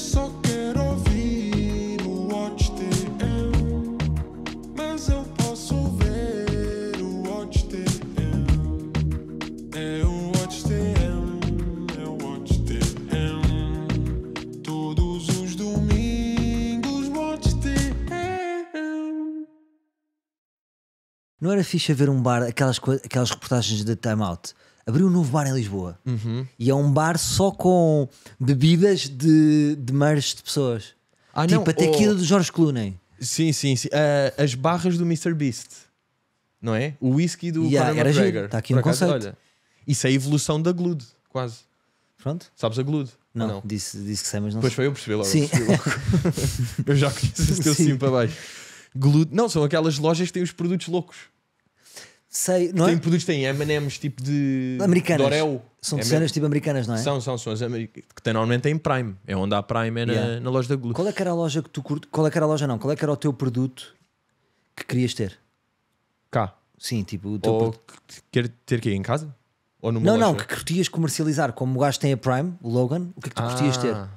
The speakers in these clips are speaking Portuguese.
só quero ouvir o mas eu posso o É o é o Todos os domingos, Não era ficha ver um bar, aquelas, aquelas reportagens de Time Out? abriu um novo bar em Lisboa. Uhum. E é um bar só com bebidas de, de merch de pessoas. Ah, tipo não, a tequila oh. do Jorge Clooney. Sim, sim, sim. Uh, as barras do Mr. Beast. Não é? O whisky do yeah, Conor McGregor. Está aqui no um conceito. Olha, isso é a evolução da Glude, quase. Pronto. Sabes a Glude? Não, não, Disse, disse que sei, mas não Pois foi, eu percebi logo. Sim. Eu, percebi logo. eu já conheço o teu sim para baixo. Glude. Não, são aquelas lojas que têm os produtos loucos. Sei, não é? Tem produtos, tem M&M's tipo de... Americanas. De São é cenas tipo americanas, não é? São, são, são. As americanas, que tem, normalmente tem Prime. É onde há Prime, é na, yeah. na loja da Glu. Qual é que era a loja que tu curto? Qual é que era a loja, não? Qual é que era o teu produto que querias ter? Cá. Sim, tipo... O teu Ou produto... quer ter que em casa? Ou numa não, loja? não, que curtias comercializar. Como o gajo tem a Prime, o Logan, o que é que tu ah. curtias ter? Ah.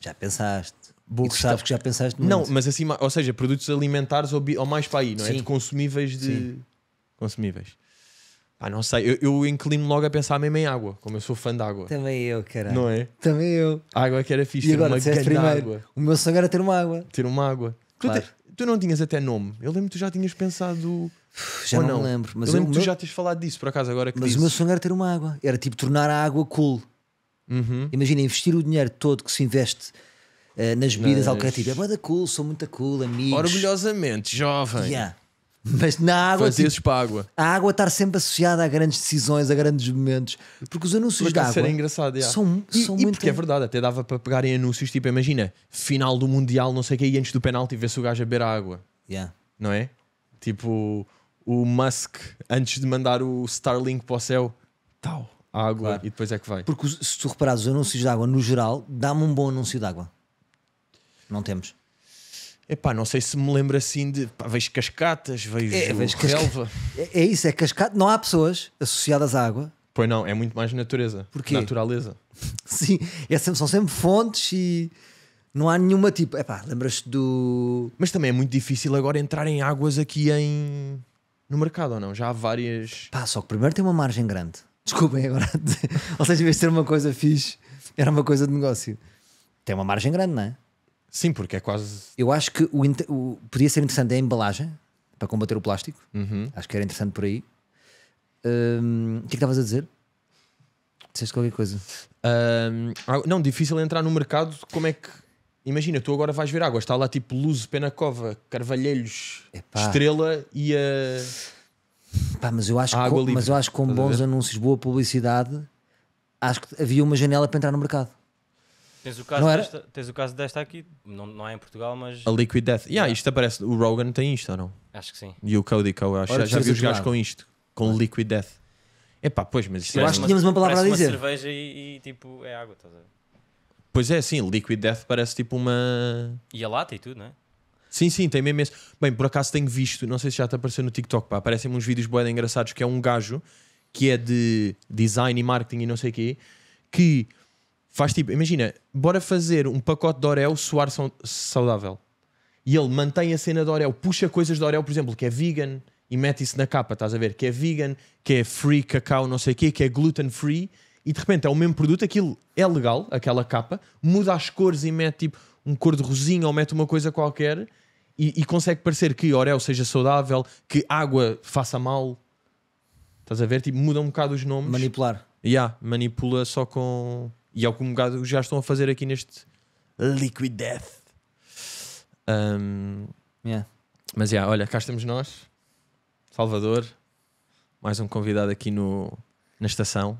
Já pensaste? Boa que já pensaste muito. Não, mas assim, ou seja, produtos alimentares ou, ou mais para aí, não é? De consumíveis de. Sim consumíveis. Pá, não sei, eu, eu inclino logo a pensar mesmo em água, como eu sou fã de água. Também eu, caralho. Não é? Também eu. A água é que era fixe, e agora, uma grande primeiro, água. O meu sonho era ter uma água. Ter uma água. Claro. Tu, te, tu, não tinhas até nome. Eu lembro que tu já tinhas pensado. Já não, não lembro. Mas eu lembro eu, que tu meu... já tens falado disso, por acaso, agora que Mas o meu sonho era ter uma água. Era tipo tornar a água cool. Uhum. Imagina, investir o dinheiro todo que se investe uh, nas bebidas, nas... algo que é tipo, é cool, sou muito cool, amigos. Orgulhosamente, jovem. Yeah. Mas na água. fazia tipo, para a água. A água estar sempre associada a grandes decisões, a grandes momentos. Porque os anúncios da água. engraçado, é. são, e, são e muito. Porque é verdade, até dava para pegar em anúncios, tipo, imagina, final do Mundial, não sei o que, e antes do penalti, ver-se o gajo a beber a água. Yeah. Não é? Tipo, o Musk, antes de mandar o Starlink para o céu, tal, água, claro. e depois é que vai. Porque se tu reparares os anúncios de água, no geral, dá-me um bom anúncio de água. Não temos. Epá, não sei se me lembro assim de. Pá, vejo cascatas, vejo, é, vejo relva. É, é isso, é cascata. Não há pessoas associadas à água. Pois não, é muito mais natureza. Porquê? Naturaleza. Sim, é sempre, são sempre fontes e. Não há nenhuma tipo. Epá, lembras-te do. Mas também é muito difícil agora entrar em águas aqui em. No mercado ou não? Já há várias. Pá, só que primeiro tem uma margem grande. Desculpem agora. ou seja, em vez de ser uma coisa fixe, era uma coisa de negócio. Tem uma margem grande, não é? Sim, porque é quase. Eu acho que o, o podia ser interessante a embalagem para combater o plástico. Uhum. Acho que era interessante por aí. Um, o que é que estavas a dizer? Disseste qualquer coisa? Um, não, difícil é entrar no mercado. Como é que. Imagina, tu agora vais ver água, está lá tipo Luz, Penacova, Carvalheiros Epá. Estrela e a. Pá, mas eu acho, que, com, mas eu acho que com bons anúncios, boa publicidade, acho que havia uma janela para entrar no mercado. Tens o caso, desta, tens o caso desta aqui, não, não é em Portugal, mas. A Liquid Death. Yeah, yeah. Isto aparece, o Rogan tem isto ou não? Acho que sim. E o Cody Cole, acho que já, já vi os gajos com isto, com ah. Liquid Death. Epá, pois, mas isto Eu é acho que tínhamos uma palavra a dizer. uma cerveja e, e tipo, é água, estás a ver? Pois é, sim, Liquid Death parece tipo uma. E a lata e tudo, não é? Sim, sim, tem mesmo esse. Bem, por acaso tenho visto, não sei se já está aparecendo no TikTok, pá, aparecem uns vídeos boedas engraçados que é um gajo que é de design e marketing e não sei o quê, que Faz tipo, imagina, bora fazer um pacote de Oreo suar saudável. E ele mantém a cena de Oreo, puxa coisas de Oreo, por exemplo, que é vegan e mete isso na capa, estás a ver? Que é vegan, que é free cacau, não sei o quê, que é gluten free. E de repente é o mesmo produto, aquilo é legal, aquela capa, muda as cores e mete tipo um cor de rosinha ou mete uma coisa qualquer e, e consegue parecer que Oreo seja saudável, que água faça mal. Estás a ver? Tipo, muda um bocado os nomes. Manipular. Ya, yeah, manipula só com e é o que um bocado já estão a fazer aqui neste Liquid Death. Um, yeah. Mas já, yeah, olha, cá estamos nós, Salvador, mais um convidado aqui no, na estação.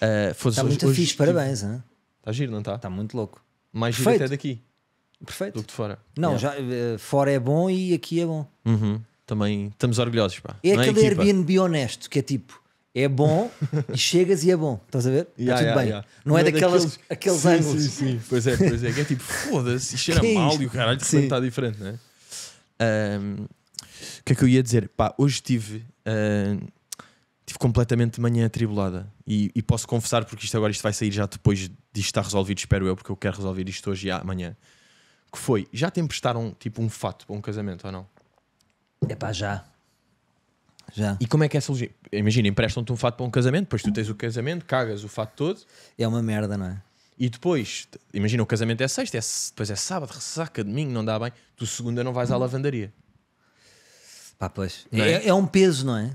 Uh, está muito hoje, fixe, hoje, parabéns. Está giro, não está? Está muito louco. Mais Perfeito. giro até daqui. Perfeito. Do que de fora. Não, yeah. já, eh, fora é bom e aqui é bom. Uhum. Também estamos orgulhosos. Pá. É não é aquele é Airbnb honesto que é tipo é bom e chegas e é bom, estás a ver? Tá yeah, tudo yeah, bem. Yeah. Não, Não, é daquelas, daqueles, aqueles sim, ângulos. Sim, sim, pois é, pois é. Que é tipo, foda-se, cheira que é mal é e o caralho está diferente, né? é? o que é que eu ia dizer? Pá, hoje tive. Uh, tive completamente de manhã atribulada e, e, posso confessar, porque isto agora isto vai sair já depois disto estar resolvido, espero eu, porque eu quero resolver isto hoje e amanhã. Que foi, já te emprestaram tipo um fato para um casamento ou não? É pá, já. Já. E como é que é essa logística? Imagina, emprestam-te um fato para um casamento, depois tu tens o casamento, cagas o fato todo. É uma merda, não é? E depois, imagina, o casamento é sexta, é, depois é sábado, ressaca, domingo, não dá bem. Tu segunda não vais à lavandaria. Pá, pois. É? É, é, um peso, não é?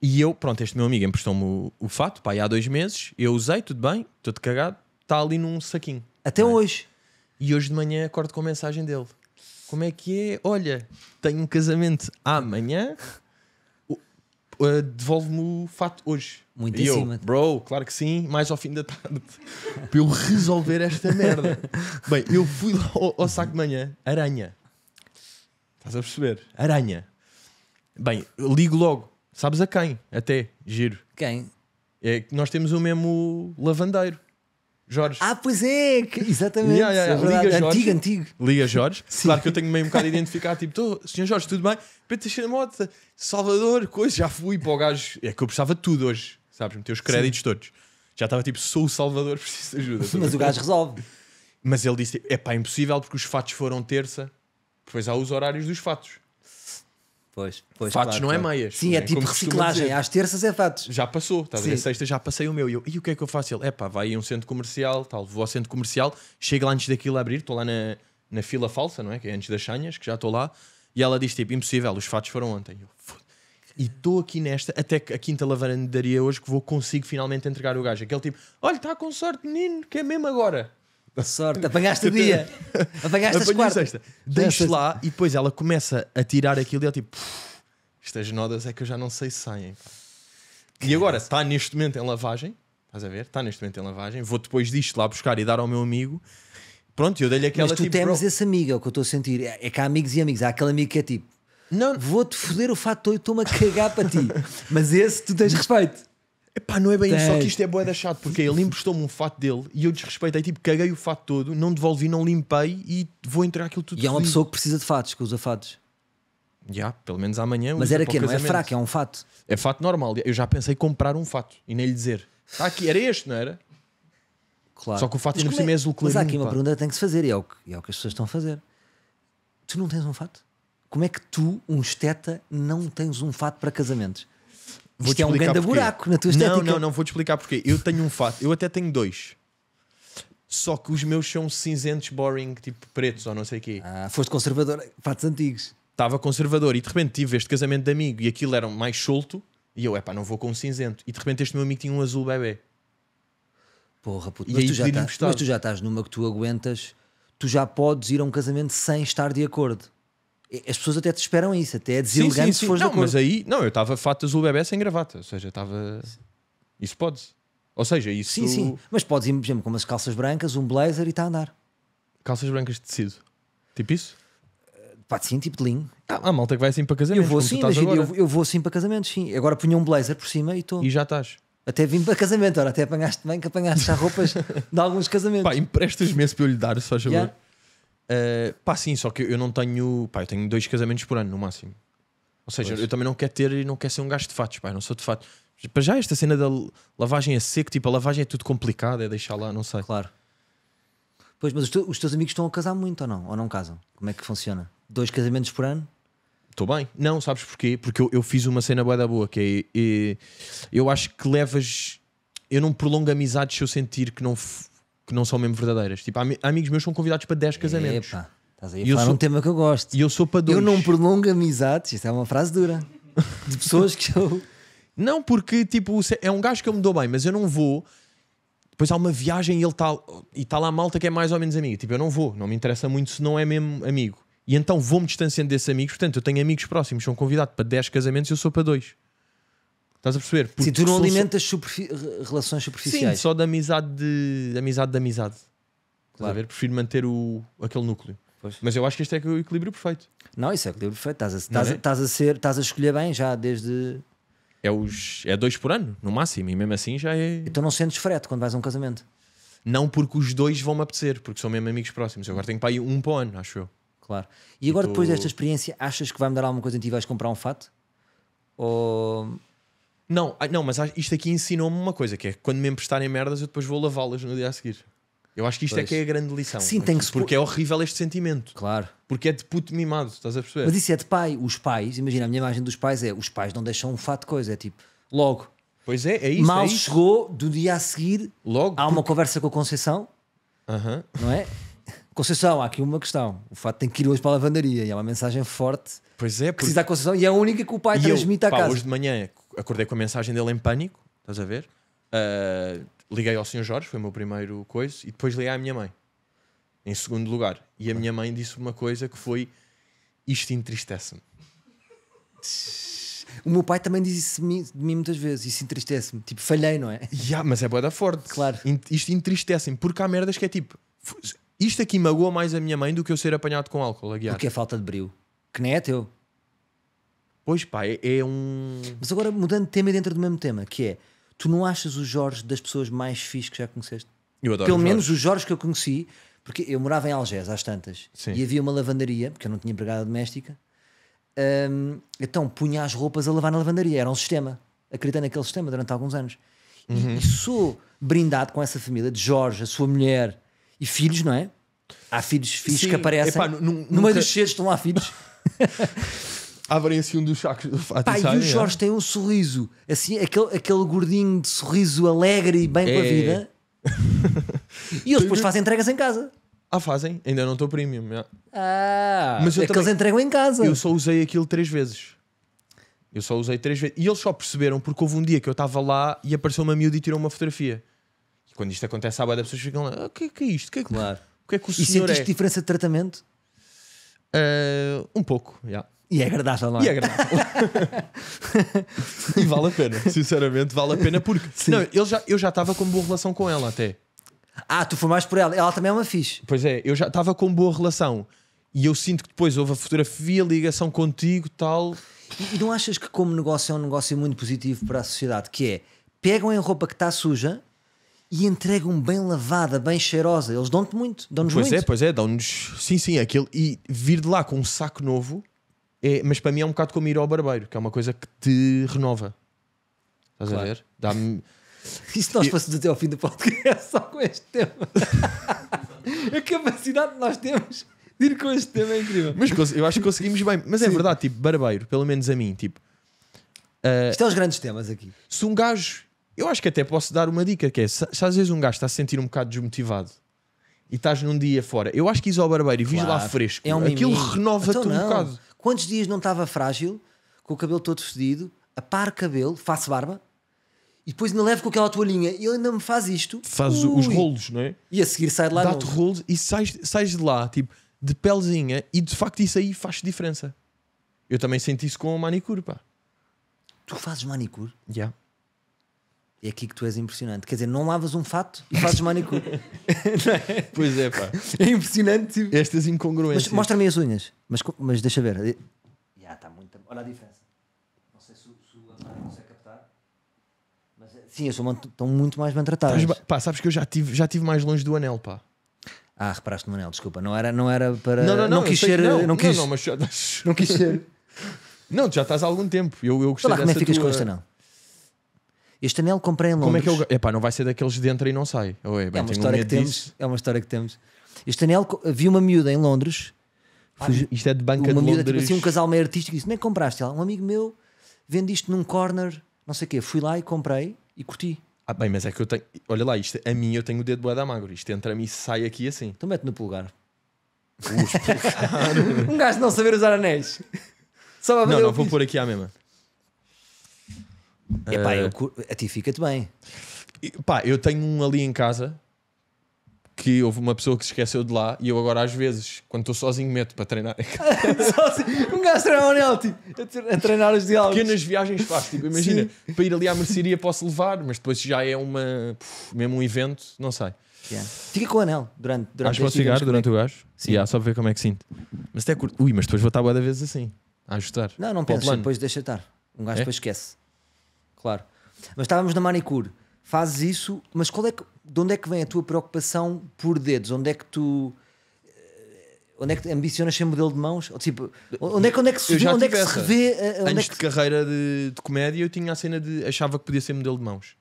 E eu, pronto, este meu amigo emprestou-me o, o, fato, pá, há dois meses. Eu usei, tudo bem, estou-te cagado, está ali num saquinho. Até é? hoje. E hoje de manhã acordo com a mensagem dele. Como é que é? Olha, tenho um casamento amanhã uh, devolve-me o fato hoje. Muito e em eu, cima. Bro, claro que sim, mais ao fim da tarde. para eu resolver esta merda. Bem, eu fui lá ao, ao saco de manhã, aranha. Estás a perceber? Aranha. Bem, ligo logo. Sabes a quem? Até, giro. Quem? É que nós temos o mesmo lavandeiro. Jorge. Ah, pois é, que, exatamente. Yeah, yeah, yeah. É Liga Jorge, antigo, antigo. Liga Jorge. Sim. Claro que eu tenho meio um bocado a identificar, tipo, Tô, senhor Jorge, tudo bem? Pedro Teixeira Mota, Salvador, coisa, já fui para o gajo. É que eu precisava de tudo hoje, sabes? Meter os créditos Sim. todos. Já estava tipo, sou o Salvador, preciso de ajuda. Mas o gajo resolve. Mas ele disse, é pá, impossível porque os fatos foram terça, depois há os horários dos fatos. Pois, pois, fatos claro, não é claro. é meias. Sim, é, é tipo reciclagem. Às terças é fatos. Já passou, está a sexta já passei o meu. E, eu, e o que é que eu faço? Ele, é pá, vai a um centro comercial, tal, vou ao centro comercial, chego lá antes daquilo abrir, estou lá na, na fila falsa, não é? Que é antes das chanhas, que já estou lá. E ela diz tipo, impossível, os fatos foram ontem. Eu, e estou aqui nesta, até a quinta lavandaria hoje que vou consigo finalmente entregar o gajo. Aquele tipo, olha, está com sorte, menino, que é mesmo agora. Sorte, apagaste o dia. apagaste as quartas. deixa lá e depois ela começa a tirar aquilo e eu tipo, estas nodas é que eu já não sei se saem. E agora está neste momento em lavagem. Estás a ver? Está neste momento em lavagem. Vou depois disto lá buscar e dar ao meu amigo. Pronto, eu dei-lhe aquela Mas tu tipo, bro... esse amigo, é o que eu estou a sentir. É, é que há amigos e amigos. Há aquele amigo que é tipo, não... vou-te foder o fato e estou-me a cagar para ti. Mas esse tu tens respeito. Epá, não é bem isso, só que isto é boeda chato, porque ele emprestou-me um fato dele e eu desrespeitei, tipo, caguei o fato todo, não devolvi, não limpei e vou entrar aquilo tudo. E é uma pessoa que precisa de fatos, que usa fatos. Já, pelo menos amanhã. Mas era o que não é fraco, é um fato. É fato normal. Eu já pensei em comprar um fato e nem lhe dizer. Está aqui, era este, não era? Claro. Só que o fato ainda por como o é-, é azul Mas aqui uma pá. pergunta que tem que se fazer e é, o que, e é o que as pessoas estão a fazer. Tu não tens um fato? Como é que tu, um esteta, não tens um fato para casamentos? Vou Isto é um grande porquê. buraco na tua estética. Não, não, não vou-te explicar porque Eu tenho um fato, eu até tenho dois. Só que os meus são cinzentos, boring, tipo pretos ou não sei o quê. Ah, foste conservador, fatos antigos. Estava conservador e de repente tive este casamento de amigo e aquilo era mais solto. E eu, é pá, não vou com um cinzento. E de repente este meu amigo tinha um azul bebê. Porra, puto. Mas, tu já tá- mas tu já estás numa que tu aguentas. Tu já podes ir a um casamento sem estar de acordo. As pessoas até te esperam isso, até é deselegante sim, sim, se fores não, mas aí, não, eu estava fato azul bebê sem gravata, ou seja, estava. Isso pode. Ou seja, isso. Sim, sim, mas podes ir, por exemplo, com umas calças brancas, um blazer e está a andar. Calças brancas de tecido. Tipo isso? Eh, pá, sim, tipo de linho. Ah, a malta que vai assim para casamentos. Eu vou sim, imagina, eu, eu, vou assim para casamentos, sim. Agora punha um blazer por cima e estou. E já estás. Até vim para casamento, ora, até apanhaste bem que apanhaste já roupas de alguns casamentos. Pá, emprestas-me esse para eu lhe dar, só favor. Yeah. Uh, pá, sim, só que eu não tenho. Pá, eu tenho dois casamentos por ano no máximo. Ou seja, pois. eu também não quero ter e não quero ser um gajo de fatos, pá, eu não sou de fato. Para já, esta cena da lavagem a seco, tipo, a lavagem é tudo complicado, é deixar lá, não sei. Claro. Pois, mas os, os teus amigos estão a casar muito ou não? Ou não casam? Como é que funciona? Dois casamentos por ano? Estou bem. Não, sabes porquê? Porque eu, eu fiz uma cena boa da boa, que é. Eh, eu acho que levas. Eu não prolongo amizades se eu sentir que não que não são mesmo verdadeiras. Tipo, am amigos meus são convidados para 10 casamentos. Epa, estás aí a e falar sou... um tema que eu gosto. E eu sou para dois. Eu não prolongo amizades, isto é uma frase dura. De pessoas que eu. Não, porque tipo, é um gajo que eu me dou bem, mas eu não vou. Depois há uma viagem e ele está tá lá a malta que é mais ou menos amigo. Tipo, eu não vou, não me interessa muito se não é mesmo amigo. E então vou-me distanciando desses amigos. Portanto, eu tenho amigos próximos, são convidados para 10 casamentos e eu sou para dois. Estás a perceber? Porque Sim, tu não alimentas só... superfi... relações superficiais. Sim, só de amizade de, amizade de amizade. Claro. Estás a ver? Prefiro manter o... aquele núcleo. Pois. Mas eu acho que este é, é o equilíbrio perfeito. Não, isso é o equilíbrio perfeito. Estás a, estás, é? a, a ser, estás a escolher bem já desde. É, os, é dois por ano, no máximo, e mesmo assim já é. Então não sentes frete quando vais a um casamento? Não porque os dois vão-me apetecer, porque são mesmo amigos próximos. Eu agora tenho para ir um para o ano, acho eu. Claro. E agora, e tô... depois desta experiência, achas que vai-me dar alguma coisa em ti vais comprar um fato? Ou não, ah, não, mas isto aqui ensinou-me uma coisa: que é quando me emprestarem merdas, eu depois vou lavá-las no dia a seguir. Eu acho que isto é pois. é que é a grande lição. Sim, tem que se Porque é horrível este sentimento. Claro. Porque é de puto mimado, estás a perceber? Mas isso é de pai. Os pais, imagina, a minha imagem dos pais é: os pais não deixam um fato de coisa, é tipo, logo. Pois é, é isso. Mal é isso. chegou, do dia a seguir, logo. Há porque... uma conversa com a Conceição, uh -huh. não é? Conceição, há aqui uma questão. O fato tem que ir hoje para a lavandaria e é uma mensagem forte. Pois é, porque... precisa da Conceição e é a única que o pai e transmite eu, à casa. Hoje de manhã, acordei com a mensagem dele em pânico, estás a ver? Uh, liguei ao Sr. Jorge, foi o meu primeiro coisa, e depois liguei à minha mãe, em segundo lugar. E a minha mãe disse uma coisa que foi: Isto entristece-me. O meu pai também diz isso de mim muitas vezes, isso entristece-me. Tipo, falhei, não é? Yeah, mas é boa da forte. Claro. Isto entristece-me, porque há merdas que é tipo. Isto aqui magoa mais a minha mãe do que eu ser apanhado com álcool a guiar. Porque é falta de brilho, que nem é teu. Pois pá, é, é um. Mas agora mudando de tema dentro do mesmo tema, que é tu não achas o Jorge das pessoas mais fixe que já conheceste? Eu adoro Pelo menos os Jorge que eu conheci, porque eu morava em Algés às tantas Sim. e havia uma lavandaria, porque eu não tinha empregada doméstica, hum, então punha as roupas a lavar na lavandaria, era um sistema, acreditei naquele sistema durante alguns anos. Uhum. E, e sou brindado com essa família de Jorge, a sua mulher e filhos, não é? Há filhos fixos Sim. que aparecem. Epá, no meio dos cheiros estão lá filhos. abrem é assim um dos sacos do fato. Pá, e, o é. Jorge é? tem um sorriso, assim, aquele, aquele gordinho de sorriso alegre e bem é. a vida. e eles depois fazem entregas em casa. Ah, fazem? Ainda não estou premium. Ah, Mas é também, que eles entregam em casa. Eu só usei aquilo três vezes. Eu só usei três vezes. E eles só perceberam porque houve um dia que eu estava lá e apareceu uma miúda e tirou uma fotografia. E quando isto acontece, há das pessoas ficam lá: o ah, que, é que, é isto? Que é que, claro. que é que o e senhor sentiste é? diferença de tratamento? Uh, um pouco, já. Yeah. E é agradável, não é? E é agradável. e vale a pena, sinceramente, vale a pena porque Sim. não, eu, já, eu já estava com boa relação com ela até. Ah, tu formaste por ela, ela também é uma fixe. Pois é, eu já estava com boa relação e eu sinto que depois houve a fotografia, a ligação contigo tal. E, e não achas que, como negócio, é um negócio muito positivo para a sociedade? Que é pegam em roupa que está suja e entregam bem lavada, bem cheirosa. Eles dão-te muito, dão-nos muito. Pois é, pois é, dão-nos. Sim, sim, aquele. E vir de lá com um saco novo é, mas para mim é um bocado como ir ao barbeiro, que é uma coisa que te renova. Estás claro. a ver? Dá-me. E se nós fôssemos até ao fim do podcast só com este tema? a capacidade que nós temos de ir com este tema é incrível. Mas eu acho que conseguimos bem. Mas é Sim. é verdade, tipo, barbeiro, pelo menos a mim, tipo. Uh, Isto é os grandes temas aqui. Se um gajo. Eu acho que até posso dar uma dica, que é se, se às vezes um gajo está a sentir um bocado desmotivado e estás num dia fora, eu acho que isso ao barbeiro e vis lá fresco, é um aquilo renova-te então, um bocado. Quantos dias não estava frágil, com o cabelo todo fedido, a par cabelo, faço barba, e depois ainda levo com aquela toalhinha e ele ainda me faz isto. Faz Ui. os rolos, não é? E a seguir sai de lá. Dá-te rolos e sai de lá, tipo, de pelezinha, e de facto isso aí faz diferença. Eu também senti isso com a manicure, pá. Tu fazes manicure? Já. Yeah é aqui que tu és impressionante. Quer dizer, não lavas um fato e fazes manicure. é? pois é, pá. É impressionante. Tipo. Estas incongruências. mostra-me as unhas. Mas, mas deixa ver. Já está muito. Olha a diferença. Não sei se, o Amaro consegue captar. Mas, é, sim, eu sou muito, estão muito mais bem tratado pá, sabes que eu já estive já tive mais longe do anel, pá. Ah, reparaste no anel, desculpa. Não era, não era para. Não, não, não. Não quis ser. Não, não, quis, não, mas já... não quis ser. não, tu já estás há algum tempo. Eu, eu gostei lá, como é que ficas tua... com este anel? Este anel comprei em Londres. Como é que eu. Epá, não vai ser daqueles de entra e não sai. Oh, é, bem, é, uma história um que temos, disso. é uma história que temos. Este anel, vi uma miúda em Londres. Ah, isto é de banca uma de miúda, tipo Londres. Tipo assim, um casal meio artístico disse: Como é que compraste? um amigo meu vende isto num corner, não sei o quê. Fui lá e comprei e curti. Ah, bem, mas é que eu tenho. Olha lá, isto, a mim eu tenho o dedo boa da magro. Isto entra a mim e sai aqui assim. Então mete no pulgar. Uh, um gajo não saber usar anéis. Só não, não, vou pôr aqui à mesma é pá, eu, eh, a ti fica-te bem. Pá, eu tenho um ali em casa que houve uma pessoa que se esqueceu de lá e eu agora às vezes, quando estou sozinho, meto para treinar. um gajo treinar o Nelti, tipo, a treinar os diálogos. Pequenas viagens faz, tipo, imagina, Sim. para ir ali à mercearia posso levar, mas depois já é uma, puf, mesmo um evento, não sei. Yeah. Fica com o anel durante, durante Acho que posso chegar durante é o gajo, Sim. Yeah, só para ver como é que sinto. Mas até curto. Ui, mas depois vou estar boa da vez assim, a ajustar. Não, não penses, depois deixa estar. Um gajo é? depois esquece claro. Mas estávamos na manicure. Fazes isso, mas qual é que, de onde é que vem a tua preocupação por dedos? Onde é que tu eh, onde é que ambicionas ser modelo de mãos? tipo, onde é que, onde é que, se, onde é que se revê? Antes eh, é se... de carreira de, de, comédia, eu tinha a cena de achava que podia ser modelo de mãos.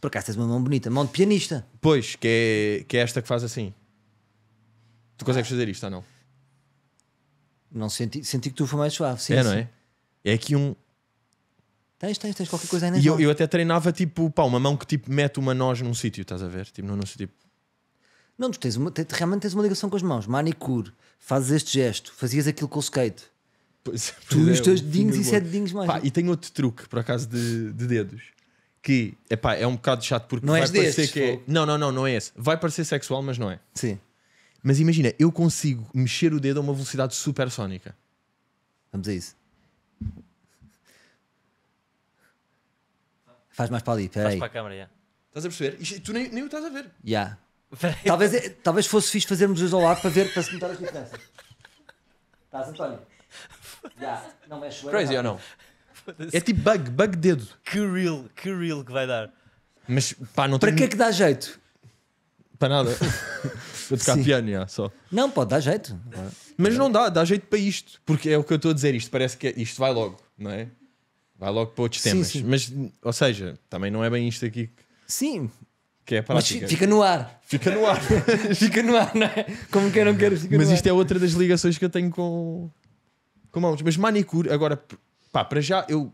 Por acaso tens uma mão bonita, mão de pianista. Pois, que é, que é esta que faz assim. Tu ah. consegues fazer isto ou não? Não senti, senti que tu foi mais suave. Sim, é, não é? É aqui um. Tens, tens, tens qualquer coisa aí na E eu, eu até treinava tipo, pá, uma mão que tipo mete uma nós num sítio, estás a ver? Tipo, num, num sítio. Tipo, não, tu tens uma, te, realmente tens uma ligação com as mãos. Manicure, fazes este gesto, fazias aquilo com o skate. Pois, é, tu e os é, teus dedinhos e sete dedinhos mais. Pá, é? e tem outro truque, por acaso, de, de dedos. Que é pá, é um bocado chato porque não vai parecer destes, que é... Não, não, não, não é esse. Vai parecer sexual, mas não é. Sim. Mas imagina, eu consigo mexer o dedo a uma velocidade supersónica. Vamos a isso. Faz mais para ali, peraí. Faz para a câmera, já. Estás a perceber? Isto, tu nem, nem o estás a ver. Yeah. Talvez, é, talvez fosse fixe fazermos os ao lado para ver, para se notar as diferenças. Estás, António? Yeah. Não mexe o Crazy ou não? É tipo bug, bug dedo. Que real, que real que vai dar. Mas pá, não Para tem... que é que dá jeito? Para nada. Vou tocar piano, já, só. Não, pode dar jeito. Mas não dá, dá jeito para isto. Porque é o que eu estou a dizer, isto parece que é, isto vai logo, não é? Vai logo para outros temas. Sim. Mas, ou seja, também não é bem isto aqui. Sim. Que é prática. Mas fica no ar. Fica no ar. fica no ar, não é? Como quem não quer, fica Mas isto é outra das ligações que eu tenho com, com mãos. Mas manicure, agora, pá, para já, eu.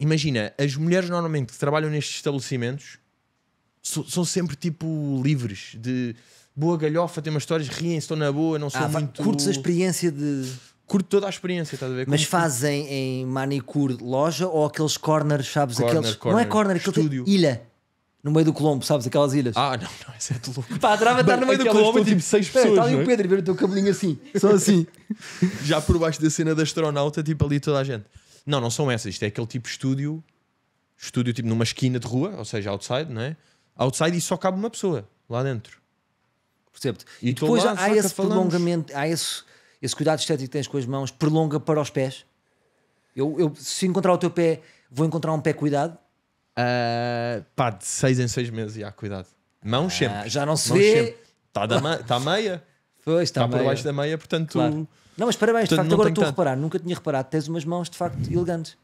Imagina, as mulheres normalmente que trabalham nestes estabelecimentos so, são sempre tipo livres de boa galhofa, tem umas histórias, riem-se, estão na boa, não são ah, muito. Curtes a experiência de curto toda a experiência, estás a ver? Mas fazem em manicure loja ou aqueles corners, sabes? Corner, aqueles... Corner, não é corner, aquele tipo ilha. No meio do Colombo, sabes? Aquelas ilhas. Ah, não, não, isso é de louco. Pá, adorava estar no meio do Colombo. Tipo, tipo seis tá pessoas. Está ali o é? Pedro e ver o teu cabelinho assim. Só assim. Já por baixo da cena da astronauta, tipo ali toda a gente. Não, não são essas. Isto é aquele tipo estúdio. Estúdio tipo numa esquina de rua, ou seja, outside, não é? Outside e só cabe uma pessoa lá dentro. Percebo-te. E, e depois lá, há esse falamos. prolongamento, há esse esse cuidado estético que tens com as mãos prolonga para os pés? Eu, eu se encontrar o teu pé, vou encontrar um pé cuidado? Uh, pá, de 6 em 6 meses, já, cuidado. Mãos ah, sempre. já não se Mãos vê. Está tá meia. Pois, está tá por baixo da meia, portanto. Claro. Não, mas parabéns, portanto, de facto, agora estou a reparar. Nunca tinha reparado. Tens umas mãos, de facto, elegantes.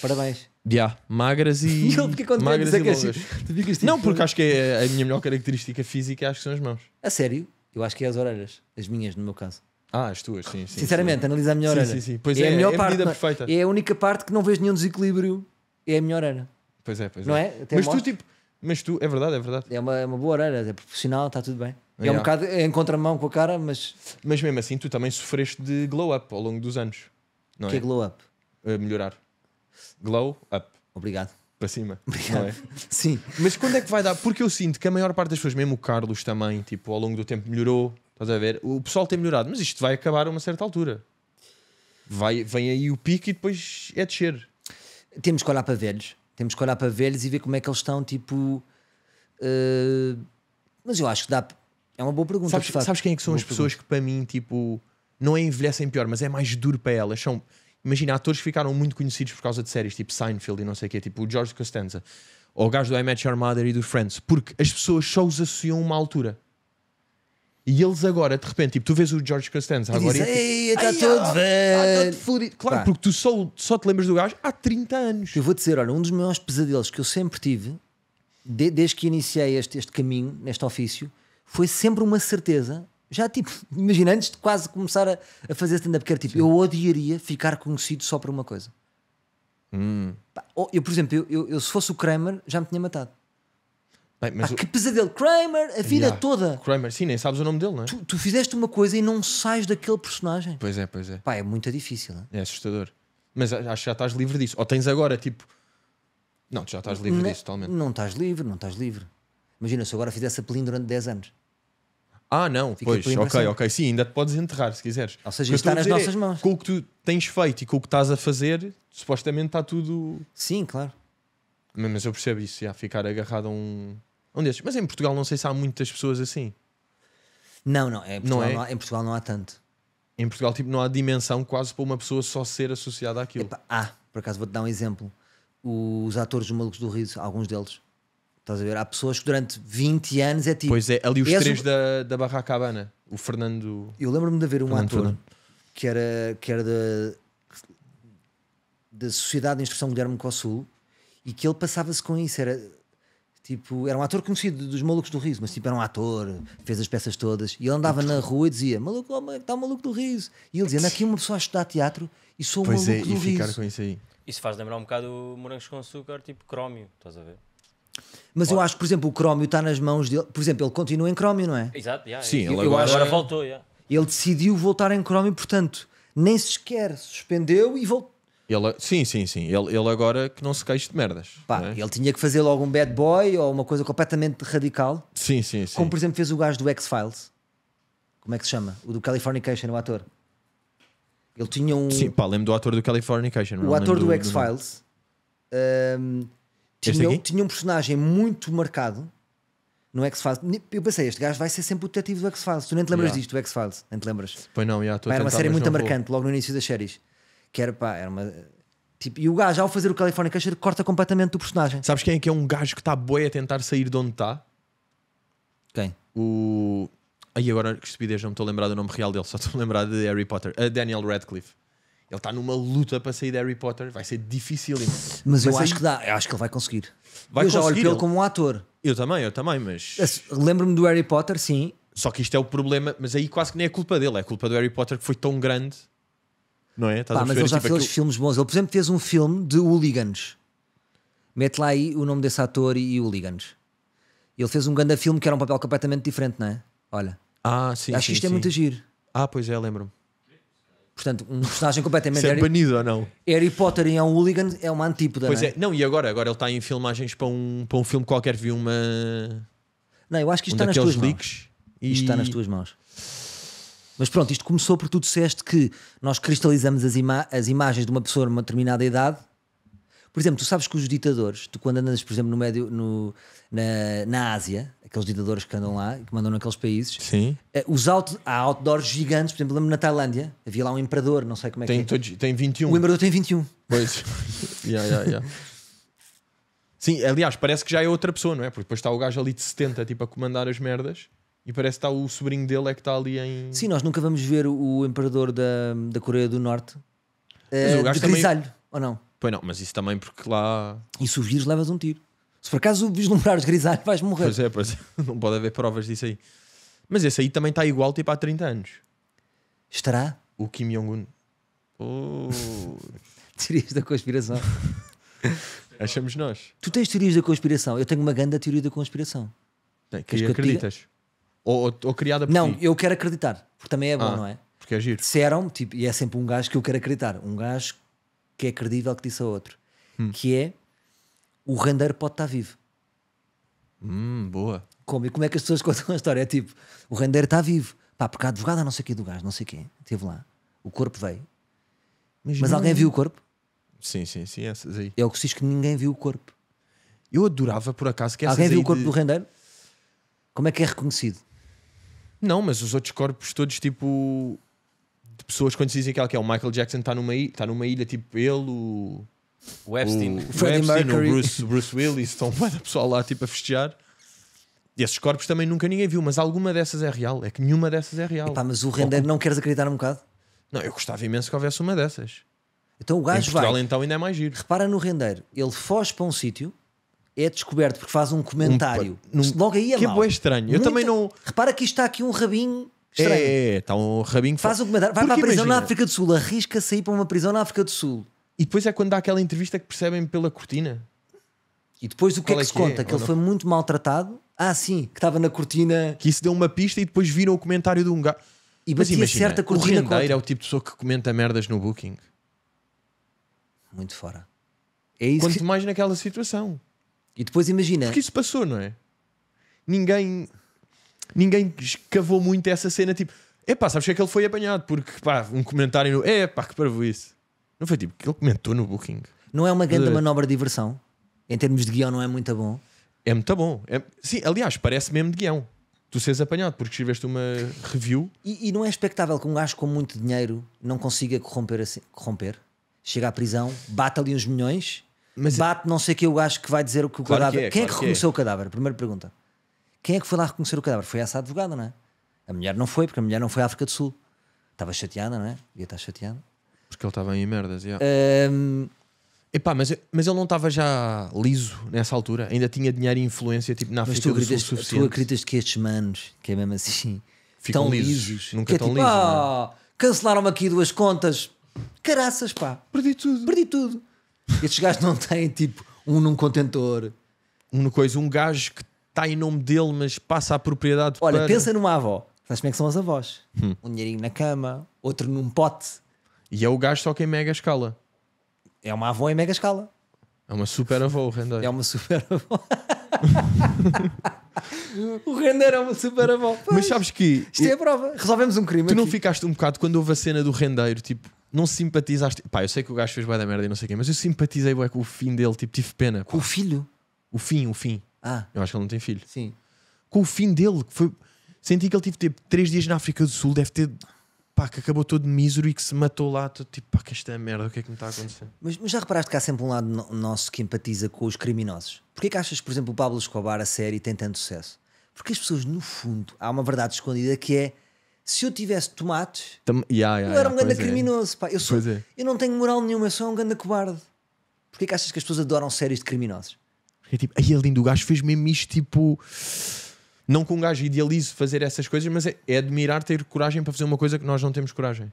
Parabéns. Já, yeah, magras e. e ele fica magras e é longas. Assim, não, tipo- porque acho que é a minha melhor característica física acho que são as mãos. A sério? Eu acho que é as orelhas. As minhas, no meu caso. Ah, as tuas, sim. sim Sinceramente, sim. analisa a melhor orelha. Sim, sim, sim. Pois é, é a melhor é a parte. Perfeita. É a única parte que não vês nenhum desequilíbrio. É a melhor era. Pois é, pois não é. é? Mas mostro. tu, tipo, mas tu, é verdade, é verdade. É uma, é uma boa era, é profissional, está tudo bem. É yeah. um bocado encontra em contramão com a cara, mas. Mas mesmo assim, tu também sofreste de glow up ao longo dos anos. O que é? é glow up? melhorar. Glow up. Obrigado. Para cima. Obrigado. é? Sim. Mas quando é que vai dar? Porque eu sinto que a maior parte das pessoas, mesmo o Carlos também, tipo, ao longo do tempo melhorou, Estás a ver? O pessoal tem melhorado, mas isto vai acabar a uma certa altura. Vai, vem aí o pico e depois é descer. Temos que olhar para velhos. Temos que olhar para velhos e ver como é que eles estão, tipo. Uh... Mas eu acho que dá. É uma boa pergunta. Sabes, sabes quem é que são boa as pessoas pergunta. que, para mim, tipo, não é envelhecem pior, mas é mais duro para elas? São, imagina, atores que ficaram muito conhecidos por causa de séries tipo Seinfeld e não sei o quê, tipo o George Costanza, ou o gajo do I Met Your Mother e do Friends, porque as pessoas só os associam a uma altura. E eles agora, de repente, tipo, tu vês o George Costanza agora dizem e. Está é todo tipo, velho. Tá, ah, tá claro, Pá. Tá. porque tu só, só te lembras do gajo há 30 anos. Eu vou dizer, olha, um dos maiores pesadelos que eu sempre tive, de, desde que iniciei este, este caminho, neste ofício, foi sempre uma certeza. Já tipo, imagina, antes de quase começar a, a fazer stand-up, que era tipo, Sim. eu odiaria ficar conhecido só por uma coisa. Hum. Pá, eu, por exemplo, eu, eu, eu se fosse o Kramer, já me tinha matado. Bem, ah, o... que pesadelo! Kramer, a vida yeah. toda! Kramer, sim, nem sabes o nome dele, não é? Tu, tu, fizeste uma coisa e não sais daquele personagem. Pois é, pois é. Pá, é muito difícil. Não? É, é assustador. Mas acho que já estás livre disso. Ou tens agora, tipo. Não, tu já estás livre não, disso totalmente. Não estás livre, não estás livre. Imagina se eu agora fizesse apelim durante 10 anos. Ah, não, Fica pois, ok, assim. ok, sim, ainda te podes enterrar se quiseres. Ou seja, está nas é, nossas é, mãos. Com o que tu tens feito e com o que estás a fazer, supostamente está tudo. Sim, claro. Mas eu percebo isso, já ficar agarrado a um um desses. Mas em Portugal não sei se há muitas pessoas assim. Não, não. Em Portugal não, é? não há, em Portugal não há tanto. Em Portugal tipo, não há dimensão quase para uma pessoa só ser associada àquilo. Epa, ah, por acaso vou-te dar um exemplo. Os atores dos Malucos do Riso, alguns deles, estás a ver? Há pessoas que durante 20 anos é tipo. Pois é, ali os três o... da, da Barra Cabana. O Fernando. Eu lembro-me de haver um Fernando ator Fernando. que era, que era da, da Sociedade de Instrução Guilherme Cossul e que ele passava-se com isso. Era Tipo, era um ator conhecido dos malucos do riso, mas tipo, era um ator, fez as peças todas. E ele andava na rua e dizia: Maluco, oh, está o maluco do riso. E ele dizia: Aqui uma pessoa a estudar teatro e sou um pois maluco é, do e ficar com isso aí. Isso faz lembrar um bocado o morangos com açúcar, tipo crómio, estás a ver? Mas eu acho que, por exemplo, o crómio está nas mãos dele. Por exemplo, ele continua em crómio, não é? Exato, yeah, Sim, eu, agora, acho, agora voltou. Yeah. Ele decidiu voltar em crómio, portanto, nem sequer suspendeu e voltou ele, sim, sim, sim. Ele, ele agora que não se queixe de merdas. Pá, é? Ele tinha que fazer logo um bad boy ou uma coisa completamente radical. Sim, sim, sim. Como por exemplo fez o gajo do X-Files. Como é que se chama? O do Californication, o ator. Ele tinha um. Sim, pá, lembro do ator do Californication. O ator do, do X-Files do... Hum, um, tinha, tinha um personagem muito marcado no X-Files. Eu pensei, este gajo vai ser sempre o detetive do X-Files. Tu nem te lembras yeah. disto, do X-Files? Nem te lembras? Pois não, yeah, Pá, Era uma série muito marcante, logo no início das séries que era pá, era uma. Tipo, e o gajo, ao fazer o California Crusher, corta completamente do personagem. Sabes quem é que é um gajo que está boi a tentar sair de onde está? Quem? O. Aí agora que estupidez, não me estou a lembrar do nome real dele, só estou a lembrar de Harry Potter. Uh, Daniel Radcliffe. Ele está numa luta para sair de Harry Potter, vai ser difícil. Mas, mas eu sair... acho que dá, eu acho que ele vai conseguir. Vai eu conseguir, já olho ele... ele como um ator. Eu também, eu também, mas. Lembro-me do Harry Potter, sim. Só que isto é o problema, mas aí quase que nem é culpa dele, é culpa do Harry Potter que foi tão grande não é? Estás Pá, mas ele já tipo fez aquilo... filmes bons. Ele, por exemplo, fez um filme de hooligans. Mete lá aí o nome desse ator e, e hooligans. Ele fez um grande filme que era um papel completamente diferente, não é? Olha. Ah, sim. Acho sim, que isto sim. é muito giro. Ah, pois é, lembro-me. Portanto, um personagem completamente. Ser é Harry... banido ou não? Harry Potter e é um hooligan é uma antípoda. Pois não é? é? não, e agora? Agora ele está em filmagens para um, para um filme qualquer. Vi uma. Não, eu acho que isto um está nas tuas leaks mãos. E... Isto está nas tuas mãos. Mas pronto, isto começou porque tu disseste que nós cristalizamos as, ima as imagens de uma pessoa numa determinada idade. Por exemplo, tu sabes que os ditadores, tu quando andas, por exemplo, no médio, no, na, na Ásia, aqueles ditadores que andam lá, que mandam naqueles países, Sim. Eh, os out, há outdoors gigantes, por exemplo, lembro na Tailândia, havia lá um imperador, não sei como é tem, que é. Todos, tem 21. O imperador tem 21. Pois. yeah, yeah, yeah. Sim, aliás, parece que já é outra pessoa, não é? Porque depois está o gajo ali de 70, tipo, a comandar as merdas. E parece que está o sobrinho dele é que está ali em. Sim, nós nunca vamos ver o imperador da, da Coreia do Norte uh, de grisalho, também... ou não? Pois não, mas isso também porque lá. E se o vires, levas um tiro. Se por acaso vislumbrares grisalho, vais morrer. Pois é, pois é. Não pode haver provas disso aí. Mas esse aí também está igual tipo há 30 anos. Estará? O Kim Jong-un. Oh. Teorias da conspiração. Achamos nós. Tu tens teorias da conspiração? Eu tenho uma grande teoria da conspiração. Tem, que acreditas? Ou, ou, ou criada por Não, ti? eu quero acreditar, porque também é bom, Ah. não é? Porque é giro. Disseram, tipo, e é sempre um gajo que eu quero acreditar, um gajo que é credível que disse a outro, hum. que é o Randeiro pode estar vivo. Hum, boa. Como, e como é que as pessoas contam a história? É tipo, o Randeiro está vivo. Pá, porque a advogada não sei quem quê do gajo, não sei quem, esteve lá. O corpo veio. Mas alguém viu o corpo? Sim, sim, sim, essas aí. É o que se diz que ninguém viu o corpo. Eu adorava, por acaso, que essas alguém viu aí o corpo de- do Randeiro? Como é que é reconhecido? Não, mas os outros corpos todos, tipo. De pessoas quando se dizem que é, é o Michael Jackson está numa, ilha, tá numa ilha, tipo ele, o. O Epstein, o, o, Freddie Epstein, Mercury. o Bruce, Bruce Willis, estão a pessoal lá, tipo, a festejar. E esses corpos também nunca ninguém viu, mas alguma dessas é real. É que nenhuma dessas é real. Epá, mas o render, não queres acreditar um bocado? Não, eu gostava imenso que houvesse uma dessas. Então o gajo em Portugal, vai. então ainda é mais giro. Repara no rendeiro, ele foge para um sítio é descoberto porque faz um comentário. Um, Logo aí é que mal. Que é estranho. Eu também não. Repara que está aqui um rabinho é, estranho. É, é, está um rabinho. Que faz um comentário. Vai porque para a prisão imagina. na África do Sul. Arrisca sair para uma prisão na África do Sul. E depois é quando dá aquela entrevista que percebem pela cortina. E depois o que é que, é que se é? conta? Que ele foi muito maltratado. Ah, sim, que estava na cortina. Que isso deu uma pista e depois viram o comentário de um gajo. E batia Mas imagina, certa cortina. O rendeiro é o tipo de pessoa que comenta merdas no Booking. Muito fora. É isso Quanto que... mais naquela situação. E depois imagina. Porque isso passou, não é? Ninguém. Ninguém escavou muito essa cena, tipo. é pá sabes que é que ele foi apanhado? Porque, pá, um comentário no. é pá que parvo isso. Não foi tipo que ele comentou no Booking. Não é uma grande manobra de diversão? Em termos de guião, não é muito bom? É muito bom. É... Sim, aliás, parece mesmo de guião. Tu seres apanhado porque escreveste uma review. E, e, não é expectável que um gajo com muito dinheiro não consiga corromper assim. Corromper? Chega à prisão, bate ali uns milhões mas bate não sei que eu acho que vai dizer o que o claro cadáver. Que é, Quem é claro é que reconheceu que é. o cadáver? Primeira pergunta. Quem é que foi lá reconhecer o cadáver? Foi essa advogada, não é? A mulher não foi, porque a mulher não foi à África do Sul. Estava chateada, não é? ia estar chateada. Porque ele estava em merdas, yeah. um... Epá, mas, mas ele não estava já liso nessa altura? Ainda tinha dinheiro e influência tipo, na África do Sul suficiente? Tu acreditas que estes manos, que é mesmo assim, Ficam tão lisos, lisos nunca é tão tipo, lisos. Oh, cancelaram-me aqui duas contas. Caraças, pá. Perdi tudo. Perdi tudo. Estes gajos não têm tipo um num contentor. Uma coisa, um gajo que está em nome dele, mas passa a propriedade. Olha, para... pensa numa avó. Sabes como é que são as avós? Hum. Um dinheirinho na cama, outro num pote. E é o gajo só que é em mega escala. É uma avó em mega escala. É uma super avó o Rendeiro. É uma super avó. o Rendeiro é uma super avó. Pois. Mas sabes que. Isto é a prova. Resolvemos um crime. Tu aqui. não ficaste um bocado quando houve a cena do Rendeiro, tipo não simpatizaste. Pá, eu sei que o gajo fez bué da merda e não sei o quê, mas eu simpatizei bué com o fim dele, tipo, tive pena. Com pá. o filho? O fim, o fim. Ah. Eu acho que ele não tem filho. Sim. Com o fim dele, que foi. Senti que ele teve tipo, três dias na África do Sul, deve ter. Pá, que acabou todo mísero e que se matou lá, todo, tipo, pá, que esta é merda, o que é que me está a acontecer? Mas, mas, já reparaste que há sempre um lado no nosso que empatiza com os criminosos? Porquê que achas, por exemplo, o Pablo Escobar, a série, tem tanto sucesso? Porque as pessoas, no fundo, há uma verdade escondida que é se eu tivesse tomates, Tam yeah, yeah, eu era um ganda é. criminoso. É. Pá. Eu, sou, é. eu não tenho moral nenhuma, eu sou um ganda cobarde. Porquê que achas que as pessoas adoram séries de criminosos? é tipo, aí é lindo, o gajo fez mesmo isto tipo. Não que um gajo idealize fazer essas coisas, mas é, é admirar ter coragem para fazer uma coisa que nós não temos coragem.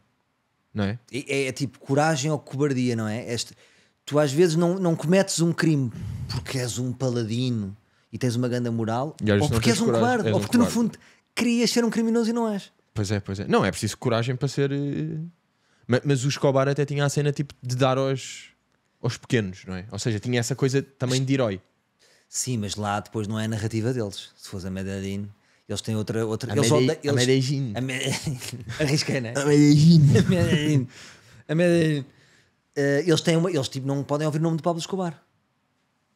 Não é? É, é, tipo coragem ou cobardia, não é? Este, tu às vezes não, não cometes um crime porque és um paladino e tens uma grande moral, ou porque és um, cobarde, ou porque no fundo querias ser um criminoso e não és. Pois é, pois é. Não, é preciso coragem para ser. Eh, mas, mas o Escobar até tinha a cena tipo de dar aos, aos pequenos, não é? Ou seja, tinha essa coisa também de herói. Sim, mas lá depois não é a narrativa deles. Se fosse a Medellín, eles têm outra. outra a eles Medellín. Eles... A Medellín. A Medellín. Arrisquei, não é? A Medellín. A Medellín. A Medellín. Uh, eles, têm uma, eles tipo, não podem ouvir o nome de Pablo Escobar.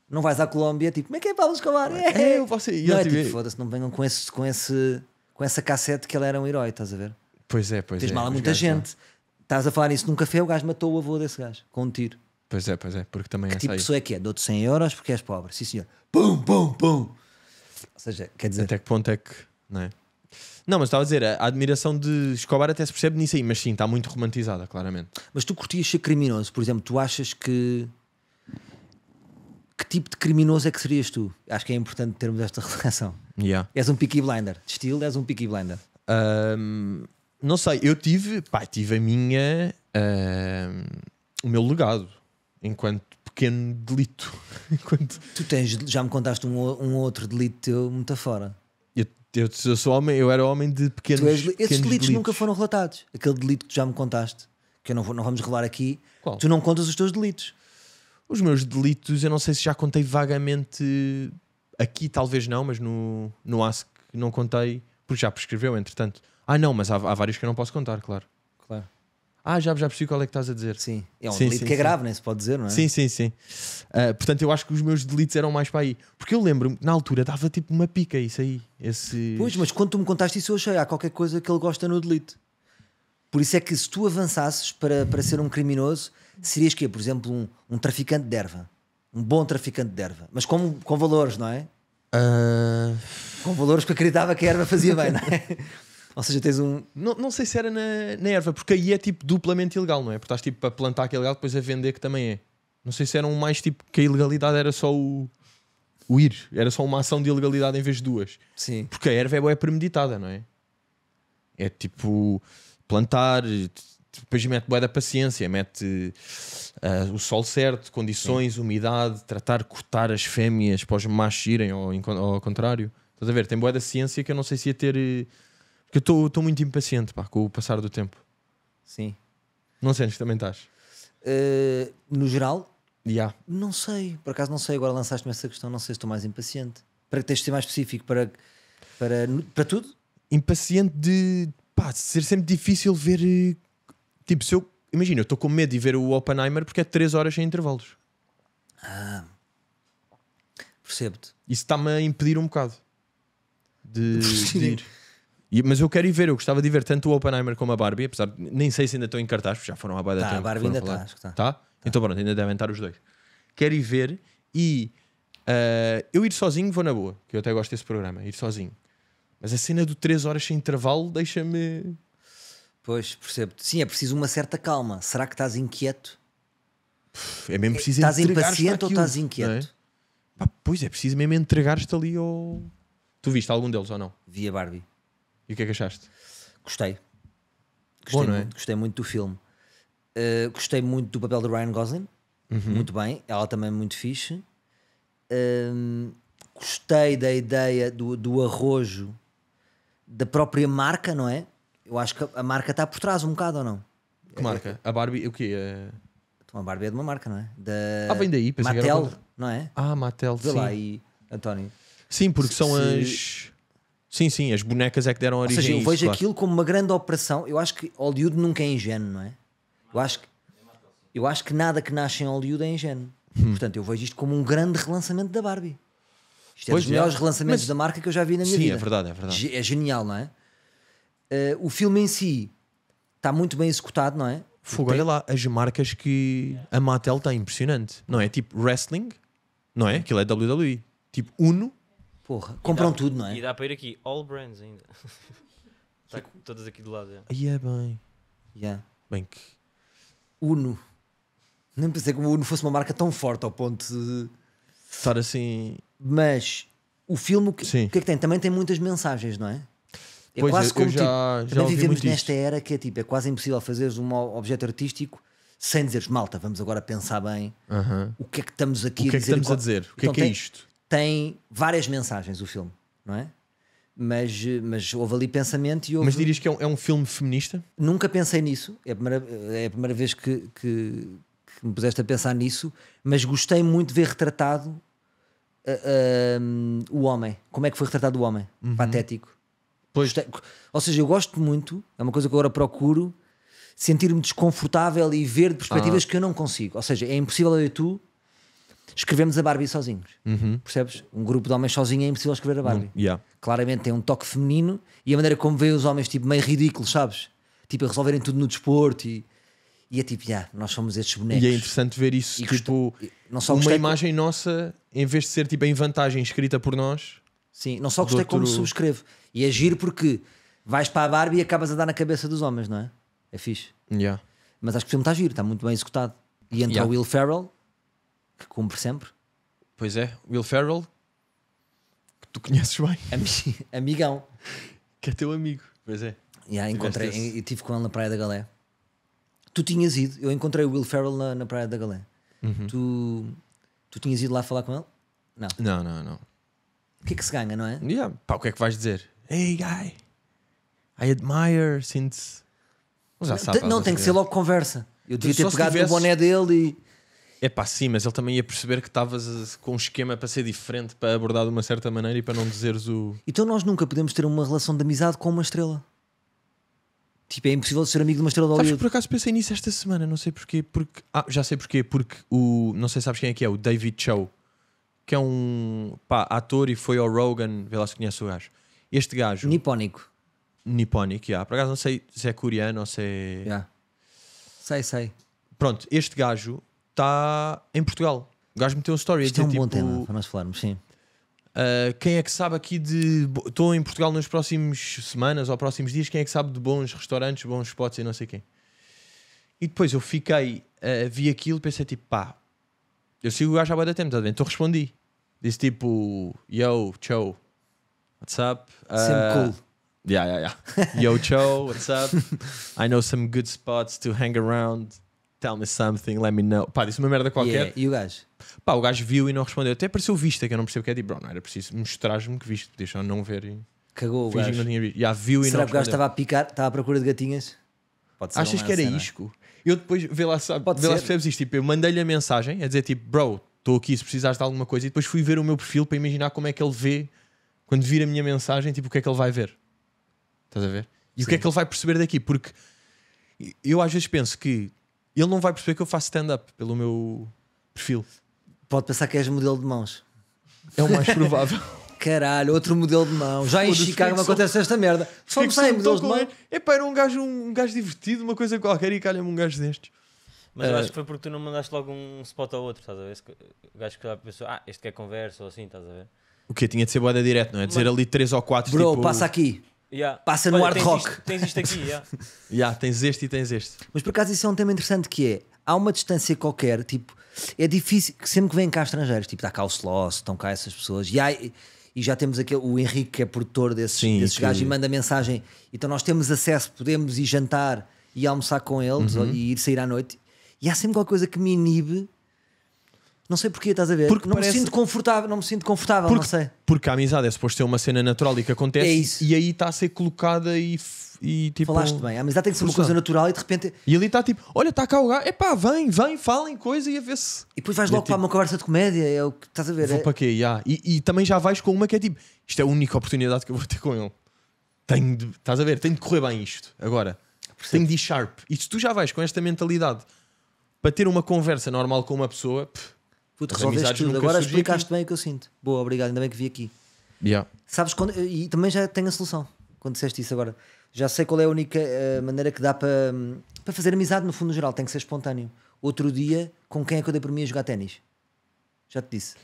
Não vais à Colômbia, tipo, como é que é Pablo Escobar? É, é, eu posso ir. Não, é, tipo, foda-se, não venham com esse, com esse com essa cassete que ele era um herói, estás a ver? Pois é, pois tens é. Tens mal a muita gente. Estás a falar isso num café, o gajo matou o avô desse gajo com um tiro. Pois é, pois é, porque também que é tipo pessoa é que é? Dou-te 100 euros porque és pobre, sim senhor. Pum, pum, pum. Ou seja, quer dizer. Até que ponto é que. Não, é? não mas estava a dizer, a admiração de Escobar até se percebe nisso aí, mas sim, está muito romantizada, claramente. Mas tu curtias ser criminoso, por exemplo, tu achas que que tipo de criminoso é que serias tu? Acho que é importante termos esta relação. Yeah. És um picky blinder. De estilo, és um picky blinder. Um, não sei, eu tive, pá, tive a minha. Um, o meu legado enquanto pequeno delito. enquanto... Tu tens, já me contaste um, um outro delito teu muito fora. Eu, eu, sou homem, eu era homem de pequenos, és, pequenos Esses delitos, delitos, nunca foram relatados. Aquele delito que tu já me contaste, que eu não, não vamos revelar aqui, Qual? tu não contas os teus delitos. Os meus delitos, eu não sei se já contei vagamente aqui, talvez não, mas no, no ASC não contei, porque já prescreveu, entretanto. Ah, não, mas há, há vários que eu não posso contar, claro. Claro. Ah, já, já percebi qual é que estás a dizer. Sim. É um sim, delito sim, que é grave, nem né? se pode dizer, não é? Sim, sim, sim. Uh, portanto, eu acho que os meus delitos eram mais para aí. Porque eu lembro-me, na altura, dava tipo uma pica isso aí. Esse... Pois, mas quando tu me contaste isso, eu achei, há qualquer coisa que ele gosta no delito. Por isso é que se tu avançasses para, para ser um criminoso, serias que, por exemplo, um, um, traficante de erva. Um bom traficante de erva. Mas com, com valores, não é? Uh... Com valores que acreditava que a erva fazia bem, não é? Ou seja, tens um. Não, não sei se era na, na erva, porque aí é tipo duplamente ilegal, não é? Porque estás tipo a plantar que é legal depois a vender que também é. Não sei se era um mais tipo que a ilegalidade era só o, o ir, era só uma ação de ilegalidade em vez de duas. Sim. Porque a erva é premeditada, não é? É tipo plantar, depois mete boa da paciência, mete uh, o sol certo, condições, Sim. umidade, tratar, cortar as fêmeas para os machos irem ou, ou ao contrário. Estás a ver? Tem boa da ciência que eu não sei se ia ter. Porque eh, eu estou muito impaciente pá, com o passar do tempo. Sim. Não sentes que também estás? Uh, no geral? Já. Yeah. Não sei, por acaso não sei. Agora lançaste-me essa questão, não sei se estou mais impaciente. Para que tens de ser mais específico, para, para, para tudo? Impaciente de pá, ser sempre difícil ver eh, Tipo, se eu. Imagina, eu estou com medo de ver o Oppenheimer porque é 3 horas sem intervalos. Ah. Percebo-te. Isso está-me a impedir um bocado de, de ir. E, mas eu quero ir ver, eu gostava de ver tanto o Oppenheimer como a Barbie, apesar de nem sei se ainda estão em cartaz, porque já foram à Bada tá, tempo, A Barbie ainda está, tá. tá. tá? Então pronto, ainda devem estar os dois. Quero ir ver e uh, eu ir sozinho vou na boa, que eu até gosto desse programa, ir sozinho. Mas a cena do 3 horas sem intervalo deixa-me Pois, percebo. -te. Sim, é preciso uma certa calma. Será que estás inquieto? É mesmo é, preciso Estás impaciente ou estás inquieto? É? Pá, pois é, preciso mesmo entregar-te ali ou Tu viste algum deles ou não? Vi a Barbie. E o que é que achaste? Gostei. Gostei, Bom, é? muito, é? gostei muito do filme. Uh, gostei muito do papel de Ryan Gosling. Uhum. Muito bem. Ela também é muito fixe. Uh, gostei da ideia do, do arrojo da própria marca, não é? Eu acho que a marca está por trás um bocado ou não? Que marca? A Barbie, o quê? É- então, a... uma Barbie é de uma marca, não é? Da... Ah, vem daí, pensei Mattel, que era não é? Ah, Mattel, Vê sim. lá aí, António. Sim, porque se, são se... as. Sim, sim, as bonecas é que deram origem Ou seja, eu vejo aquilo como uma grande operação. Eu acho que Hollywood nunca é ingênuo, não é? Eu acho que, eu acho que nada que nasce em Hollywood é ingênuo. Hum. Portanto, eu vejo isto como um grande relançamento da Barbie. Isto é pois dos melhores é. relançamentos Mas... da marca que eu já vi na minha sim, vida. Sim, é verdade, é verdade. É genial, não é? Uh, o filme em si está muito bem executado, não é? Fogo, olha lá as marcas que a Mattel está impressionante, não é? Tipo wrestling, não é? Aquilo é WWE. Tipo Uno. Porra, compram dá, tudo, não é? E dá para ir aqui, all brands ainda. está todas aqui do lado. É. Aí é bem. Yeah. Bem que. Uno. Nem pensei que o Uno fosse uma marca tão forte ao ponto de. Estar assim. Mas o filme, o que, o que é que tem? Também tem muitas mensagens, não é? É pois quase como eu já, tipo, já vivemos nesta isto. era que é tipo, é quase impossível fazeres um objeto artístico sem dizeres malta, vamos agora pensar bem o que é que estamos aqui o que a dizer. É que estamos a dizer? O que é então, é que é isto? Tem, tem várias mensagens o filme, não é? Mas, mas houve ali pensamento e houve... Mas dirias que é um, é um filme feminista? Nunca pensei nisso, é a primeira, é a primeira vez que, que, que me puseste a pensar nisso, mas gostei muito de ver retratado uh, ah, uh, ah, um, o homem. Como é que foi retratado o homem? Uhum. Patético Pois, ou seja, eu gosto muito, é uma coisa que agora procuro, sentir-me desconfortável e ver de perspectivas ah. que eu não consigo. Ou seja, é impossível eu e tu escrevemos a Barbie sozinhos. Uhum. Percebes? Um grupo de homens sozinho é impossível escrever a Barbie. Uhum. Yeah. Claramente tem um toque feminino e a maneira como veem os homens, tipo, meio ridículo, sabes? Tipo, a resolverem tudo no desporto e. E é tipo, yeah, nós somos estes bonecos. E é interessante ver isso, e tipo, uma imagem que... nossa, em vez de ser tipo em vantagem escrita por nós, Sim, não só gostei como subscrevo. E é porque vais para a Barbie e acabas a dar na cabeça dos homens, não é? É fixe. Yeah. Mas acho que o filme está giro, está muito bem executado. E entra yeah. o Will Ferrell, que cumpre sempre. Pois é, Will Ferrell, que tu conheces bem. amigão. Que é teu amigo, pois é. Yeah, encontrei, e estive com ele na Praia da Galé. Tu tinhas ido, eu encontrei o Will Ferrell na, na Praia da Galé. Uhum. Tu, tu tinhas ido lá falar com ele? Não. Não, não, não. O que é que se ganha, não é? Yeah. Pá, o que é que vais dizer? Hey guy, I admire since. Já sabe, não, não tem que ser logo conversa. Eu devia ter pegado o boné dele e. É pá, sim, mas ele também ia perceber que estavas eh, com um esquema para ser diferente, para abordar de uma certa maneira e para não dizeres o. Então nós nunca podemos ter uma relação de amizade com uma estrela. Tipo, é impossível ser amigo de uma estrela de Hollywood. Sabes, por acaso pensei nisso esta semana, não sei porquê. Porque, ah, já sei porquê, porque o. Não sei sabes quem é que é, o David Cho que é um pá, ator e foi ao Rogan, vê lá se conhece o gajo. Este gajo. Nipónico. Nipónico, já. Yeah. Por acaso não sei se é coreano ou se é. Yeah. Sei, sei. Pronto, este gajo está em Portugal. O gajo meteu um story. Isto é um bom tipo, tema para nós falarmos, sim. Uh, quem é que sabe aqui de. Estou em Portugal nas próximas semanas ou próximos dias. Quem é que sabe de bons restaurantes, bons spots e não sei quem? E depois eu fiquei, uh, vi aquilo, pensei tipo, pá, eu sigo o gajo há bastante tempo, tá bem? Então respondi. Disse tipo, yo, tchau, what's up? Sempre uh, cool. Yeah, yeah, yeah. Yo, Joe, what's up? I know some good spots to hang around. Tell me something, let me know. Pá, disse uma merda qualquer. Yeah, E o gajo? Pá, o gajo viu e não respondeu. Até apareceu vista, é que eu não percebo o que é. de tipo, bro, não era preciso mostrar-me que viste. Deixa eu não ver e Cagou o fingir que não tinha visto. Já viu e Será não que o gajo estava a picar, estava à procura de gatinhas? Pode ser Achas que era cena. isco? Eu depois, vê lá, sabe, Pode vê lá se percebes isto. Tipo, eu mandei-lhe a mensagem a dizer tipo, bro, estou aqui se precisares de alguma coisa. E depois fui ver o meu perfil para imaginar como é que ele vê quando vir a minha mensagem, tipo, o que é que ele vai ver. Estás a ver? E Sim. o que é que ele vai perceber daqui? Porque eu às vezes penso que ele não vai perceber que eu faço stand-up pelo meu perfil. Pode pensar que és modelo de mãos. É o mais provável. Caralho, outro modelo de mão. Já em Chicago me acontece esta merda. Fomos sem modelo de mão. É para um gajo, um gajo divertido, uma coisa qualquer, e calha-me um gajo destes. Mas eu eh, acho que foi porque tu não mandaste logo um spot ao outro, estás a ver? O gajo que já pensou, ah, este quer conversa ou assim, estás a ver? O que tinha de ser boada direto, não é? Dizer ali 3 ou 4 Bro, tipo... passa aqui. Yeah. Passa no Olha, hard tens rock. Isto, tens isto aqui, yeah. yeah, tens este e tens este. Mas por acaso isso é um tema interessante que é, há uma distância qualquer, tipo, é difícil, sempre que vêm cá estrangeiros, tipo, está cá o Sloss, estão cá essas pessoas, e, há, e já temos aquele, o Henrique que é produtor desses, Sim, desses gajos e manda mensagem, então nós temos acesso, podemos ir jantar e almoçar com eles uhum. ou, e ir sair à noite, e há sempre qualquer coisa que me inibe. Não sei porquê, estás a ver? Porque não parece... me sinto confortável, não me sinto confortável, porque, não sei. Porque a amizade é suposto ser uma cena natural e que acontece é e aí está a ser colocada e, e tipo. Falaste bem, a amizade tem que ser uma coisa natural e de repente. E ali está tipo, olha, está cá o gajo, epá, vem, vem, falem coisa e a ver-se. E depois vais logo é, para tipo uma conversa de comédia, é o que estás a ver. Vou é... para quê, yeah. e, e também já vais com uma que é tipo, isto é a única oportunidade que eu vou ter com ele. Tenho de, estás a ver, tem de correr bem isto agora. Tenho de ir sharp. E se tu já vais com esta mentalidade para ter uma conversa normal com uma pessoa, pff, Puto, resolveste tudo. Agora explicaste aqui. bem o que eu sinto. Boa, obrigado, ainda bem que vi aqui. Yeah. Sabes quando. E também já tenho a solução quando disseste isso agora. Já sei qual é a única uh, maneira que dá para, hum, para fazer amizade, no fundo, no geral. Tem que ser espontâneo. Outro dia, com quem é que eu dei por mim a jogar ténis? Já te disse.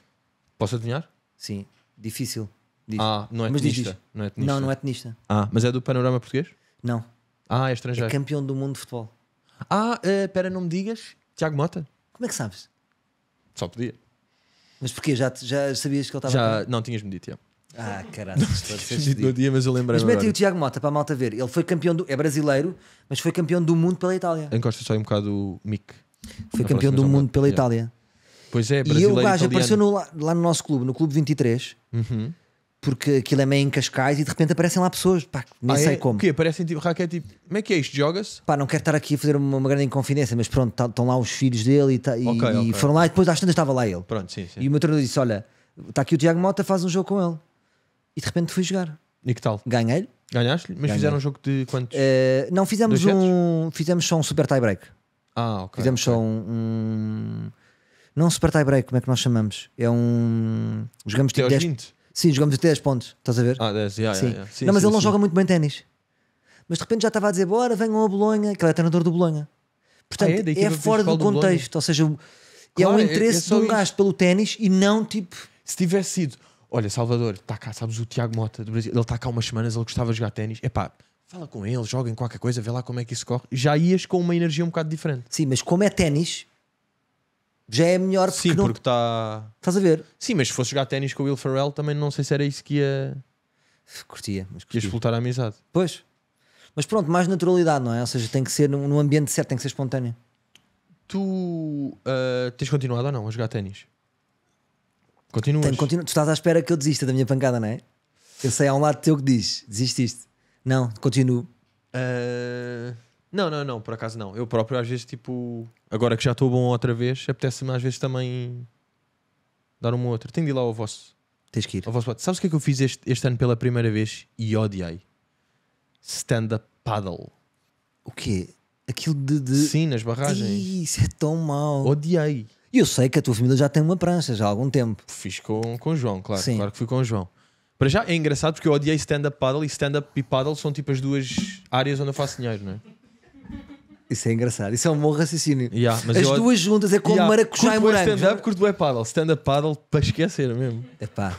Posso adivinhar? Sim. Difícil. Diz. Ah, não é, mas tenista. Diz, diz. não é tenista. Não, não é tenista. Ah, mas é do panorama português? Não. Ah, é estrangeiro. É campeão do mundo de futebol. Ah, espera, eh, uh, não me digas Tiago Mota. Como é que sabes? Só podia. Mas porquê? Já, já sabias que ele estava. Já aqui? não tinhas-me dito, Ah, caralho, no dia, mas eu lembrei. Mas mete o Tiago Mota para a malta ver. Ele foi campeão do. É brasileiro, mas foi campeão do mundo pela Itália. Encosta só um bocado o Mick. Foi campeão do mundo pela Itália. Pois é, brasileiro. E o gajo apareceu no, lá no nosso clube, no Clube 23. Uhum porque aquilo é meio em Cascais e de repente aparecem lá pessoas, pá, nem ah, sei é? como. O quê? Aparecem tipo, Raquel, tipo, como é que é isto? Joga-se? Pá, não quero estar aqui a fazer uma, uma grande inconfidência, mas pronto, tá, estão lá os filhos dele e, tá, e, okay, e foram lá e depois às tantas estava lá ele. Pronto, sim, sim. E o meu treinador disse: Olha, está aqui o Tiago Mota, faz um jogo com ele. E de repente fui jogar. E que tal? Ganhei-lhe. Ganhaste-lhe? Mas Ganhei. fizeram um jogo de quantos? Uh, não, fizemos Dois um. Fizemos só um super tie-break. Ah, ok. Fizemos okay. só um, um. Não um super tie-break, como é que nós chamamos? É um. Jogamos é tipo 10. 20. Sim, jogamos até 10 pontos, estás a ver? Ah, 10, yeah, sim. Yeah, yeah. sim. Não, mas sim, ele não sim. joga muito bem ténis. Mas de repente já estava a dizer, bora, venham a Bolonha, que ele é treinador do Bolonha. Portanto, ah, é, é fora do, contexto, do ou seja, é um é- interesse é, é de um gajo pelo ténis e não tipo. Se tivesse sido, olha, Salvador, está cá, sabes o Tiago Mota do Brasil, ele está cá umas semanas, ele gostava de jogar ténis, é pá, fala com ele, joga em qualquer coisa, vê lá como é que isso corre. Já ias com uma energia um bocado diferente. Sim, mas como é ténis, já é melhor porque Sim, não... porque está. Estás a ver? Sim, mas se fosse jogar ténis com o Will Ferrell, também não sei se era isso que ia. Curtia, mas curtia. Que ia explotar a amizade. Pois. Mas pronto, mais naturalidade, não é? Ou seja, tem que ser num, num ambiente certo, tem que ser espontâneo. Tu uh, tens continuado ou não a jogar ténis? Continuas? Tenho, continu... Tu estás à espera que eu desista da minha pancada, não é? Eu sei, há um lado teu que diz: desististe. Não, continuo. Uh... Não, não, não, por acaso não. Eu próprio às vezes tipo Agora que já estou bom outra vez, apetece-me às vezes também dar uma outra. Tenho de ir lá ao vosso. Tens que ir. Ao vosso Sabes o que é que eu fiz este, este ano pela primeira vez e odiei? Stand-up paddle. O quê? Aquilo de, de... Sim, nas barragens. Ih, isso é tão mau. Odiei. E eu sei que a tua família já tem uma prancha já há algum tempo. Fiz com, com o João, claro. Sim. Claro que fui com o João. Para já é engraçado porque eu odiei stand-up paddle e stand-up e paddle são tipo as duas áreas onde eu faço dinheiro, não é? Isso é engraçado, isso é um bom raciocínio. Yeah, As eu... duas juntas é como yeah, maracujá e morango. Stand-up, curto é paddle. Stand-up paddle para esquecer mesmo. É pá.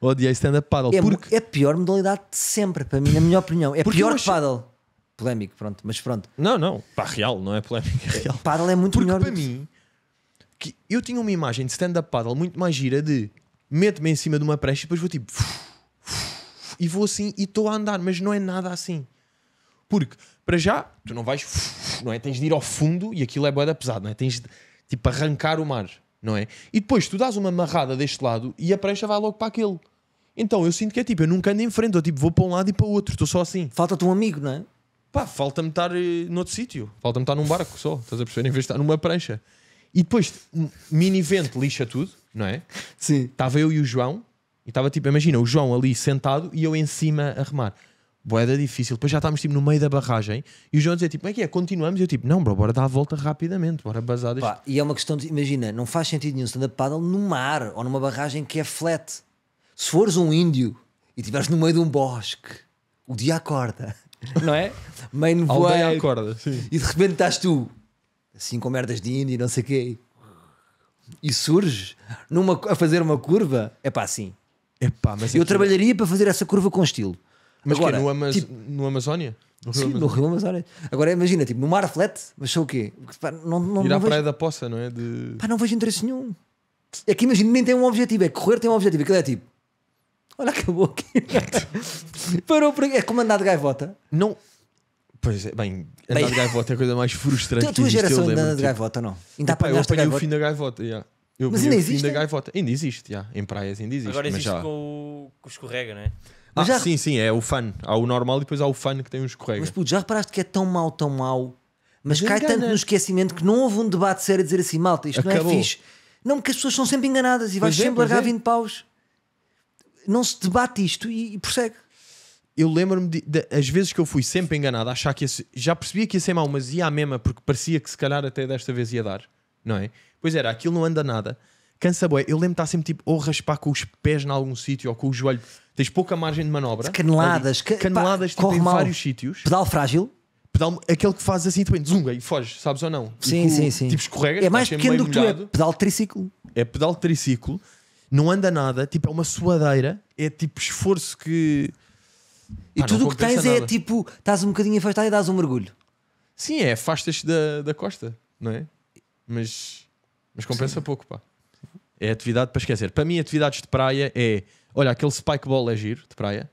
Odiei stand-up paddle. É, porque... é a pior modalidade de sempre, para mim, na minha opinião. É porque pior acho... que paddle. Polémico, pronto, mas pronto. Não, não, pá, real, não é polémico, é real. Paddle é muito porque melhor. para mim, que eu tinha uma imagem de stand-up paddle muito mais gira de meto-me em cima de uma prancha e depois vou tipo. E vou assim e estou a andar, mas não é nada assim. Porque para já, tu não vais, não é? Tens de ir ao fundo e aquilo é boeda pesado, não é? Tens de tipo arrancar o mar, não é? E depois tu dás uma amarrada deste lado e a prancha vai logo para aquele. Então eu sinto que é tipo, eu nunca ando em frente, eu tipo vou para um lado e para o outro, estou só assim. Falta-te um amigo, não é? Pá, falta-me estar eh, noutro sítio, falta-me estar num barco só, estás a perceber? Em vez de estar numa prancha. E depois, um mini vento lixa tudo, não é? Sim. Estava eu e o João, e estava tipo, imagina, o João ali sentado e eu em cima a remar boeda difícil. Depois já estávamos tipo no meio da barragem e o João dizia tipo, como é que é? Continuamos? E eu tipo, não, bro, bora dar a volta rapidamente, bora basar Pá, e é uma questão de, imagina, não faz sentido nenhum stand-up paddle no mar ou numa barragem que é flat. Se fores um índio e estiveres no meio de um bosque, o dia acorda, não é? meio nevoeiro. acorda, sim. E de repente estás tu, assim com merdas de índio e não sei o quê, e surges numa, a fazer uma curva, é pá, sim. Epá, mas eu aqui... trabalharia para fazer essa curva com estilo. Mas é? Agora, quê? no, Amaz tipo, no Amazónia? No Rio sim, Amazônia. no Rio Amazónia. Agora imagina, tipo, no mar flat, mas sou o quê? Pá, não, não, Ir não à vejo... praia da poça, não é? De... Pá, não vejo interesse nenhum. É que imagina, nem tem um objetivo, é correr tem um objetivo. Aquilo é tipo, olha, acabou aqui. Parou por aqui. É como andar de gaivota. Não. Pois é, bem, andar bem... de gaivota é a coisa mais frustrante. A tua geração não anda de tipo, gaivota, não? Ainda Epá, eu apanhei o fim da gaivota, já. Eu mas ainda existe? Ainda gaivota. Ainda existe, já. em praias ainda existe. Agora existe já... com o escorrega, não é? Ah, já... sim, sim, é o fã Há o normal e depois há o fã que tem um escorrega. Mas puto, já reparaste que é tão mau, tão mau, mas, mas cai engana. tanto no esquecimento que não houve um debate sério a dizer assim, malta, isto Acabou. não é fixe. Não, porque as pessoas são sempre enganadas e vais é, sempre largar é. 20 paus. Não se debate isto e, e prossegue. Eu lembro-me das vezes que eu fui sempre enganado, achar que esse, já percebia que ia ser mau, mas ia à mesma, porque parecia que se calhar até desta vez ia dar, não é? Pois era, aquilo não anda nada, cansa boé Eu lembro me de estar sempre tipo, ou raspar com os pés em algum sítio ou com o joelho tens pouca margem de manobra. Caneladas, ali, caneladas pá, tipo, em mal. vários sítios. Pedal frágil. Pedal, aquele que faz assim também, zunga e foge, sabes ou não? Sim, sim, sim. Tipo escorrega, é tá mais pequeno do que tu, é pedal triciclo. É pedal triciclo, não anda nada, tipo é uma suadeira, é tipo esforço que. E ah, tudo o que tens é nada. é tipo, estás um bocadinho afastado e dás um mergulho. Sim, é, afastas-te da, da costa, não é? Mas, mas compensa sim. pouco, pá. É atividade para esquecer. Para mim, atividades de praia é Olha, aquele spike ball é giro de praia.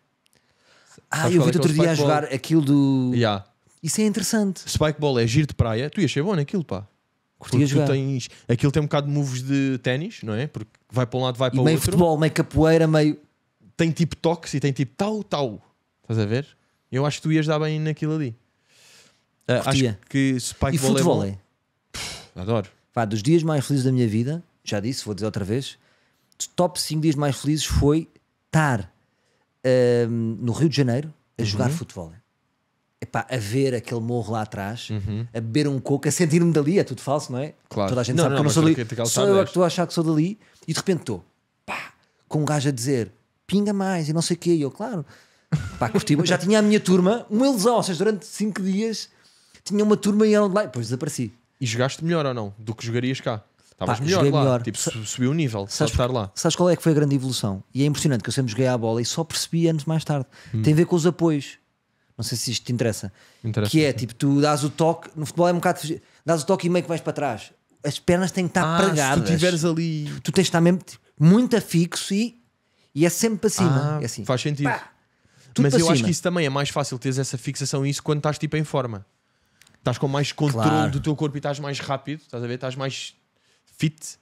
Ah, Sabes eu vi é, é outro dia a jogar aquilo do. Yeah. Isso é interessante. Spike ball é giro de praia. Tu ias ser bom naquilo, pá. Curtia jogar. Tens... Aquilo tem um bocado de moves de ténis, não é? Porque vai para um lado, vai para o outro. Meio futebol, meio capoeira, meio. Tem tipo toques e tem tipo tal, tal. Estás a ver? Eu acho que tu ias dar bem naquilo ali. Uh, acho que Spike e Ball é futebol é. Bom. é? Pff, adoro. Pá, dos dias mais felizes da minha vida, já disse, vou dizer outra vez, top 5 dias mais felizes foi estar um, no Rio de Janeiro a uhum. jogar futebol. Epá, a ver aquele morro lá atrás, uhum. a beber um coco, a sentir-me dali, é tudo falso, não é? Claro. Toda a gente não, sabe não, que eu não sou dali. Só eu é que estou a achar que sou dali e de repente estou, com um gajo a dizer pinga mais e não sei o quê. E eu, claro, pá, curti. já tinha a minha turma, um ilusão, ou seja, durante 5 dias tinha uma turma e eram de lá e depois desapareci. E jogaste melhor ou não do que jogarias cá? Estavas melhor lá, melhor. tipo, subiu o nível, sabes, estar lá. Sabes qual é que foi a grande evolução? E é impressionante que eu sempre joguei à bola e só percebi anos mais tarde. Hum. Tem a ver com os apoios. Não sei se isto te interessa. interessa que é tipo, tu dás o toque, no futebol é um bocado, dás o toque e meio que vais para trás. As pernas têm que estar ah, pregadas. Se tu tiveres ali. Tu, tu tens de estar mesmo tipo, muito afixo e, e é sempre para cima. Ah, é assim. Faz sentido. Pá, Mas eu cima. acho que isso também é mais fácil teres essa fixação e isso quando estás tipo em forma. Estás com mais controle claro. do teu corpo e estás mais rápido, estás a ver? Estás mais fit,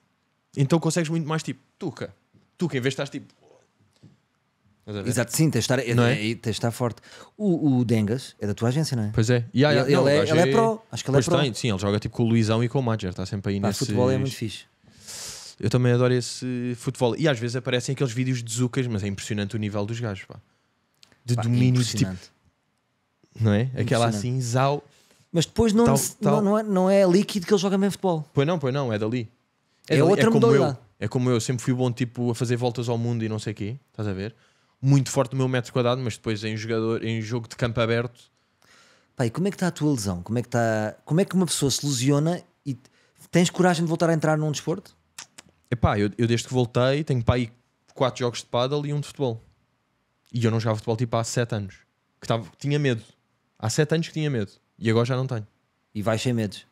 então consegues muito mais tipo, tuca. Tu que em vez de tipo, estás tipo. Exato, sim, tens de estar, é, não é? é? tens de estar forte. O, o Dengas é da tua agência, não é? Pois é. Yeah, yeah. Ele, não, ele, é, ele é, é, pro. Acho que ele pois é pro. Tem, sim, ele joga tipo com o Luizão e com o Madger. Está sempre aí nesse. futebol é muito fixe. Eu também adoro esse futebol. E às vezes aparecem aqueles vídeos de Zucas, mas é impressionante o nível dos gajos, pá. De pá, domínio de tipo. Não é? Aquela assim, zau. Mas depois não, tal, tal. Não, não, é, não é líquido que ele joga bem futebol. Pois não, pois não, é dali. É, é, é, outra é como eu, É como eu, sempre fui bom tipo a fazer voltas ao mundo e não sei o quê, estás a ver? Muito forte no meu metro quadrado, mas depois em, jogador, em jogo de campo aberto. Pai, como é que está a tua lesão? Como é que, está? como é que uma pessoa se lesiona e tens coragem de voltar a entrar num desporto? Epá, eu, eu desde que voltei tenho pá aí quatro jogos de paddle e um de futebol. E eu não jogava futebol tipo há 7 anos. Que tava, tinha medo. Há 7 anos que tinha medo. E agora já não tenho. E vais sem medos?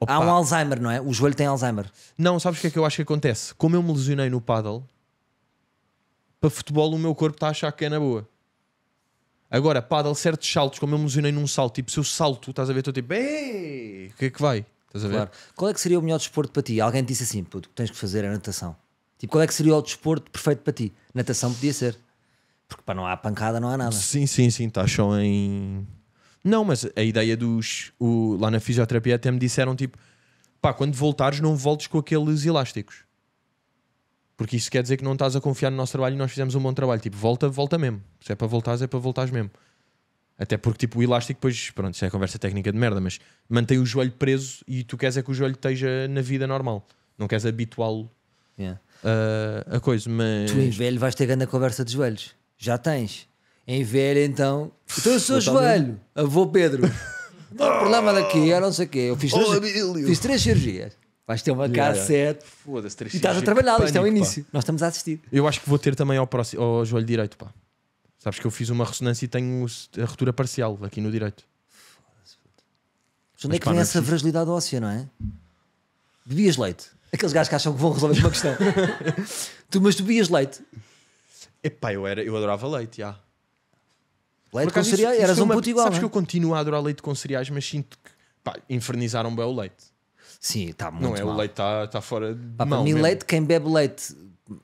Opa. Há um Alzheimer, não é? O joelho tem Alzheimer. Não, sabes o que é que eu acho que acontece? Como eu me lesionei no paddle, para futebol o meu corpo está a achar que é na boa. Agora, paddle, certos saltos, como eu me lesionei num salto, tipo, se eu salto, estás a ver, estou tipo, o que é que vai? Estás a ver? Claro. Qual é que seria o melhor desporto para ti? Alguém te disse assim, puto, que tens que fazer a natação. Tipo, qual é que seria o desporto perfeito para ti? Natação podia ser. Porque para não há pancada, não há nada. Sim, sim, sim, estás só em não, mas a ideia dos. O, lá na fisioterapia até me disseram tipo: pá, quando voltares, não voltes com aqueles elásticos. Porque isso quer dizer que não estás a confiar no nosso trabalho e nós fizemos um bom trabalho. Tipo, volta, volta mesmo. Se é para voltares, é para voltares mesmo. Até porque, tipo, o elástico, depois, pronto, isso é conversa técnica de merda, mas mantém o joelho preso e tu queres é que o joelho esteja na vida normal. Não queres habituá-lo yeah. Ah, a coisa, mas. Tu em velho vais ter grande conversa de joelhos. Já tens. Em velha, então. Então eu sou joelho, avô Pedro. Não problema daqui, eu não sei o quê. Eu fiz três, fiz três cirurgias. Vais ter uma yeah. cassete. Foda-se, três E estás a trabalhar, isto é o início. Pá. Nós estamos a assistir. Eu acho que vou ter também ao, próximo, ao joelho direito, pá. Sabes que eu fiz uma ressonância e tenho a ruptura parcial aqui no direito. Mas onde é que vem essa fragilidade óssea, não é? Bebias leite. Aqueles gajos que acham que vão resolver uma questão. tu, mas tu bebias leite. Epá, eu, era, eu adorava leite, já. Leite com cereais, eras um puto igual. Sabes que eu é? continuo a adorar leite com cereais, mas sinto que pá, infernizaram bem o leite. Sim, está muito Não é, mal. o leite está tá fora de pá, mão Para mim, mesmo. leite, quem bebe leite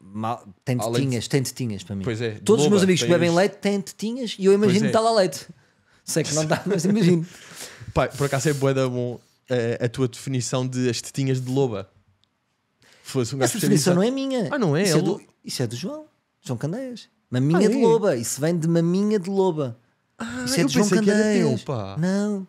mal, tem tetinhas, leite- tem tetinhas para mim. Pois é, Todos os meus amigos que bebem leite têm tetinhas e eu imagino é. que está lá leite. Sei que não está mas imagino. Pá, por acaso é boeda da bom eh, a tua definição de as tetinhas de loba. Fosse um gajo Essa definição não é minha. Ah, não é? Isso é, é do, isso é do João. João Candeias. Maminha ah, de é? loba. Isso vem de maminha de loba. Ah, isso é de João Candeias. Não.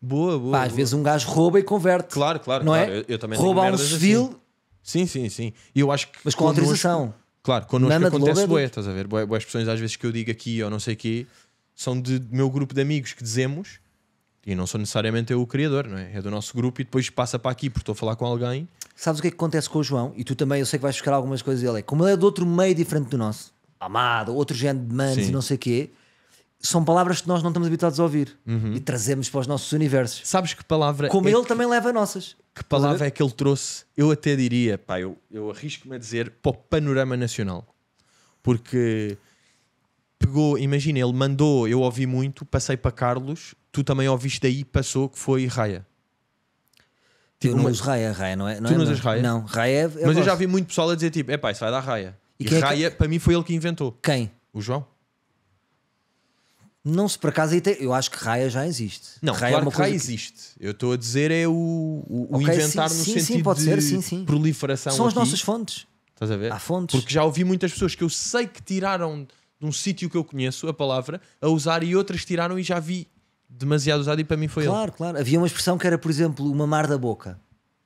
Boa, boa. Pá, às boa. vezes um gajo rouba e converte. Claro, claro. Não é? claro. É? Eu, eu também rouba a um assim. civil. Assim. Sim, sim, sim. E eu acho que. Mas com connosco, autorização. Claro, connosco Nana acontece boé, estás a ver? boas boé, expressões às vezes que eu digo aqui ou não sei o quê são de, do meu grupo de amigos que dizemos e não sou necessariamente eu o criador, não é? É do nosso grupo e depois passa para aqui porque estou a falar com alguém. Sabes o que é que acontece com o João? E tu também, eu sei que vais buscar algumas coisas dele. É como ele é de outro meio diferente do nosso, amado, outro género de e não sei o quê, são palavras que nós não estamos habituados a ouvir uhum. e trazemos para os nossos universos. Sabes que palavra. Como é ele que, também leva nossas. Que palavra é que ele trouxe? Eu até diria, pá, eu, eu arrisco-me a dizer para o panorama nacional. Porque pegou, imagina, ele mandou, eu ouvi muito, passei para Carlos, tu também ouviste daí, passou, que foi Raia. Tipo, eu não uso raia, raia, não é? Não tu é, não usas raia? Não, raia é. mas eu já vi muito pessoal a dizer tipo, é pá, isso vai dar raia. E, e é raia, é que... para mim, foi ele que inventou. Quem? O João. Não se por acaso eu acho que raia já existe. Não, raia é claro é que raia que... existe. Eu estou a dizer é o, o, o inventar sim, no sim, sentido sim, pode de ser, sim, sim. proliferação. São as aqui. nossas fontes. Estás a ver? Há fontes. Porque já ouvi muitas pessoas que eu sei que tiraram de um sítio que eu conheço a palavra a usar e outras tiraram e já vi demasiado usado e para mim foi claro, ele. Claro, claro. Havia uma expressão que era, por exemplo, uma mar da boca.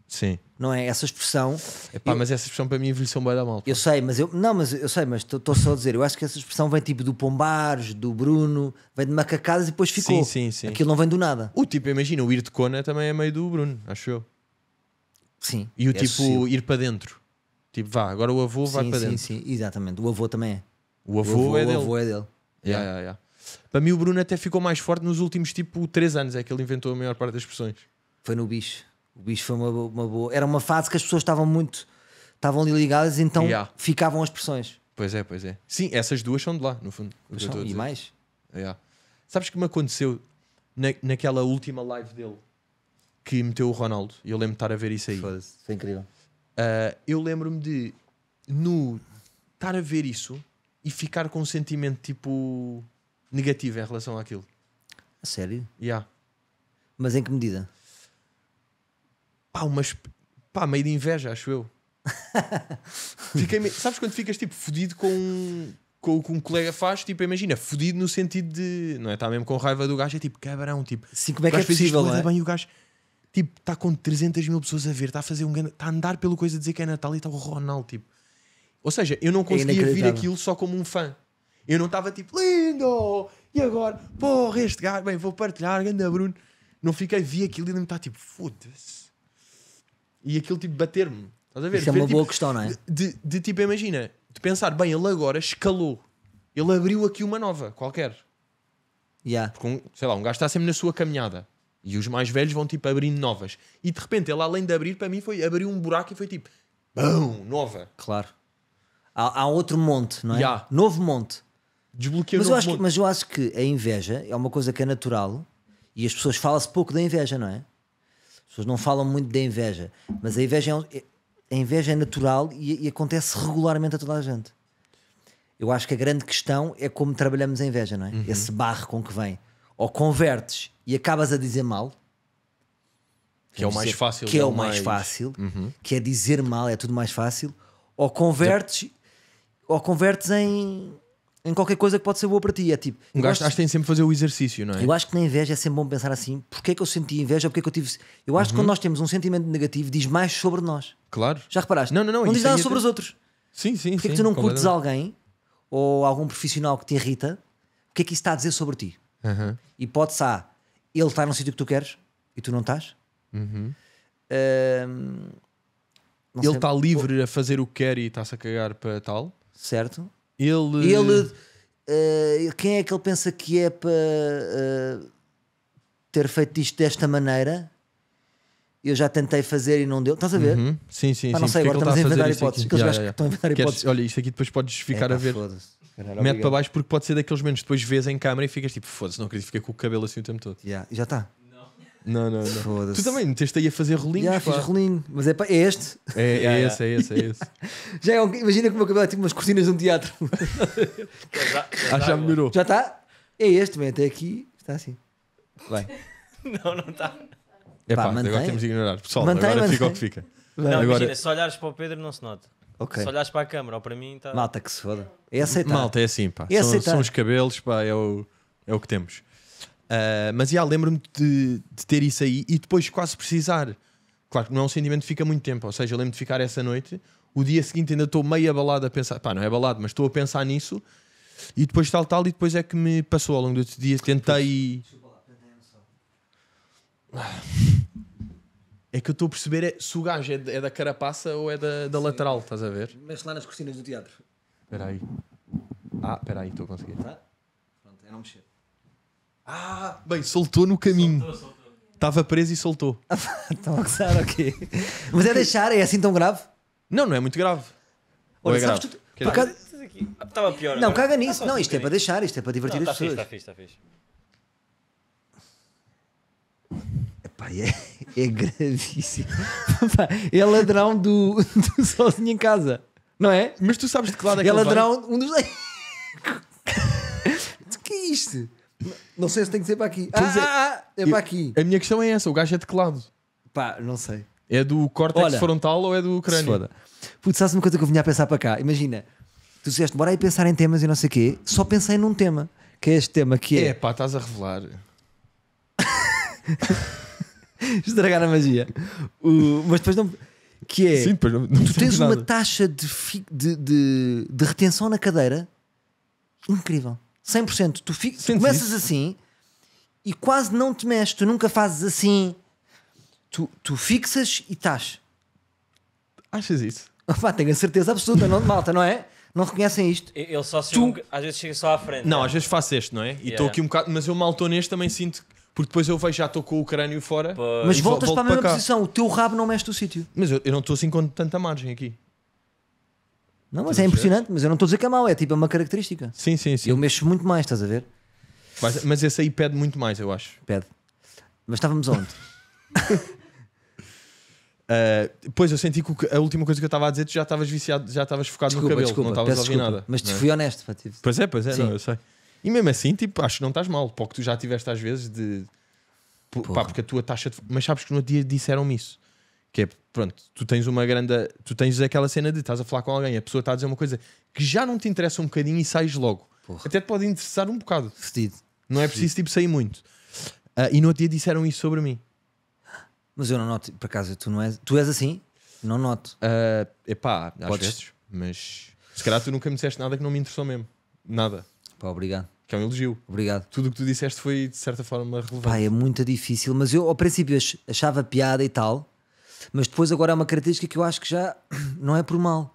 Sim não é? Essa expressão. Epá, eu, mas essa expressão para mim envelheceu bem da mal. Pô. Eu sei, mas eu não, mas eu sei, mas estou só a dizer, eu acho que essa expressão vem tipo do Pombares, do Bruno, vem de macacadas e depois ficou. Sim, sim, sim. Aquilo não vem do nada. O tipo, imagina, o ir de cona também é meio do Bruno, acho eu. Sim. E o é tipo possível. ir para dentro. Tipo, vá, agora o avô sim, vai para sim, dentro. Sim, sim, exatamente. O avô também é. O avô, o avô, é, o dele. avô é dele. Yeah, yeah. Yeah, para mim o Bruno até ficou mais forte nos últimos tipo 3 anos, é que ele inventou a maior parte das expressões. Foi no bicho. O bicho foi uma, uma boa. Era uma fase que as pessoas estavam muito. estavam ali ligadas, então Yeah. ficavam as pressões. Pois é, pois é. Sim, essas duas são de lá, no fundo. o que eu E mais? Yeah. Sabes que me aconteceu na, naquela última live dele que meteu o Ronaldo? Eu lembro de estar a ver isso aí. foda Foi incrível. Ah, eu lembro-me de no estar a ver isso e ficar com um sentimento tipo negativo em relação àquilo. A sério? Yeah. Mas em que medida? pá, umas, pá, meio de inveja, acho eu. Fiquei, sabes quando ficas tipo fodido com, com o que um colega faz? Tipo, imagina, fodido no sentido de não é? Está mesmo com raiva do gajo, é tipo cabrão, tipo, Sim, como é que é possível, não é? bem o gajo tipo, está com 300 mil pessoas a ver, está a fazer um está a andar pelo coisa a dizer que é Natal e está o Ronaldo, tipo. Ou seja, eu não é conseguia vir aquilo só como um fã. Eu não estava tipo, lindo! E agora, porra, este gajo, bem, vou partilhar, anda Bruno. Não fiquei, vi aquilo e ele me está tipo, foda-se e aquilo tipo bater-me. Estás a ver? Isso é uma tipo boa questão, não é? De, de tipo, imagina, de pensar, bem, ele agora escalou, ele abriu aqui uma nova qualquer. Yeah. Porque, um, sei lá, um gajo está sempre na sua caminhada e os mais velhos vão tipo abrindo novas. E de repente ele, além de abrir, para mim foi abriu um buraco e foi tipo, BAM! nova. Claro. Há, há outro monte, não é? Yeah. Novo monte. Desbloqueia mas, novo eu acho monte. Que, mas eu acho que a inveja é uma coisa que é natural e as pessoas falam-se pouco da inveja, não é? pessoas não falam muito da inveja, mas a inveja é, é, a inveja é natural e, e acontece regularmente a toda a gente. Eu acho que a grande questão é como trabalhamos a inveja, não é? Uhum. Esse barro com que vem. Ou convertes e acabas a dizer mal, que é o mais dizer, fácil. Que é, é o mais, mais... fácil, uhum. que é dizer mal, é tudo mais fácil. Ou convertes, ou convertes em em qualquer coisa que pode ser boa para ti. É tipo. Um gajo acho que tem sempre fazer o exercício, não é? Eu acho que na inveja é sempre bom pensar assim: porque é que eu senti inveja? Porque é que eu tive. Eu acho uhum. que quando uhum. nós temos um sentimento negativo, diz mais sobre nós. Claro. Já reparaste? Não, não, não. Não diz nada sobre ter... os outros. Sim, sim. Porque sim, é que tu não curtes alguém ou algum profissional que te irrita? O que é que isso está a dizer sobre ti? Uhum. E pode-se, ah, ele está num sítio que tu queres e tu não estás. Uhum. Uhum, não ele está livre a fazer o que quer e está-se a cagar para tal. Certo. Ele. ele uh, quem é que ele pensa que é para uh, ter feito isto desta maneira? Eu já tentei fazer e não deu. Estás a ver? Uhum. Sim, sim, ah, não sim. sei, agora estamos a inventar hipóteses. Aqueles gajos que estão a inventar hipóteses. Olha, isto aqui depois podes ficar é, a ver. Mete obrigado. para baixo porque pode ser daqueles menos depois vês em câmera e ficas tipo, foda-se, não acredito, fiquei com o cabelo assim o tempo todo. Yeah. Já está. Não, não, não. Tu também meteste aí a fazer rolinhos. Já fiz rolinho, mas é, pá, é este. É, é, é esse, é esse, é esse. Já imagina que o meu cabelo é tipo umas cortinas de um teatro. já, já, já, já melhorou. Já está? É este, bem, até aqui está assim. Vai. não, não está. É pá, pá agora temos de ignorar. Pessoal, mantém, agora mantém. fica o que fica. Não, agora... imagina, se olhares para o Pedro não se nota. Okay. Se olhares para a câmera ou para mim está. Malta que se foda. É aceitável. Malta, é assim, pá. É são, são, os cabelos, pá, é o, é o que temos. Uh, mas já lembro-me de, de, ter isso aí e depois quase precisar. Claro que não é um sentimento que fica muito tempo, ou seja, lembro-me de ficar essa noite, o dia seguinte ainda estou meio abalado a pensar, pá, não é abalado, mas estou a pensar nisso e depois tal, tal, e depois é que me passou ao longo dos dias, tentei. É que eu estou a perceber é, se o gajo é, é da carapaça ou é da, da lateral, estás a ver? Mexe lá nas cortinas do teatro. Espera aí. Ah, espera aí, estou a conseguir. Tá? Pronto, é não mexer. Ah, bem, soltou no caminho. Estava preso e soltou. Estão a gozar, ok. Mas é deixar, é assim tão grave? Não, não é muito grave. Olha, é grave? Tu, por causa... Estava ah, pior. Não, agora. caga nisso. não, isto é para deixar, isto é para divertir não, as tá tá pessoas. Está fixe, está fixe, está fixe. é, é gravíssimo. é ladrão do, do sozinho em casa, não é? Mas tu sabes de que lado é que é ladrão, vai? um dos. o que é isto? Não sei se tem que ser para aqui. Ah, ah, ah, é. ah, é para aqui. A minha questão é essa: o gajo é de que lado? Pá, não sei. É do córtex Olha, frontal ou é do crânio? foda. Putz, sabes uma coisa que eu vinha a pensar para cá? Imagina, tu disseste, bora aí pensar em temas e não sei o quê. Só pensei num tema, que é este tema que é, É pá, estás a revelar. estragar a magia. O- mas depois não. Que é. Sim, depois não, não tu tens uma taxa de, fi- de, de- de retenção na cadeira incrível. 100%. Tu, fico, tu começas isso? assim e quase não te mexes, tu nunca fazes assim. Tu, tu fixas e estás. Achas isso? Opa, tenho a certeza absoluta, não, malta, não é? Não reconhecem isto. Ele só se tu... um... às vezes chega só à frente. Não, é? às vezes faço este, não é? E estou yeah. aqui um bocado, mas eu mal estou neste também sinto porque depois eu vejo já estou com o crânio fora. Mas voltas para a mesma para posição, o teu rabo não mexe do sítio. Mas eu, eu não estou assim com tanta margem aqui. Não, mas é impressionante, mas eu não estou a dizer que é mau, é tipo é uma característica. Sim, sim, sim. Eu mexo muito mais, estás a ver? Mas, mas esse aí pede muito mais, eu acho. Pede. Mas estávamos onde? Uh, pois eu senti que a última coisa que eu estava a dizer, tu já estavas viciado, já estavas focado desculpa, no cabelo, desculpa, não estavas a ouvir nada. Mas te é? fui honesto, pá, tipo... Pois é, pois é, não, eu sei. E mesmo assim, tipo, acho que não estás mal, porque tu já tiveste às vezes de. Pá, porque a tua taxa de. Mas sabes que no outro dia disseram-me isso. Que é, pronto, tu tens uma grande. Tu tens aquela cena de estás a falar com alguém, a pessoa está a dizer uma coisa que já não te interessa um bocadinho e sais logo. Porra. Até te pode interessar um bocado. Fedido. Não é preciso tipo, sair muito. Uh, e no outro dia disseram isso sobre mim. Mas eu não noto, por acaso, tu não és. Tu és assim? Não noto. Uh, epá, às vezes, mas se calhar tu nunca me disseste nada que não me interessou mesmo. Nada. Pá, obrigado. Que é um elogio. Obrigado. Tudo o que tu disseste foi de certa forma relevante. Pá, é muito difícil, mas eu ao princípio achava piada e tal, mas depois agora é uma característica que eu acho que já não é por mal.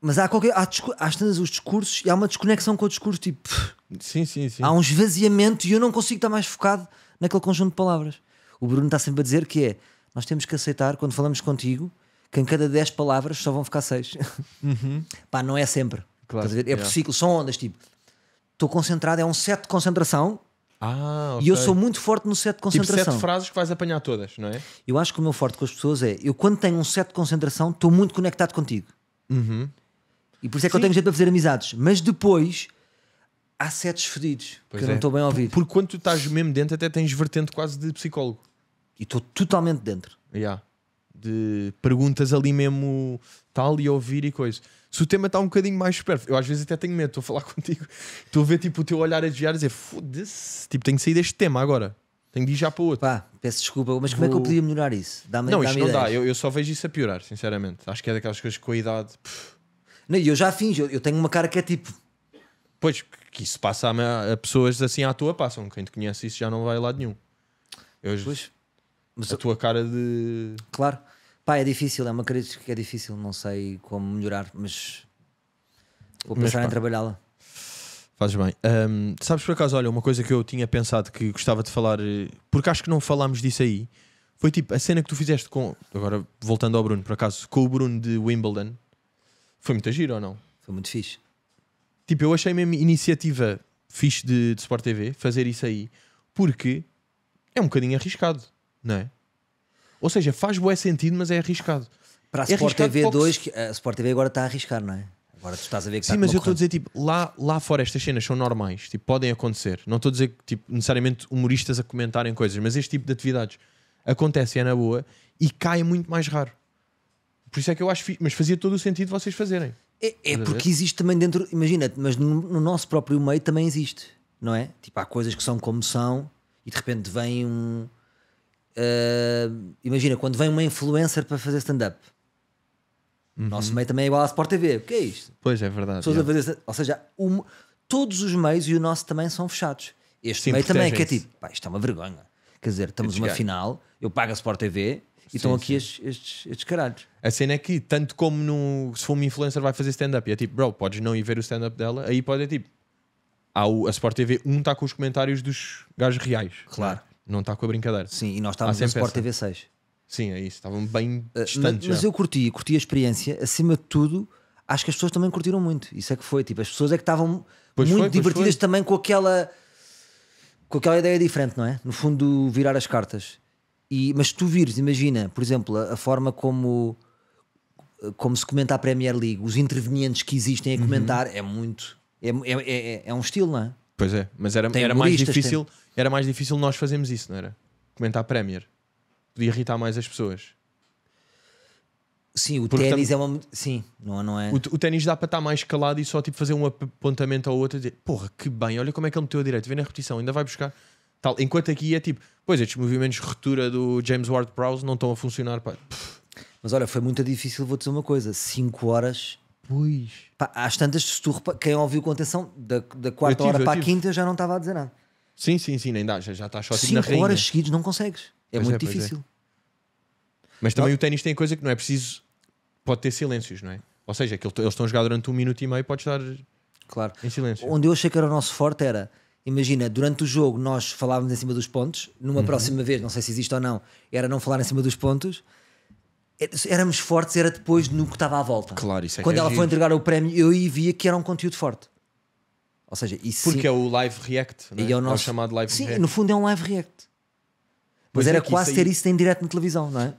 Mas há qualquer. Há, às tantas os discursos e há uma desconexão com o discurso, tipo. Sim, sim, sim. Há um esvaziamento e eu não consigo estar mais focado naquele conjunto de palavras. O Bruno está sempre a dizer que é: nós temos que aceitar, quando falamos contigo, que em cada 10 palavras só vão ficar 6. Uhum. Pá, não é sempre. Claro, é yeah. por ciclo são ondas, tipo. Estou concentrado, é um set de concentração ah, okay. E eu sou muito forte no set de concentração. Tipo sete frases que vais apanhar todas, não é? Eu acho que o meu forte com as pessoas é, eu quando tenho um set de concentração, estou muito conectado contigo. Uhum. E por isso é que Sim. eu tenho jeito para fazer amizades. Mas depois há sets fedidos pois que é. eu não é. estou bem a ouvir. Porque quando tu estás mesmo dentro, até tens vertente quase de psicólogo. E estou totalmente dentro. Yeah. De perguntas ali mesmo tal e ouvir e coisa se o tema está um bocadinho mais perto eu às vezes até tenho medo, estou a falar contigo, estou a ver tipo, o teu olhar a desviar e dizer foda-se, tipo, tenho que sair deste tema agora. Tenho de ir já para outro. Pá, peço desculpa, mas como Vou... é que eu podia melhorar isso? Dá-me Não, dá isto não dá, eu, eu, só vejo isso a piorar, sinceramente. Acho que é daquelas coisas que com a idade. Pff. Não, eu já finjo, eu, eu tenho uma cara que é tipo. Pois, que isso passa a, a, pessoas assim à tua passam. Quem te conhece isso já não vai a lado nenhum. Eu, pois, mas a eu... tua cara de. Claro. Pá, é difícil, é uma característica que é difícil, não sei como melhorar, mas vou pensar em trabalhá-la. Faz bem. Um, sabes por acaso, olha, uma coisa que eu tinha pensado que gostava de falar, porque acho que não falámos disso aí, foi tipo a cena que tu fizeste com. Agora voltando ao Bruno, por acaso, com o Bruno de Wimbledon, foi muito giro ou não? Foi muito fixe. Tipo, eu achei mesmo iniciativa fixe de, de Sport TV fazer isso aí, porque é um bocadinho arriscado, não é? Ou seja, faz bom sentido, mas é arriscado. Para a é Sport TV 2, que a Sport TV agora está a arriscar, não é? Agora tu estás a ver que Sim, mas eu estou a dizer, tipo, lá, lá fora estas cenas são normais, tipo, podem acontecer. Não estou a dizer que, tipo, necessariamente humoristas a comentarem coisas, mas este tipo de atividades acontece é na boa e cai é muito mais raro. Por isso é que eu acho, mas fazia todo o sentido vocês fazerem. É, é porque existe também dentro, imagina, mas no, no, nosso próprio meio também existe, não é? Tipo, há coisas que são como são e de repente vem um, Uh, imagina, quando vem uma influencer para fazer stand-up, uhum. nosso meio também é igual à Sport TV. O que é isto? Pois é verdade. é. a fazer ou seja, um, todos os meios e o nosso também são fechados. Este Sim, meio também, é que é tipo, pá, isto é uma vergonha. Quer dizer, estamos numa final, eu pago a Sport TV, e estão aqui estes, estes, estes, caralhos. A cena é que, tanto como no, se for uma influencer vai fazer stand-up, e é tipo, bro, podes não ir ver o stand-up dela, aí pode é tipo, a Sport TV 1 um está com os comentários dos gajos reais. Claro não está com a brincadeira. Sim, e nós estávamos no Sport TV6. Sim, é isso, estavam bem eh, distantes. Uh, mas, já. eu curti, curti a experiência, acima de tudo, acho que as pessoas também curtiram muito. Isso é que foi, tipo, as pessoas é que estavam pois muito foi, divertidas também com aquela com aquela ideia diferente, não é? No fundo, virar as cartas. E, mas tu vires, imagina, por exemplo, a, a forma como como se comenta a Premier League, os intervenientes que existem a uhum. comentar uhum. é muito. É, é, é, é, um estilo, não é? Pois é, mas era, era, mais difícil, era mais difícil nós fazermos isso, não era? Comentar Premier. Podia irritar mais as pessoas. Sim, o ténis é uma. Sim, não, não é? O, o ténis dá para estar mais calado e só tipo fazer um apontamento ao outro e dizer: Porra, que bem, olha como é que ele meteu a direita, vem na repetição, ainda vai buscar. Tal. Enquanto aqui é tipo: Pois, estes movimentos de retura do James Ward Prowse não estão a funcionar. Pá. Mas olha, foi muito difícil, vou dizer uma coisa: 5 horas Pois. Pá, às tantas, se tu repa... quem ouviu com atenção, da, da quarta tive, hora para a quinta já não estava a dizer nada. Sim, sim, sim, nem dá, já, já estás só assim na Cinco horas seguidas não consegues. É pois muito é, é. difícil. É. Mas também não. Ah. o ténis tem coisa que não é preciso. Pode ter silêncios, não é? Ou seja, que eles estão a jogar durante um minuto e meio, pode estar claro. em silêncio. Onde eu achei que era o nosso forte era. Imagina, durante o jogo nós falávamos em cima dos pontos, numa uhum. próxima vez, não sei se existe ou não, era não falar em cima dos pontos, é, éramos fortes era depois no que estava à volta. Claro, isso é Quando ela é foi entregar o prémio, eu aí via que era um conteúdo forte. Ou seja, isso Porque sim... é o live react, é? E é o, nosso... é o chamado live sim, react. no fundo é um live react. Mas, Mas é era quase isso ter isso em direto na televisão, não é?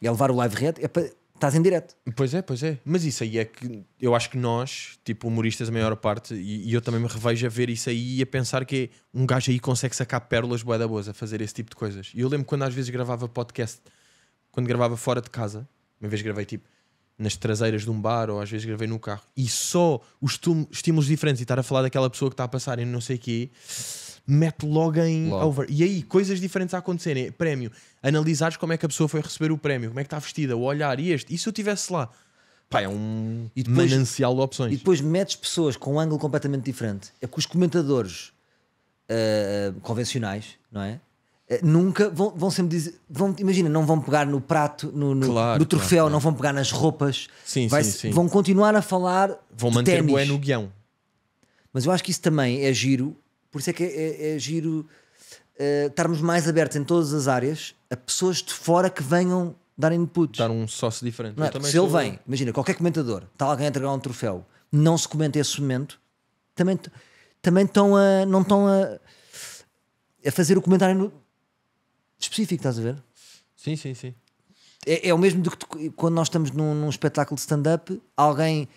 E a levar o live react é para estás em direto. Pois é, pois é. Mas isso aí é que eu acho que nós, tipo humoristas, a maior parte, e, e eu também me revejo a ver isso aí e a pensar que um gajo aí consegue sacar pérolas bué da boas a fazer esse tipo de coisas. E eu lembro quando às vezes gravava podcast quando gravava fora de casa, uma vez gravei tipo nas traseiras de um bar ou às vezes gravei no carro e só os estímulos diferentes e estar a falar daquela pessoa que está a passar e não sei o quê mete logo em logo. over e aí coisas diferentes a acontecerem prémio analisares como é que a pessoa foi receber o prémio como é que está vestida o olhar e este e se eu estivesse lá Pá, é um e depois, manancial de opções e depois metes pessoas com um ângulo completamente diferente é porque os comentadores uh, convencionais não é eh, nunca vão, vão sempre dizer vão, imagina, não vão pegar no prato no, no, claro, no troféu, claro, não vão pegar nas roupas sim, vai, sim, sim. vão continuar a falar vão manter ténis. o é no guião mas eu acho que isso também é giro por isso é que é, é, é giro uh, estarmos mais abertos em todas as áreas a pessoas de fora que venham dar putos dar um sócio diferente não, é? se ele bem. vem, imagina, qualquer comentador está alguém a entregar um troféu não se comenta esse momento também, também estão a não estão a a fazer o comentário no, específico, estás a ver? Sim, sim, sim. É, é o mesmo do que tu, quando nós estamos num, num espetáculo de stand-up, alguém,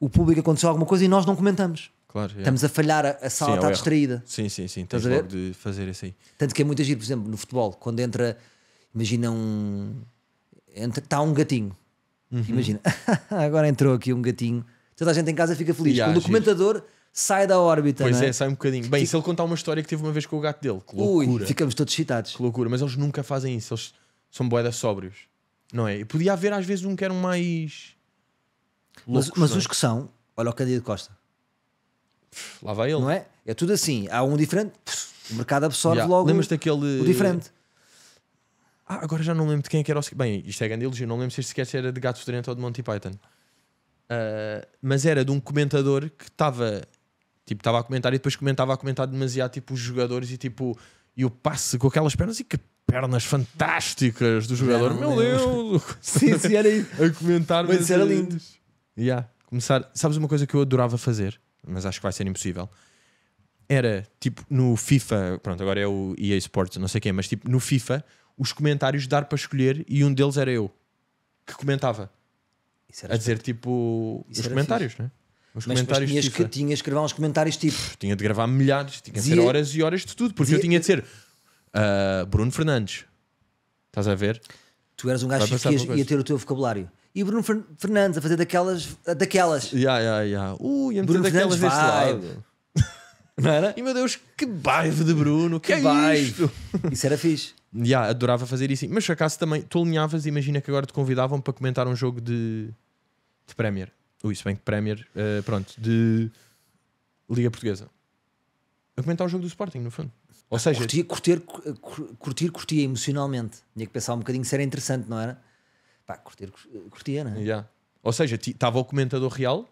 o público aconteceu alguma coisa e nós não comentamos. Claro, é. Estamos a falhar, a, sala sim, está é distraída. Sim, sim, sim. Tens logo de fazer isso assim. aí. Tanto que é muito agir, por exemplo, no futebol, quando entra, imagina um. está um gatinho. Uhum. Imagina, agora entrou aqui um gatinho. Toda a gente em casa fica feliz. Yeah, o documentador sai da órbita. Pois é? é? sai um bocadinho. Bem, se ele contar uma história que teve uma vez com o gato dele, que loucura. Ui, ficamos todos citados. Que loucura, mas eles nunca fazem isso, eles são boedas sóbrios, não é? E podia haver às vezes um que um mais. Loucos, mas, mas é? os que são, olha o de Costa. Lá vai ele. Não é? É tudo assim. Há um diferente, o mercado absorve yeah. logo Lembras daquele... o diferente. Ah, agora já não lembro de quem é que era o. Bem, isto é grande elogio, não lembro se este sketch era de Gato Fedorento ou de Monty Python. Uh, mas era de um comentador que estava Tipo, estava a comentar e depois comentava a comentar demasiado tipo os jogadores e tipo e o passe com aquelas pernas e que pernas fantásticas do jogador. Não, Meu Deus! sim, sim, era isso. a comentar. Mas, mas era lindo. Yeah. Começar. Sabes uma coisa que eu adorava fazer, mas acho que vai ser impossível. Era tipo no FIFA, pronto, agora é o EA Sports, não sei quem, mas tipo no FIFA, os comentários dar para escolher e um deles era eu que comentava. a dizer tipo os comentários, fixe. né? Os mas, mas tinhas, que, tinhas que gravar uns comentários tipo. Tinha de gravar milhares, tinha de ser horas e horas de tudo, porque Dizia... eu tinha de ser uh, Bruno Fernandes. Estás a ver? Tu eras um gajo que ias, ia ter o teu vocabulário. E Bruno Fernandes a fazer daquelas. daquelas. Yeah, yeah, yeah. Uh, ia Bruno daquelas deste lado. Não era? E meu Deus, que bairro de Bruno, que, que é isto? Isso era fixe. yeah, adorava fazer isso. Mas se acaso também, tu alinhavas, imagina que agora te convidavam para comentar um jogo de, de Premier. Ui, se bem que Premier, uh, pronto, de Liga Portuguesa. A comentar o jogo do Sporting, no fundo. Ou seja, curtir, curtir, curtir, curtia emocionalmente. Tinha que pensar um bocadinho se era interessante, não era? Pá, curtir, curtia, não é? Yeah. Ou seja, estava o comentador real.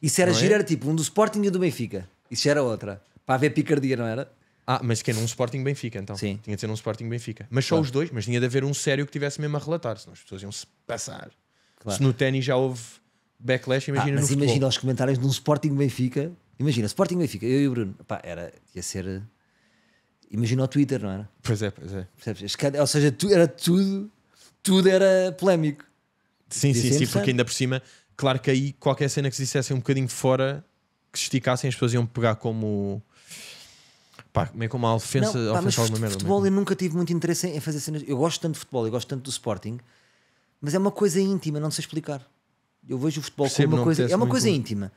E se era é? giro, é? era tipo um do Sporting e um do Benfica. Isso era outra. Para haver picardia, não era? Ah, mas que era é um Sporting Benfica, então. Sim. Tinha de ser um Sporting Benfica. Mas só claro. os dois, mas tinha de haver um sério que tivesse mesmo a relatar, senão as pessoas iam se passar. Claro. Se no ténis já houve backlash, imagina ah, mas imagina futebol. os comentários de um Sporting Benfica. Imagina, Sporting Benfica, eu e o Bruno. Pá, era, ia ser. Imagina o Twitter, não era? Pois é, pois é. Percebes? Ou seja, tu, era tudo, tudo era polémico. Sim, sim, sim, porque ainda por cima, claro que aí qualquer cena que se dissessem um bocadinho fora, que se esticassem, as pessoas iam pegar como. Pá, meio como uma ofensa, não, pá, ofensa alguma merda. futebol mesmo. eu nunca tive muito interesse em fazer cenas. Eu gosto tanto de futebol, eu gosto tanto do Sporting, mas é uma coisa íntima, não sei explicar. Eu vejo o futebol Percebo, como uma coisa. É uma coisa íntima.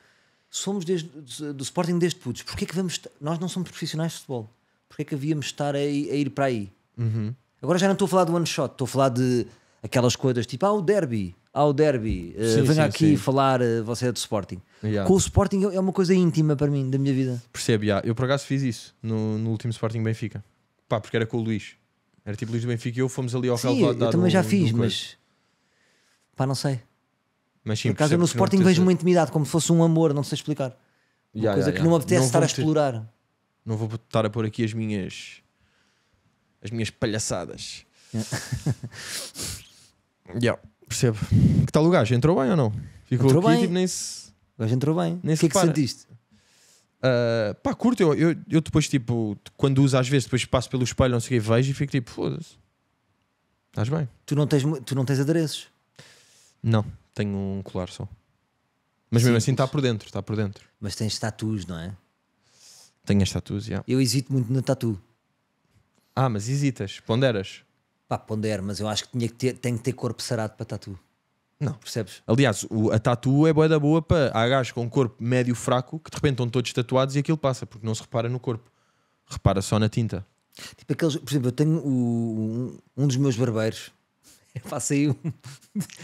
Somos desde, do Sporting desde putos. Porquê é que vamos. Nós não somos profissionais de futebol. Porquê é que havíamos de estar a, a ir para aí? Uhum. Agora já não estou a falar do one shot, estou a falar de aquelas coisas tipo, ah, o derby, ah, o derby, uh, venha aqui sim. falar, uh, você é do Sporting. Yeah. Com o Sporting é, é uma coisa íntima para mim, da minha vida. Percebo, yeah. eu por acaso fiz isso no, no último Sporting Benfica, pá, porque era com o Luís, era tipo Luís do Benfica e eu fomos ali ao Sim, relvado. Eu, eu também já fiz, mas coisa. pá, não sei. Mas sim, Por acaso eu no Sporting vejo uma intimidade, como se fosse um amor, não sei explicar. Uma yeah, coisa yeah, que yeah. não me apetece não estar a explorar. Não vou estar a pôr aqui as minhas. as minhas palhaçadas. yeah, percebo. Que tal o gajo? Entrou bem ou não? Ficou entrou aqui, bem. Tipo, nem se... O gajo entrou bem. Nem o que é que sentiste? Uh, pá, curto, eu, eu, eu, depois, tipo, quando uso às vezes, depois passo pelo espelho, não sei o que, vejo e fico tipo, foda-se, estás bem. Tu não tens, tu não tens adereços? Não. Tenho um colar só. Mas mesmo assim está por dentro, está por dentro. Mas tens tatus, não é? Tenho as tatus, já. Eu hesito muito no tatu. Ah, mas hesitas, ponderas. Pá, pondero, mas eu acho que, tinha que ter, tenho que ter corpo sarado para tatu. Não. Percebes? Aliás, o, a tatu é boa da boa para. Há gajos com um corpo médio fraco que de repente estão todos tatuados e aquilo passa, porque não se repara no corpo. Repara só na tinta. Tipo aqueles, por exemplo, eu tenho o, um, um dos meus barbeiros eu passei um.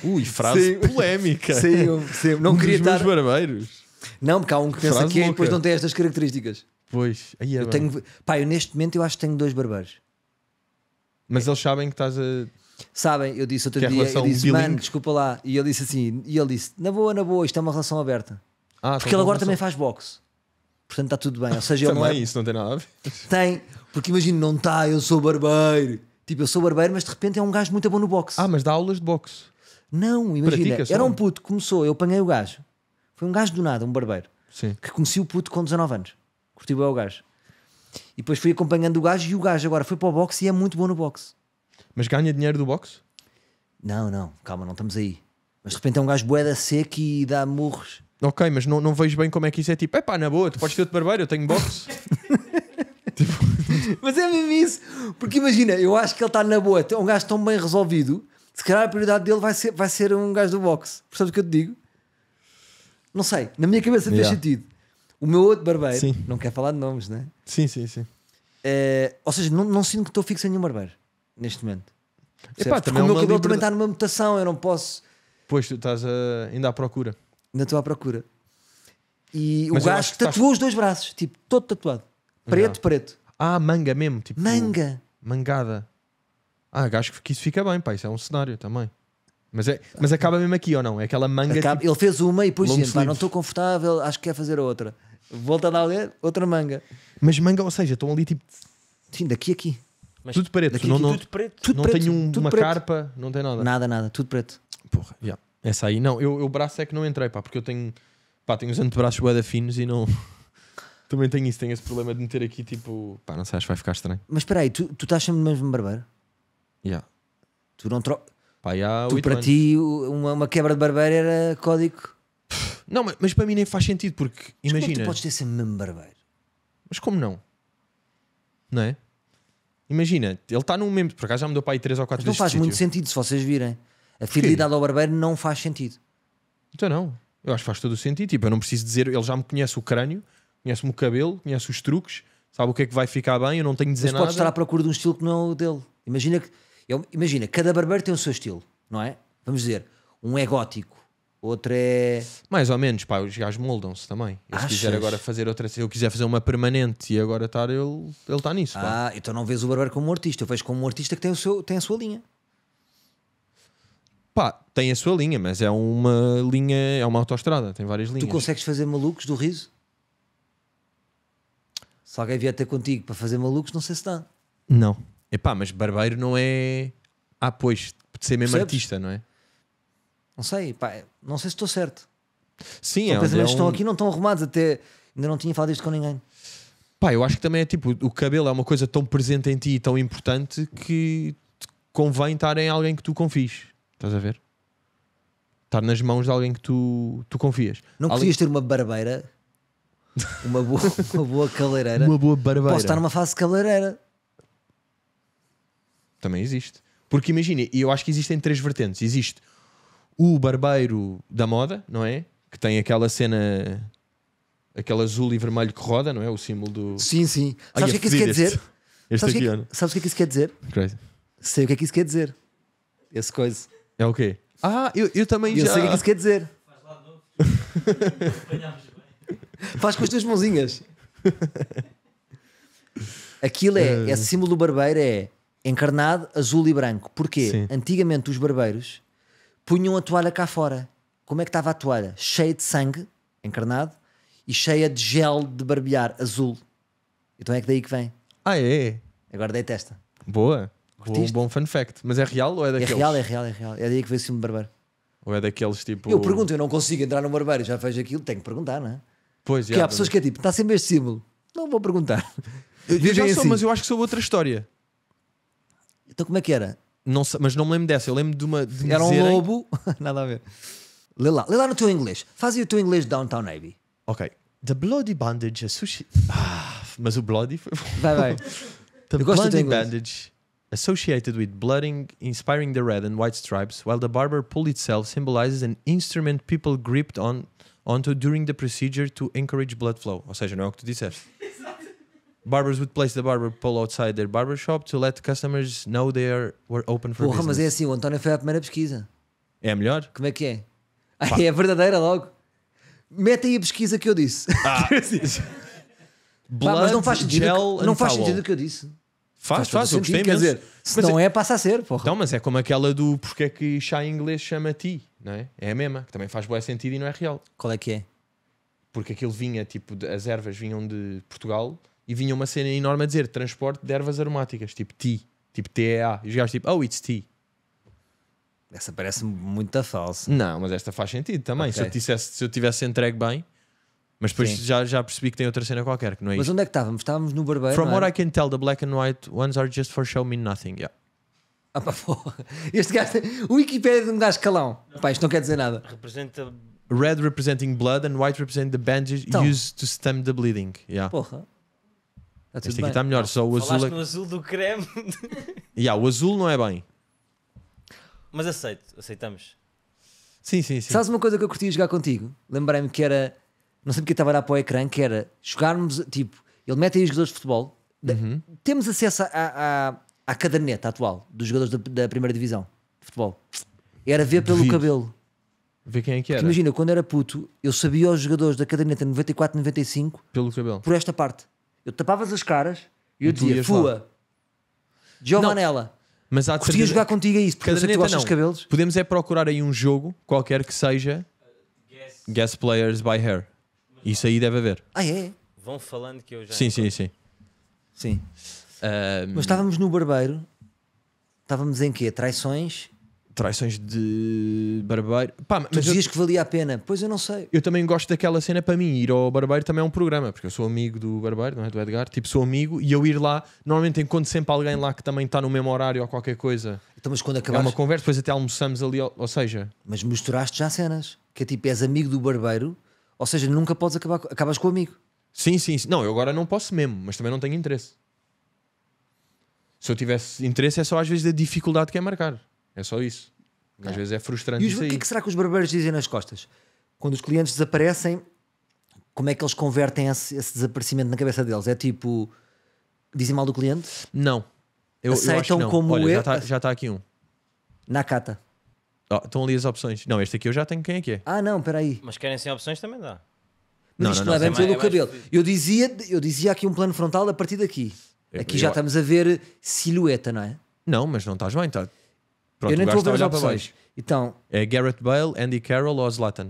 Ui, frase polémica. Sei, sei, não um queria estar. barbeiros. Não, porque há um que pensa frase que é e depois não tem estas características. Pois, aí é eu tenho... Pá, eu neste momento eu acho que tenho dois barbeiros. Mas é. eles sabem que estás a. Sabem, eu disse outro que é dia, eu disse, mano, desculpa lá. E ele disse assim, e ele disse, na boa, na boa, isto é uma relação aberta. Ah, porque então ele agora relação... também faz boxe. Portanto, está tudo bem. Ou seja, também, ele não é, é... isso não tem nada a ver. Tem, porque imagino, não está, eu sou barbeiro. Tipo, eu sou barbeiro, mas de repente é um gajo muito bom no boxe. Ah, mas dá aulas de boxe. Não, imagina. Era um puto que começou, eu apanhei o gajo. Foi um gajo do nada, um barbeiro. Sim. Que conheci o puto com 19 anos. Curtiu bem o gajo. E depois fui acompanhando o gajo e o gajo agora foi para o boxe e é muito bom no boxe. Mas ganha dinheiro do boxe? Não, não, calma, não estamos aí. Mas de repente é um gajo boeda seco e dá murros. Ok, mas não, não vejo bem como é que isso é tipo, é pá, na boa, tu podes ter outro barbeiro, eu tenho boxe. Tipo... Mas é mesmo isso. Porque imagina, eu acho que ele está na boa. É um gajo tão bem resolvido. Se calhar a prioridade dele vai ser, vai ser um gajo do boxe. Percebes o que eu te digo? Não sei. Na minha cabeça yeah. fez sentido. O meu outro barbeiro, sim. não quer falar de nomes, né? Sim, sim, sim. É, ou seja, não, não sinto que estou fixo em nenhum barbeiro neste momento. Epá, também o é meu cabelo liberdade... também está numa mutação, eu não posso. Pois, tu estás eh, ainda à procura. Ainda estou à procura. E Mas o gajo tatuou estás... os dois braços, tipo, todo tatuado. Preto, preto. Ah, manga mesmo. Tipo, Manga. Mangada. Ah, acho que isso fica bem, pá. Isso é um cenário também. Mas, é, mas acaba mesmo aqui ou não? É aquela manga. Acaba- tipo- Ele fez uma e depois Long pá, não estou confortável, acho que quer fazer outra. Volta a dar alguém, outra manga. Mas manga, ou seja, estão ali tipo Sim, daqui a aqui. Mas tudo preto. daqui Não, aqui não, tudo preto. Tudo não preto, tem um- tudo uma preto. carpa, não tem nada. Nada, nada, tudo preto. Porra, já. Essa aí, não. Eu, o braço é que não entrei, pá, porque eu tenho. Pá, tenho os antebraços bué finos e não. Também tenho isso, tenho esse problema de meter aqui tipo. Pá, não sei, acho que vai ficar estranho. Mas espera aí, tu, tu estás sempre mesmo barbeiro? Yeah. Tu não trocas. Pá, Tu para ti uma, uma quebra de barbeiro era código. Não, mas, mas para mim nem faz sentido, porque Mas como é que imagina. tu podes ter sempre mesmo barbeiro? Mas como não? Não é? Imagina, ele está num mesmo. Por acaso já mudou para aí 3 ou 4 Mas não faz muito sítio. sentido se vocês virem. A fidelidade ao barbeiro não faz sentido. Então não. Eu acho que faz todo o sentido. Tipo, eu não preciso dizer, ele já me conhece o crânio, Conhece-me o cabelo, conhece os truques, sabe o que é que vai ficar bem, eu não tenho de dizer Mas nada. Mas pode estar à procura de um estilo que não é o dele. Imagina, que, imagina, cada barbeiro tem o seu estilo, não é? Vamos dizer, um é gótico, outro é. Mais ou menos, pá, os gajos moldam-se também. Eu, se quiser agora fazer outra, se eu quiser fazer uma permanente e agora estar, ele está nisso. Pá. Ah, então não vês o barbeiro como um artista, eu vejo como um artista que tem, o seu, tem a sua linha. Pá, tem a sua linha, mas é uma linha, é uma autoestrada, tem várias linhas. Tu consegues fazer malucos do riso? Se alguém vier ter contigo para fazer malucos, não sei se dá. Não. Epá, mas barbeiro não é. Ah, pois, de ser mesmo Percebes? artista, não é? Não sei, pá, não sei se estou certo. Sim, é, é um... estão aqui, não estão arrumados até. Ainda não tinha falado isto com ninguém. Pá, eu acho que também é tipo, o cabelo é uma coisa tão presente em ti e tão importante que te convém estar em alguém que tu confies. Estás a ver? Estar nas mãos de alguém que tu, tu confias. Não Alguém- podias ter uma barbeira uma boa, uma boa cabeleireira. Uma boa barbeira. Posso estar numa fase de caleireira. Também existe. Porque imagina, e eu acho que existem três vertentes. Existe o barbeiro da moda, não é? Que tem aquela cena, aquele azul e vermelho que roda, não é? O símbolo do. Sim, sim. Ai, sabes o que, é que isso é quer dizer? Este, sabes, que, é sabes o que é que isso quer dizer? Crazy. Sei o que é que isso quer dizer. Esse coisa. É o quê? Ah, eu, eu também eu já. Eu sei o que é que isso quer dizer. Faz lá de novo. Faz com as tuas mãozinhas. Aquilo é, esse é símbolo do barbeiro é encarnado, azul e branco. Porquê? Sim. Antigamente os barbeiros punham a toalha cá fora. Como é que estava a toalha? Cheia de sangue, encarnado, e cheia de gel de barbear, azul. Então é que daí que vem. Ah, é? Agora dei testa. Boa. Um Bom, fun fact. Mas é real ou é, é daqueles? É real, é real, é real. É daí que veio o símbolo do barbeiro. Ou é daqueles tipo. Eu pergunto, eu não consigo entrar no barbeiro, já vejo aquilo, tenho que perguntar, não é? Pois, que já, há pessoas que é tipo, está sempre este símbolo. Não vou perguntar. Eu, eu já sou, assim. mas eu acho que sou outra história. Então como é que era? Não sei, mas não me lembro dessa. Eu lembro de uma. De era um dizerem... lobo. Nada a ver. Lê lá. Lê lá no teu inglês. Faz o teu inglês de Downtown navy Ok. The Bloody Bandage associated Ah, mas o Bloody foi. Vai, vai. the Bloody Bandage associated with blooding, inspiring the red and white stripes, while the barber pull itself symbolizes an instrument people gripped on onto during the procedure to encourage blood flow. Ou seja, não é o que tu disseste. Barbers would place the barber pole outside their barber shop to let customers know they are, were open for Porra, business. mas é assim, o António foi à primeira pesquisa. É a melhor? Como é que é? Ah, é verdadeira logo. Mete aí a pesquisa que eu disse. Ah. Blood, Pá, mas não faz sentido, gel não faz sentido o que eu disse. Faz, faz, faz eu gostei Quer dizer, se mas não é, é passa a ser, porra. Então, mas é como aquela do porque é que chá em inglês chama ti não é? É a mesma, que também faz bom sentido e não é real. Qual é que é? Porque aquilo vinha, tipo, de, as ervas vinham de Portugal e vinha uma cena enorme a dizer transporte de ervas aromáticas, tipo tea, tipo TEA. E os gajos, tipo, oh, it's tea. Essa parece muito falsa. Não, mas esta faz sentido também. Okay. Se, eu tivesse, se eu tivesse entregue bem, mas depois já, já percebi que tem outra cena qualquer, que não é Mas isto. onde é que estávamos? Estávamos no barbeiro. From what I can tell, the black and white ones are just for show me nothing. Yeah. Ah, pá, porra. Este gajo. Tem... O Wikipedia de um gajo calão. Pá, isto não quer dizer nada. Representa. Red representing blood and white representing the bandage Então. used to stem the bleeding. Yeah. Porra. Está Este aqui bem. está melhor, só o Falaste azul. é- no azul do creme, Yeah, o azul não é bem. mas aceito, aceitamos. Sim, sim, sim. Sabes uma coisa que eu curtia jogar contigo? Lembrei-me que era. Não sei porque estava a olhar para o ecrã, que era jogarmos. Tipo, ele mete aí os jogadores de futebol. Uhum. Temos acesso a- a- a- à caderneta atual dos jogadores da, da primeira divisão de futebol. Era ver pelo cabelo. Ver quem é que era. Porque imagina, quando era puto, eu sabia os jogadores da caderneta 94, 95 pelo cabelo. por esta parte. Eu tapavas as caras e eu e dizia: Fua, Giovanella. Mas há de certeza... jogar contigo a isso, porque caderneta, eu sei que tu cabelos. Podemos é procurar aí um jogo, qualquer que seja, Guess, Guess Players by Hair. Isso aí deve haver. Ah, é? Vão falando que eu já. Sim, sim, sim. Sim. Um... Mas estávamos no barbeiro, estávamos em quê? Traições? Traições de barbeiro. Pá, tu dizias eu... que valia a pena, pois eu não sei. Eu também gosto daquela cena para mim, ir ao barbeiro também é um programa, porque eu sou amigo do barbeiro, não é? Do Edgar, tipo, sou amigo, e eu ir lá, normalmente encontro sempre alguém lá que também está no mesmo horário ou qualquer coisa. Então, mas quando acabamos É uma conversa, depois até almoçamos ali, ou seja. Mas misturaste já cenas, que é tipo, és amigo do barbeiro, ou seja, nunca podes acabar, acabas com o amigo. Sim, sim, sim. Não, eu agora não posso mesmo, mas também não tenho interesse. Se eu tivesse interesse, é só às vezes da dificuldade que é marcar. É só isso. Às é. vezes é frustrante. E os, o que, é que será que os barbeiros dizem nas costas? Quando os clientes desaparecem, como é que eles convertem esse, esse desaparecimento na cabeça deles? É tipo. Dizem mal do cliente? Não. Eu, Aceitam eu não. como. Olha, eu... Tá, já está tá aqui um. Na cata. Oh, estão ali as opções. Não, este aqui eu já tenho quem é que é. Ah, não, espera aí. Mas querem sem opções também dá. Mas não, isto não, não, não é bem pelo é cabelo. Eu dizia, eu dizia aqui um plano frontal a partir daqui. É, Aqui eu, já estamos a ver silhueta, não é? Não, mas não estás bem, tá? Pronto, eu nem estou a ver as opções. Então, é Garrett Bale, Andy Carroll ou Zlatan?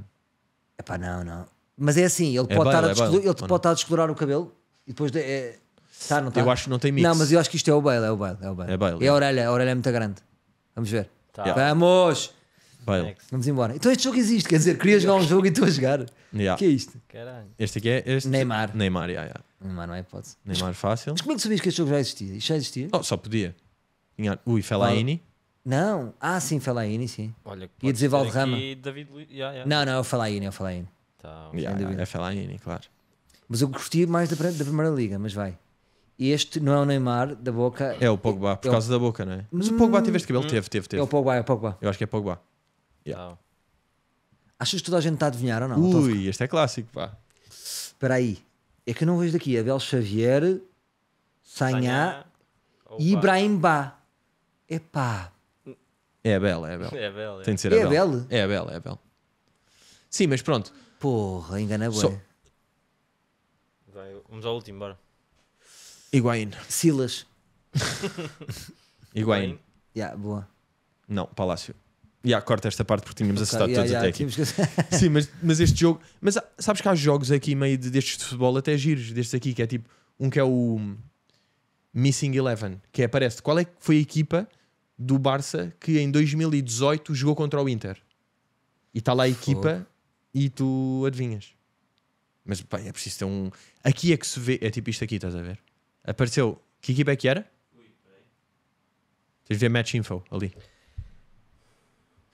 É pá, não, não. Mas é assim, ele é pode, Bale, estar, a é Bale, ele pode estar a descolorar o cabelo e depois. De, é... Tá, não tá? Eu acho que não tem mix. Não, mas eu acho que isto é o Bale, é o Bale, é o Bale. É, Bale, é a é. orelha, a orelha é muito grande. Vamos ver. Tá. Vamos! Fail. Next. Vamos embora. Então este jogo existe, quer dizer, queria jogar um jogo e estou a jogar. Yeah. que é isto? Caralho. Este aqui é este. Neymar. Neymar, yeah, yeah. Neymar não é hipótese. Neymar fácil. Mas como é que sabias que este jogo já existia? Isto já existia? Oh, só podia. Tinha... Ui, Fellaini. Não. Ah, sim, Fellaini, sim. Olha, Ia dizer Valderrama. David... Yeah, yeah. Não, não, é o Fellaini, é o Fellaini. Tá, yeah, yeah, é Fellaini, claro. Mas eu gostei mais da, da Primeira Liga, mas vai. Este não é o Neymar da boca. É o Pogba, é por é causa o... da boca, não é? Mas o Pogba hum. tiveste cabelo? Hum. Teve, teve, teve. É o Pogba, é o Pogba. Eu acho que é Pogba. Yeah. Achas que toda a gente está a adivinhar ou não? Então Ui, este é clássico, pá. Espera aí. É que eu não vejo daqui. Abel Xavier, Sanhá e Ibrahim Bá. É Abel, é Abel. É Abel, é. Tem de ser é Abel. Abel. É Abel, é Abel. Sim, mas pronto. Porra, engana bué. Vamos ao último, bora. Higuaín. Silas. Higuaín. Yeah, boa. Não, Palácio. Yeah, corta esta parte porque tínhamos acertado yeah, todos yeah, até aqui. Sim, mas, mas este jogo. Mas sabes que há jogos aqui meio de, destes de futebol, até giros, destes aqui, que é tipo. Um que é o Missing Eleven, que é, aparece qual é que foi a equipa do Barça que em 2018 jogou contra o Inter. E está lá a equipa e tu adivinhas. Mas pá, é preciso ter um. Aqui é que se vê. É tipo isto aqui, estás a ver? Apareceu. Que equipa é que era? Tens de ver Match Info ali.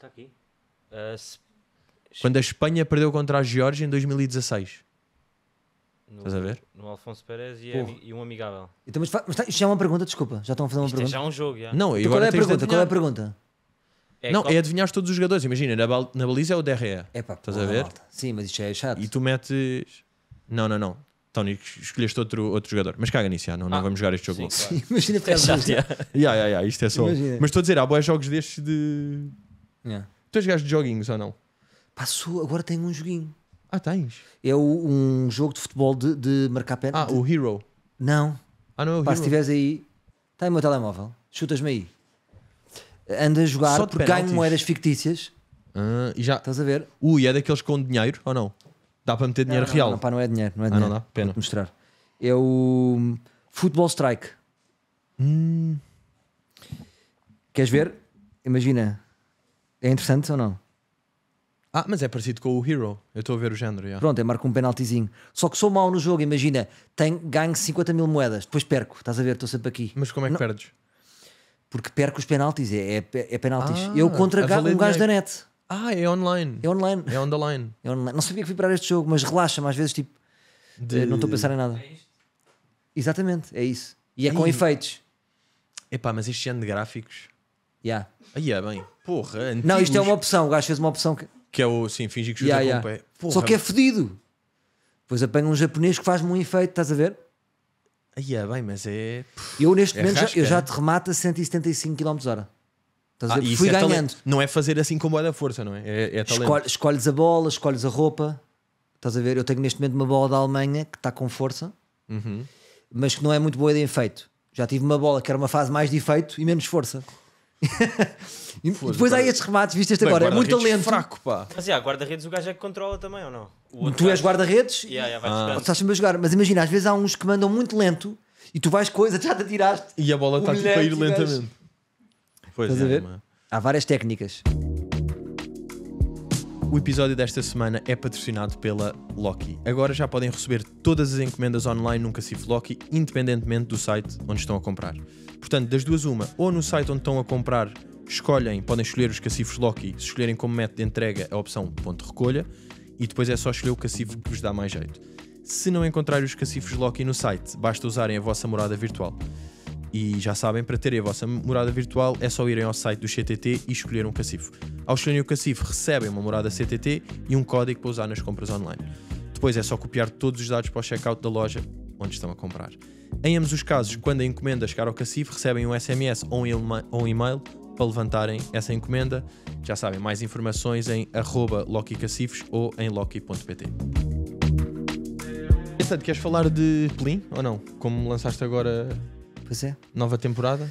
Está aqui. Uh, se... Quando a Espanha perdeu contra a Geórgia em 2016. No, Estás a ver? No Alfonso Pérez e, é e um amigável. Então, mas, mas tá, isto já é uma pergunta, desculpa. Já estão a fazer uma isto é pergunta. É já um jogo, já. Não, então, qual, é a pergunta, qual é a pergunta? É não, qual... é adivinhar todos os jogadores. Imagina, na, bal... na baliza é o DRE. É Estás a ver? Sim, mas isto é chato. E tu metes. Não, não, não. Tony, escolheste outro, outro jogador. Mas caga nisso, já. Não, ah, não vamos jogar este jogo. Sim, claro. Imagina ficar é chato, já. já, já, já. Isto é só. Imagina. Mas estou a dizer, há boas jogos destes de. Yeah. É. Tu és gajo de joguinhos ou não? Passou, agora tenho um joguinho. Ah, tens? É o- um jogo de futebol de, de marcar Ah, o Hero. Não. Ah, não é o Pá, se estiveres aí, está aí o meu telemóvel. Chutas-me aí. Anda a jogar Só porque ganho moedas fictícias. Ah, e já. Estás a ver? Ui, é daqueles com dinheiro ou não? Dá para meter dinheiro Não, real? Não, pá, não é dinheiro. Não é Ah, não dá? Pena. Vou-te mostrar. É o hum, Football Strike. Hum. Queres ver? Imagina. É interessante ou não? Ah, mas é parecido com o Hero. Eu estou a ver o género. Yeah. Pronto, eu marco um penaltizinho. Só que sou mau no jogo, imagina. Tenho, ganho 50 mil moedas, depois perco. Estás a ver? Estou sempre aqui. Mas como é que não. perdes? Porque perco os penaltis. É, é, é penaltis. Ah, eu contra ga um gajo da net. Ah, é online. É online. É on the line. É online. Não sabia que fui parar este jogo, mas relaxa-me às vezes, tipo. De... Eh, não estou a pensar em nada. É Exatamente, é isso. E é com efeitos. Epá, mas este género de gráficos. Yeah. Aí é bem. Porra, antigos. Não, isto é uma opção. O gajo fez uma opção que. Que é o, sim, fingir que chuta yeah, yeah. com o pé. Porra. Só que é fedido. pois apanha um japonês que faz-me um efeito, estás a ver? Aí é bem, mas é. Eu neste é momento já, eu já te remato a 175 km hora. Estás a ah, ver? Fui é ganhando. Talento. Não é fazer assim com boa da força, não é? é, é escolhes a bola, escolhes a roupa. Estás a ver? Eu tenho neste momento uma bola da Alemanha que está com força, uhum. mas que não é muito boa de efeito. Já tive uma bola que era uma fase mais de efeito e menos força. e foda depois há estes remates, viste este agora, é muito lento. fraco, pá. Mas yeah, guarda-redes o gajo é que controla também ou não? O Tu és guarda-redes Yeah, yeah, Ah. tu estás sempre a jogar, mas imagina, às vezes há uns que mandam muito lento e tu vais coisa, já te atiraste. E a bola está tipo a ir lentamente. Pois Estás a é, ver? Há várias técnicas. O episódio desta semana é patrocinado pela Loki. Agora já podem receber todas as encomendas online num Cacifo Loki, independentemente do site onde estão a comprar. Portanto, das duas uma, ou no site onde estão a comprar, escolhem, podem escolher os cacifos Loki, se escolherem como método de entrega é a opção ponto recolha, e depois é só escolher o cacifo que vos dá mais jeito. Se não encontrarem os cacifos Loki no site, basta usarem a vossa morada virtual. E já sabem, para terem a vossa morada virtual é só irem ao site do CTT e escolher um cacifo. Ao escolherem o cacifo, recebem uma morada CTT e um código para usar nas compras online. Depois é só copiar todos os dados para o checkout da loja onde estão a comprar. Em ambos os casos, quando a encomenda chegar ao cacifo, recebem um SMS ou um e-mail para levantarem essa encomenda. Já sabem, mais informações em arroba LokiCacifos ou em Loki.pt. Entretanto, queres falar de Pelín ou não? Como lançaste agora Pois é. Nova temporada?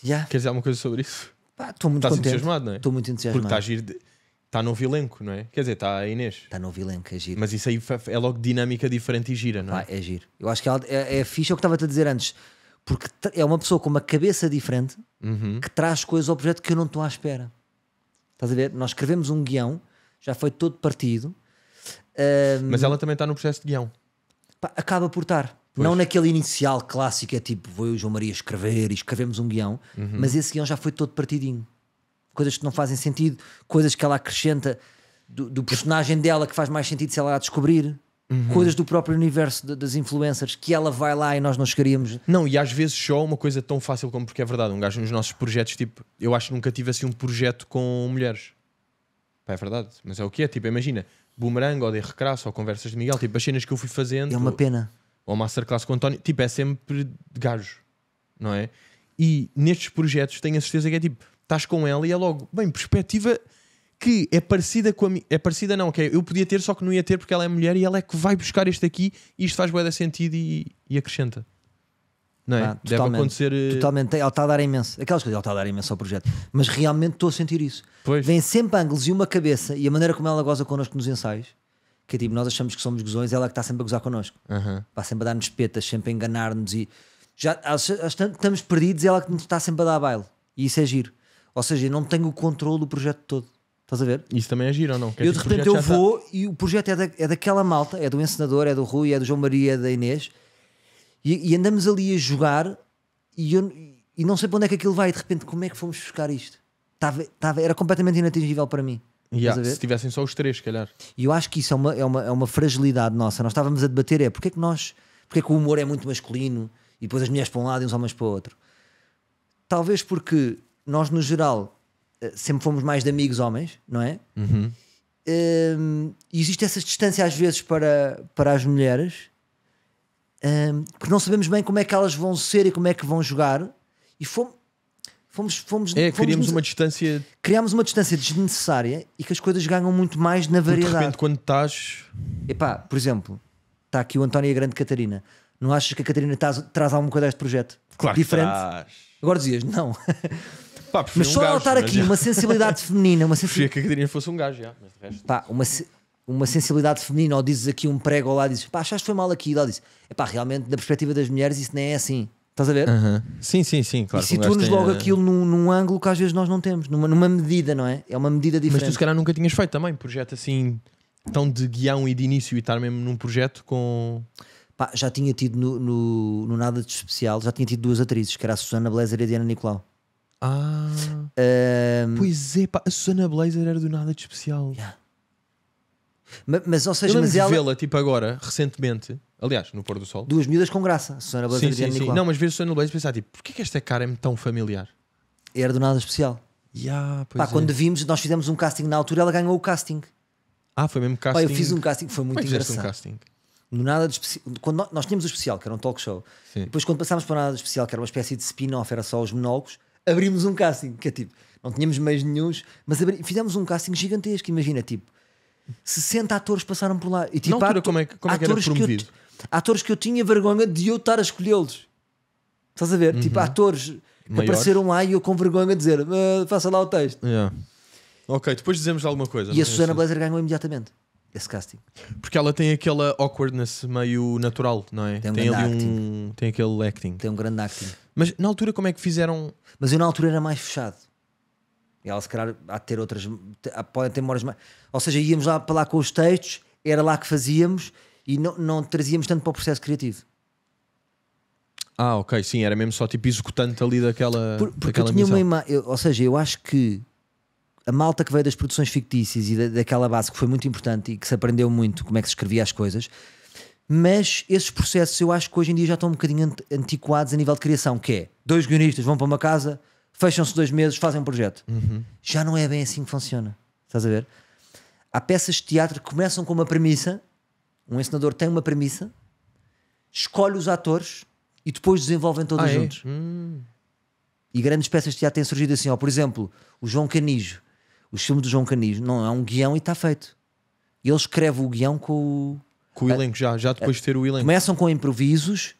Já. Yeah. Quer dizer alguma coisa sobre isso? Estou muito Estás entusiasmado, não é? Estou muito entusiasmado. Porque está a giro. Está no vilenco, não é? Quer dizer, está a Inês. Está no vilenco, é giro. Mas isso aí é logo dinâmica diferente e gira, não é? é giro. Eu acho que ela, é, é, é fixe é o que estava-te a dizer antes. Porque é uma pessoa com uma cabeça diferente uhum. que traz coisas ao projeto que eu não estou à espera. Estás a ver? Nós escrevemos um guião, já foi todo partido. Um... Mas ela também está no processo de guião. Pá, acaba por estar. Pois. Não naquele inicial clássico, é tipo, vou eu e o João Maria escrever e escrevemos um guião, uhum. mas esse guião já foi todo partidinho. Coisas que não fazem sentido, coisas que ela acrescenta do, do personagem dela que faz mais sentido se ela a descobrir. Uhum. Coisas do próprio universo de, das influencers que ela vai lá e nós não chegaríamos. Não, e às vezes só uma coisa tão fácil como porque é verdade. Um gajo nos nossos projetos, tipo, eu acho que nunca tive assim um projeto com mulheres. Pá, é verdade, mas é o que é. Tipo, imagina, Boomerang ou de Recrasso ou Conversas de Miguel, tipo, as cenas que eu fui fazendo. É uma pena ou a masterclass com o António, tipo, é sempre de gajo, não é? E nestes projetos tenho a certeza que é tipo, estás com ela e é logo, bem, perspectiva que é parecida com a minha. É parecida, não, ok? É, eu podia ter, só que não ia ter porque ela é mulher e ela é que vai buscar este aqui e isto faz boa sentido e, e acrescenta. Não é? Ah, Deve acontecer. Eh, totalmente, ela está a dar imenso. Aquelas coisas, ela está a dar imenso ao projeto. Mas realmente estou a sentir isso. Pois. Vem sempre ângulos e uma cabeça e a maneira como ela goza connosco nos ensaios que tipo, nós achamos que somos gozões, é ela que está sempre a gozar connosco. Uhum. sempre a dar-nos petas, sempre a enganar-nos e já estamos perdidos e é ela que nos está sempre a dar baile. E isso é giro. Ou seja, eu não tenho o controle do projeto todo. Estás a ver? Isso também é giro ou não? Quer é eu de tipo, repente eu tá- vou está... e o projeto é, da, é daquela malta, é do encenador, é do Rui, é do João Maria, é da Inês. E, e, andamos ali a jogar e, eu, e não sei para onde é que aquilo vai. E de repente, como é que fomos buscar isto? estava estava era completamente inatingível para mim. Yeah, se tivessem só os três, se calhar. E eu acho que isso é uma, é, uma, é uma fragilidade nossa. Nós estávamos a debater é porque é que nós, porque é que o humor é muito masculino e depois as mulheres para um lado e os homens para o outro. Talvez porque nós, no geral, eh, sempre fomos mais de amigos homens, não é? Uhum. Um, ehm, e existe essa distância às vezes para, para as mulheres um, ehm, que não sabemos bem como é que elas vão ser e como é que vão jogar. E fomos, Fomos, fomos, é, fomos criamos uma distância. Criámos uma distância desnecessária e que as coisas ganham muito mais na variedade. de repente, quando estás. Epá, por exemplo, está aqui o António e a Grande Catarina. Não achas que a Catarina traz, traz alguma coisa a este projeto? Claro Diferente? traz. Agora dizias, não. Pá, mas um só gajo, estar aqui já. uma sensibilidade feminina. Uma sensi... que a Catarina fosse um gajo, já, mas de resto... uma, se... uma sensibilidade feminina, ou dizes aqui um prego ou lá, dizes, pá, achaste que foi mal E lá dizes, é pá, realmente, da perspectiva das mulheres, isso nem é assim. Estás a ver? Sim, sim, sim, claro. E situa-nos logo eh, aquilo num, num, ângulo que às vezes nós não temos, numa, numa medida, não é? É uma medida diferente. Mas tu se calhar nunca tinhas feito também, projeto assim, tão de guião e de início e estar mesmo num projeto com. Pá, já tinha tido no, no, no, Nada de Especial, já tinha tido duas atrizes, que era a Susana Blazer e a Diana Nicolau. Ah. Um... Pois é, pá, a Susana Blazer era do Nada de Especial. Yeah. Mas, mas, ou seja, mas ela. vê-la, tipo agora, recentemente Aliás, no pôr do sol. Duas miúdas com graça, Susana Blazer sim, sim, sim. Não, mas ver Susana Blazer e pensar, tipo, porquê que esta é cara é é-me tão familiar? Era do nada especial. Yeah, pois Pá, é. quando vimos, nós fizemos um casting na altura, ela ganhou o casting. Ah, foi mesmo casting? Pá, eu fiz um casting, foi muito mas engraçado. um casting? No nada de especial. Quando nós, nós tínhamos o especial, que era um talk show. Sim. Depois, quando passámos para o nada de especial, que era uma espécie de spin-off, era só os monólogos, abrimos um casting, que é tipo, não tínhamos meios nenhums, mas abri... fizemos um casting gigantesco. Imagina, tipo, 60 atores passaram por lá. E tipo, Na altura, como é, que, como é que era promovido? Que eu atores que eu tinha vergonha de eu estar a escolhê-los. Estás a ver? Tipo, uhum. Tipo, atores que apareceram lá e eu com vergonha a dizer ah, faça lá o texto. Yeah. Ok, depois dizemos alguma coisa. E a é Susana Blazer ganhou imediatamente esse casting. Porque ela tem aquela awkwardness meio natural, não é? Tem, um tem ali acting. um. Tem aquele acting. Tem um grande acting. Mas na altura como é que fizeram. Mas eu na altura era mais fechado. E ela se calhar há de ter outras. Podem ter memórias mais. Ou seja, íamos lá para lá com os textos, era lá que fazíamos e não, não trazíamos tanto para o processo criativo. Ah, ok, sim, era mesmo só tipo executante ali daquela. Por, porque daquela eu tinha missão. uma imagem, ou seja, eu acho que a malta que veio das produções fictícias e da, daquela base que foi muito importante e que se aprendeu muito como é que se escrevia as coisas, mas esses processos eu acho que hoje em dia já estão um bocadinho antiquados a nível de criação, que é dois guionistas vão para uma casa, fecham-se dois meses, fazem um projeto. Uhum. Já não é bem assim que funciona. Estás a ver? Há peças de teatro que começam com uma premissa um encenador tem uma premissa, escolhe os atores e depois desenvolvem todos ah, é? juntos. É? Hum. E grandes peças de teatro têm surgido assim. Ó, por exemplo, o João Canijo. Os filmes do João Canijo. Não, é um guião e está feito. E ele escreve o guião com o. Com o elenco, já, já depois de ter o elenco. Começam com improvisos,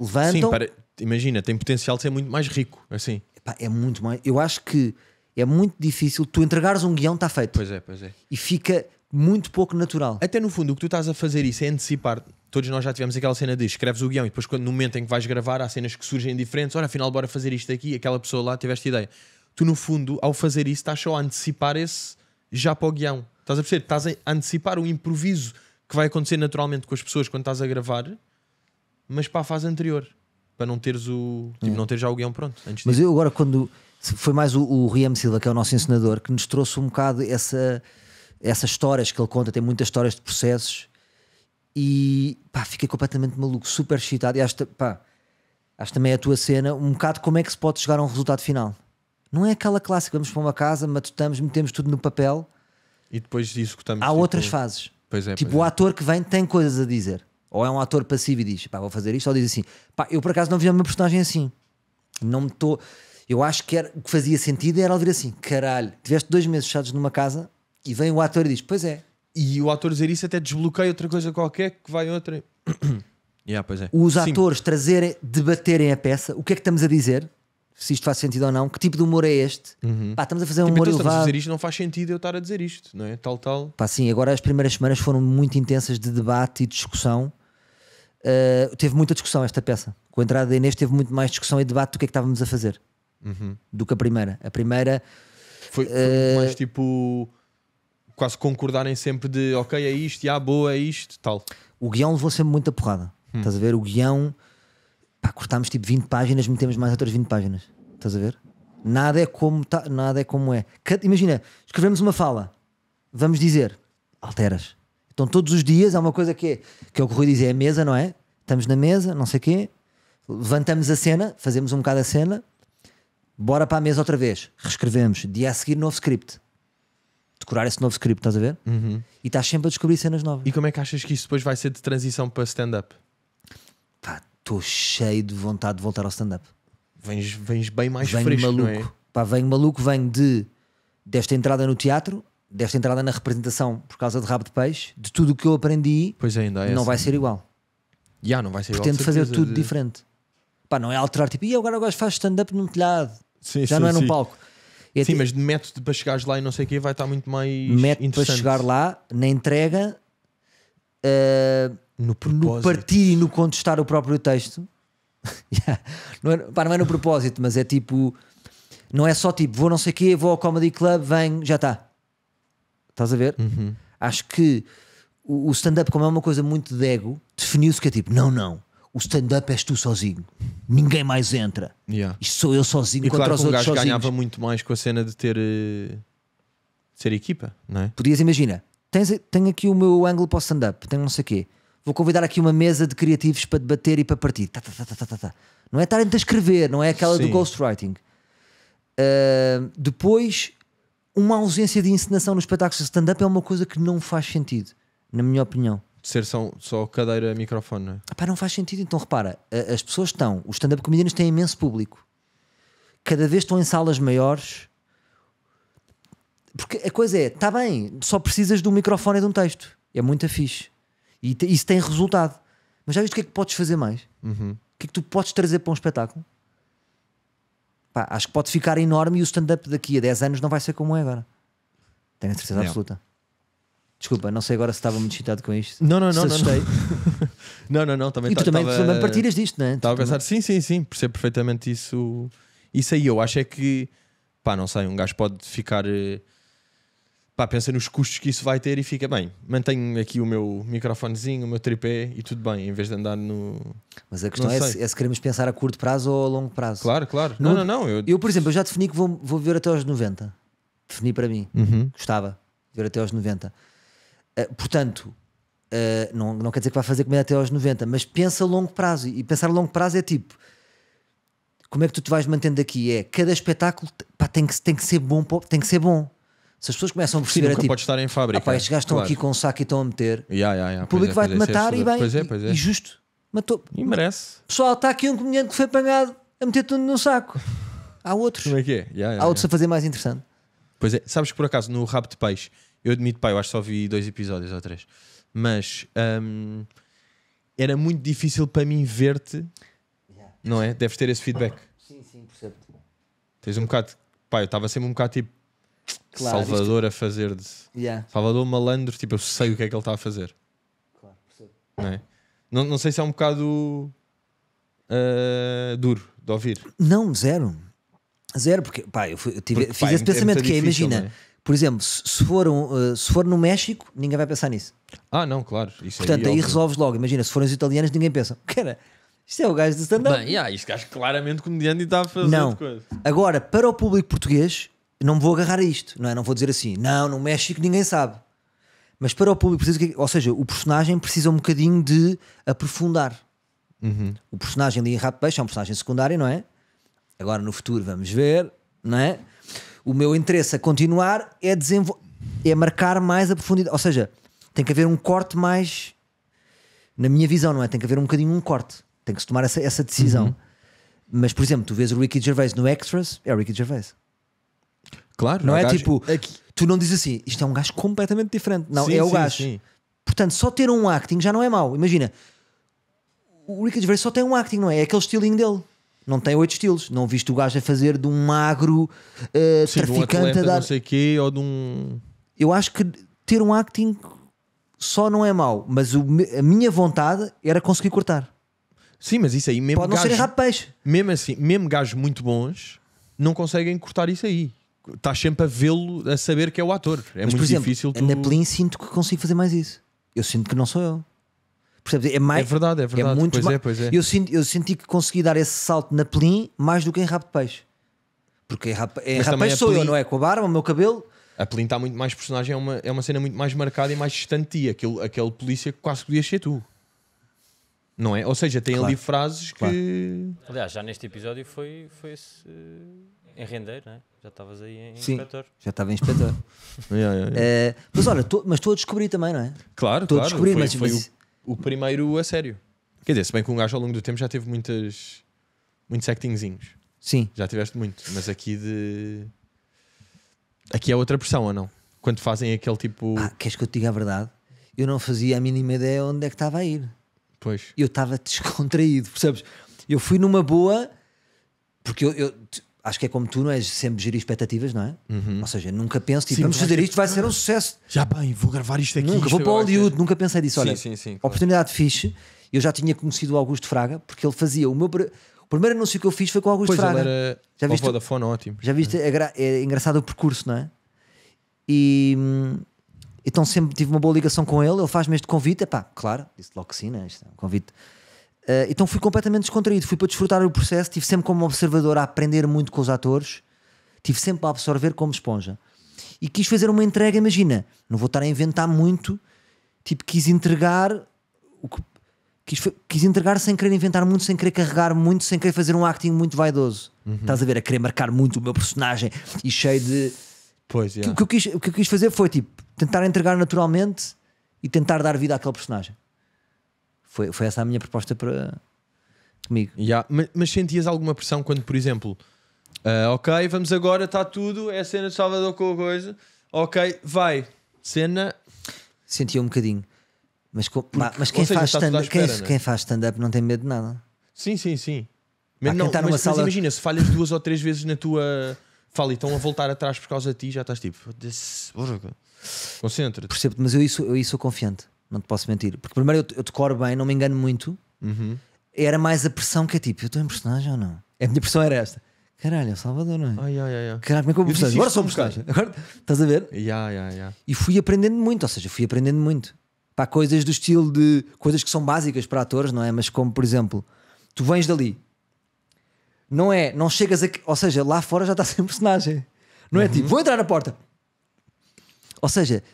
levantam. Sim, para... imagina, tem potencial de ser muito mais rico, assim. Epá, é muito mais. Eu acho que é muito difícil. Tu entregares um guião, está feito. Pois é, pois é. E fica muito pouco natural. Até no fundo, o que tu estás a fazer isso é antecipar. Todos nós já tivemos aquela cena de escreves o guião e depois, quando, no momento em que vais gravar, há cenas que surgem diferentes. Olha, afinal, bora fazer isto aqui. Aquela pessoa lá tiveste ideia. Tu, no fundo, ao fazer isso, estás só a antecipar esse já para o guião. Estás a perceber? Estás a antecipar o improviso que vai acontecer naturalmente com as pessoas quando estás a gravar, mas para a fase anterior. Para não teres o. Tipo, é. não teres já o guião pronto. Antes mas eu agora, quando. Foi mais o, o Riam Silva, que é o nosso ensinador, que nos trouxe um bocado essa essas histórias que ele conta, tem muitas histórias de processos e pá, fiquei completamente maluco, super excitado. E acho, pá, acho também a tua cena um bocado como é que se pode chegar a um resultado final. Não é aquela clássica, vamos para uma casa, matutamos, metemos tudo no papel e depois executamos. Há tipo... outras fases. Pois é, tipo, pois o é. ator que vem tem coisas a dizer, ou é um ator passivo e diz pá, vou fazer isto, ou diz assim pá, eu por acaso não vi a minha personagem assim, não me estou. Tô... Eu acho que era, o que fazia sentido era vir assim: caralho, tiveste dois meses fechados numa casa e vem o ator e diz: Pois é. E o ator dizer isso até desbloqueia outra coisa qualquer que vai outra. yeah, pois é. Os Sim. atores trazerem, debaterem a peça, o que é que estamos a dizer? Se isto faz sentido ou não, que tipo de humor é este? Uhum. Pá, estamos a fazer um tipo, humor então, elevado. a dizer isto, não faz sentido eu estar a dizer isto, não é? Tal, tal. Pá, sim, agora as primeiras semanas foram muito intensas de debate e discussão. Uh, teve muita discussão esta peça. Com a entrada da Inês, teve muito mais discussão e debate do que é que estávamos a fazer uhum. do que a primeira. A primeira foi, foi uh, mais tipo quase concordarem sempre de ok, é isto, ah, boa, é isto, tal. O guião levou sempre muita porrada. Hum. Estás a ver? O guião, pá, cortámos tipo 20 páginas, metemos mais outras 20 páginas. Estás a ver? Nada é como, tá, nada é, como é. Imagina, escrevemos uma fala, vamos dizer, alteras. Então todos os dias há uma coisa que é, que é o que o Rui diz, é a mesa, não é? Estamos na mesa, não sei o quê, levantamos a cena, fazemos um bocado a cena, bora para a mesa outra vez, reescrevemos, dia a seguir novo script decorar esse novo script, estás a ver? Uhum. E estás sempre a descobrir cenas novas. E como é que achas que isso depois vai ser de transição para stand-up? Pá, estou cheio de vontade de voltar ao stand-up. Vens, vens bem mais venho fresco, maluco. não é? Pá, venho maluco, venho de, desta entrada no teatro, desta entrada na representação por causa de rabo de peixe, de tudo o que eu aprendi, pois é, ainda é não vai ser igual. Já, yeah, não vai ser Pretendo igual. Pretendo fazer tudo de... diferente. Pá, não é alterar, tipo, e agora gosto de faz stand-up num telhado. Sim, Já sim, não é num palco Sim, mas mas método para chegares lá e não sei o quê vai estar muito mais. Método para chegar lá, na entrega, uh, no, eh, no, partir e no contestar o próprio texto. yeah. não, é, pá, não é no propósito, mas é tipo. Não é só tipo, vou não sei o quê, vou ao Comedy Club, venho, já está. Estás a ver? Uhum. Acho que o, o stand-up, como é uma coisa muito de ego, definiu-se que é tipo, não, não o stand-up és tu sozinho. Ninguém mais entra. Yeah. Isto sou eu sozinho e contra claro os que um outros gajo sozinhos. ganhava muito mais com a cena de ter... Eh, de ser equipa, não é? Podias, imagina, tenho aqui o meu ângulo para o stand-up, tenho não sei o quê. Vou convidar aqui uma mesa de criativos para debater e para partir. Tá, tá, tá, tá, tá, tá. tá. Não é estarem a escrever, não é aquela Sim. do ghostwriting. Uh, depois, uma ausência de encenação nos espetáculos de stand-up é uma coisa que não faz sentido, na minha opinião ser só, só cadeira, microfone, não é? não faz sentido. Então repara, as pessoas estão, os stand-up comedians têm imenso público. Cada vez estão em salas maiores. Porque a coisa é, está bem, só precisas de um microfone e de um texto. É muito fixe. E isso tem resultado. Mas já viste o que é que podes fazer mais? Uhum. O que é que tu podes trazer para um espetáculo? Pá, acho que pode ficar enorme e o stand-up daqui a 10 anos não vai ser como é agora. Tenho a certeza não. absoluta. Desculpa, não sei agora se estava muito excitado com isto. Não, não, não. Não, não. não, não, não. Também e tu também, tava, também partilhas disto, não é? Estava a tipo, pensar, sim, sim, sim, percebo perfeitamente isso. Isso aí eu acho é que, pá, não sei, um gajo pode ficar. Eh, pá, pensa nos custos que isso vai ter e fica bem. Mantenho aqui o meu microfonezinho, o meu tripé e tudo bem, em vez de andar no. Mas a questão é se, é se, queremos pensar a curto prazo ou a longo prazo. Claro, claro. Não, não, não. não eu... eu... por exemplo, eu já defini que vou, vou viver até aos 90. Defini para mim. Uhum. Gostava de viver até aos 90 ah, portanto, uh, não, não quer dizer que vai fazer comida até aos 90, mas pensa a longo prazo. E pensar a longo prazo é tipo: como é que tu te vais mantendo aqui? É cada espetáculo pá, tem, que, tem que ser bom, tem que ser bom. Se as pessoas começam a perceber, Sim, é nunca tipo, pode estar em fábrica. Ah, pá, estes gajos estão claro. aqui com um saco e estão a meter. Yeah, yeah, yeah. O público é, vai-te é, é matar e bem. Pois é, pois é. E justo. Matou. E merece. Pessoal, está aqui um comediante que foi apanhado a meter tudo no saco. Há outros. Como é que é? Yeah, yeah, Há outros a fazer mais interessante. Pois é, sabes que por acaso no Rabo de Peixe eu admito, pá, eu acho que só vi dois episódios ou três. Mas um, era muito difícil para mim ver-te, yeah. não é? Deves ter esse feedback. Sim, sim, percebo-te. Tens um bocado, pá, eu estava sempre um bocado tipo claro, Salvador isto... a fazer de yeah. Salvador malandro, tipo, eu sei o que é que ele está a fazer. Claro, percebo. Não, é? não, não sei se é um bocado uh, duro de ouvir. Não, zero. Zero, porque pá, eu, fui, eu tive, porque, fiz pá, esse é pensamento é que imagina. Por exemplo, se for, um, eh, se for no México, ninguém vai pensar nisso. Ah, não, claro. Isso é Portanto, aí, aí resolves logo. Imagina, se forem os italianos, ninguém pensa. Cara, isto é o gajo de stand-up. Bem, yeah, este gajo claramente comediante e está a fazer não. coisa. Agora, para o público português, não me vou agarrar a isto, não é? Não vou dizer assim, não, no México ninguém sabe. Mas para o público, é ou seja, o personagem precisa um bocadinho de aprofundar. Uhum. O personagem ali em Rato Peixe é um personagem secundário, não é? Agora no futuro vamos ver, não é? O meu interesse a continuar é, desenvolver é marcar mais a profundidade. Ou seja, tem que haver um corte mais. Na minha visão, não é? Tem que haver um bocadinho um corte. Tem que se tomar essa, essa decisão. Uhum. Mas, por exemplo, tu vês o Ricky Gervais no Extras, é o Ricky Gervais. Claro, não é tipo. Aqui... Tu não dizes assim, isto é um gajo completamente diferente. Não, sim, é o sim, gajo. Sim. Portanto, só ter um acting já não é mau. Imagina, o Ricky Gervais só tem um acting, não é? É aquele estilinho dele não tem oito estilos. Não viste o gajo a fazer de um magro uh, Sim, traficante um atleta, a dar. não sei quê, ou de um. Eu acho que ter um acting só não é mau, mas o, a minha vontade era conseguir cortar. Sim, mas isso aí mesmo. Pode não gajo, ser errado peixe. Mesmo assim, mesmo gajos muito bons não conseguem cortar isso aí. Estás sempre a vê-lo, a saber que é o ator. É mas, muito por exemplo, difícil. Tu... Na Plin sinto que consigo fazer mais isso. Eu sinto que não sou eu. É, mais, é verdade, é, é verdade. É muito pois mais, é, pois é. Eu, senti, eu senti que consegui dar esse salto na Plin mais do que em rabo de peixe. Porque em rabo, em rabo de peixe sou Plin... eu, não é? Com a barba, o meu cabelo. A Plin está muito mais personagem, é uma, é uma cena muito mais marcada e mais distante Aquele, aquele polícia que quase podias ser tu. Não é? Ou seja, tem claro. ali frases claro. que. Aliás, já neste episódio foi, foi esse. Eh, em render, não é? Já estavas aí em Sim, inspetor. Já estava em inspetor. yeah, yeah, yeah. Uh, mas olha, tô, mas estou a descobrir também, não é? Claro, estou claro. a descobrir, foi, mas, foi mas, o primeiro a sério. Quer dizer, se bem que um gajo ao longo do tempo já teve muitas. muitos actingzinhos. Sim. Já tiveste muito, mas aqui de. Aqui é outra pressão ou não? Quando fazem aquele tipo. Ah, queres que eu te diga a verdade? Eu não fazia a mínima ideia onde é que estava a ir. Pois. Eu estava descontraído, percebes? Eu fui numa boa, porque eu, eu acho que é como tu, não és sempre gerir expectativas, não é? Uhum. Ou seja, nunca penso, tipo, sim, vamos fazer isto, vai ser um sucesso. Já bem, vou gravar isto aqui. Nunca, isto vou é para o Hollywood, nunca pensei disso. Olha, sim, sim, claro. oportunidade fixe, eu já tinha conhecido o Augusto Fraga, porque ele fazia o meu... O primeiro anúncio que eu fiz foi com o Augusto pois, Fraga. Ele era... Já viste? Vodafone, ótimo. Já viste? É, é engraçado o percurso, não é? E... Hum, então sempre tive uma boa ligação com ele, ele faz-me este convite, é pá, claro, disse logo que sim, né? Este é um convite Uh, então fui completamente descontraído, fui para desfrutar o processo, tive sempre como observador a aprender muito com os atores, tive sempre a absorver como esponja. E quis fazer uma entrega, imagina, não vou estar a inventar muito, tipo, quis entregar o que, quis, quis entregar sem querer inventar muito, sem querer carregar muito, sem querer fazer um acting muito vaidoso. Uhum. Estás a ver, a querer marcar muito o meu personagem e cheio de. Pois, yeah. o, que, eu quis, o que eu quis fazer foi tipo, tentar entregar naturalmente e tentar dar vida àquele personagem. Foi, foi essa a minha proposta para comigo. Yeah. Mas, mas sentias alguma pressão quando, por exemplo, uh, ok, vamos agora, está tudo, é a cena de Salvador com a coisa, ok, vai, cena. Sentia um bocadinho. Mas, com, Porque, mas quem, seja, faz stand, é espera, quem, né? quem, faz stand-up não tem medo de nada. Sim, sim, sim. Mas, não, tá mas, sala... mas imagina, se falhas duas ou três vezes na tua fala e estão a voltar atrás por causa de ti, já estás tipo, concentra-te. Percebo, mas eu isso, eu isso sou confiante. Não te posso mentir. Porque primeiro eu, eu decoro bem, não me engano muito. Uhum. Era mais a pressão que é tipo, eu estou em personagem ou não? A minha pressão era esta. Caralho, é Salvador, não é? Ai, ai, ai. Caralho, como é que eu vou personagem? Agora sou personagem. Agora, estás a ver? Yeah, yeah, yeah. E fui aprendendo muito, ou seja, fui aprendendo muito. Para coisas do estilo de. coisas que são básicas para atores, não é? Mas como, por exemplo, tu vens dali, não é, não chegas a. Ou seja, lá fora já está sem personagem. Não é uhum. é tipo, vou entrar na porta. Ou seja,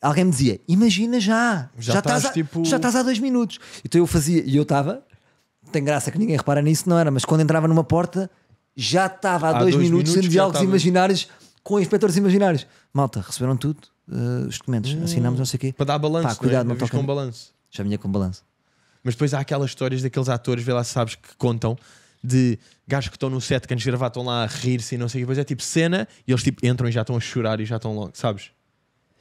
alguém me dizia: Imagina já, já, já estás, a, tipo... já estás há dois minutos. Então eu fazia, e eu estava, tem graça que ninguém repara nisso, não era, mas quando entrava numa porta, já estava há, há dois, dois, minutos, minutos em diálogos imaginários com inspectores imaginários. Malta, receberam tudo, uh, os documentos, hum, assinamos, não sei o quê. Para dar balanço, Pá, cuidado, não, é? não com balanço. Já vinha com balanço. Mas depois há aquelas histórias daqueles atores, vê lá, sabes, que contam de gajos que estão no set, que antes de gravar estão lá a rir-se e não sei o que, depois é tipo cena e eles tipo entram e já estão a chorar e já estão logo, sabes?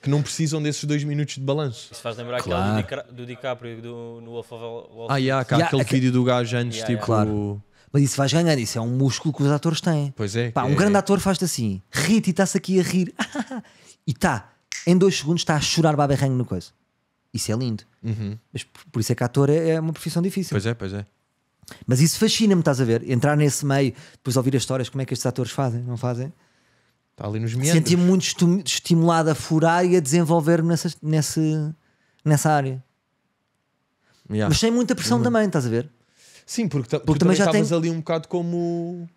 que não precisam desses dois minutos de balanço. Isso faz lembrar claro. aquele do, Di, do DiCaprio do, no Wolf of Wall Street. Ah, yeah, cá, yeah, aquele vídeo do gajo antes, yeah, tipo... Yeah. Claro. Mas isso vais ganhar, isso é um músculo que os atores têm. Pois é. Pá, é, um é, grande ator faz-te assim, ri-te e está-se aqui a rir. e está, em dois segundos está a chorar baberrango no coisa. Isso é lindo. Uhum. Mas por, por, isso é que ator é, é uma profissão difícil. Pois é, pois é. Mas isso fascina-me, estás a ver? Entrar nesse meio, depois ouvir as histórias, como é que estes atores fazem, não fazem? Está ali nos meandros. Sentia-me muito estimulado a furar e a desenvolver-me nessa, nessa, nessa área. Yeah. Mas sem muita pressão uhum. também, estás a ver? Sim, porque, porque, porque também, já estavas tem... ali um bocado como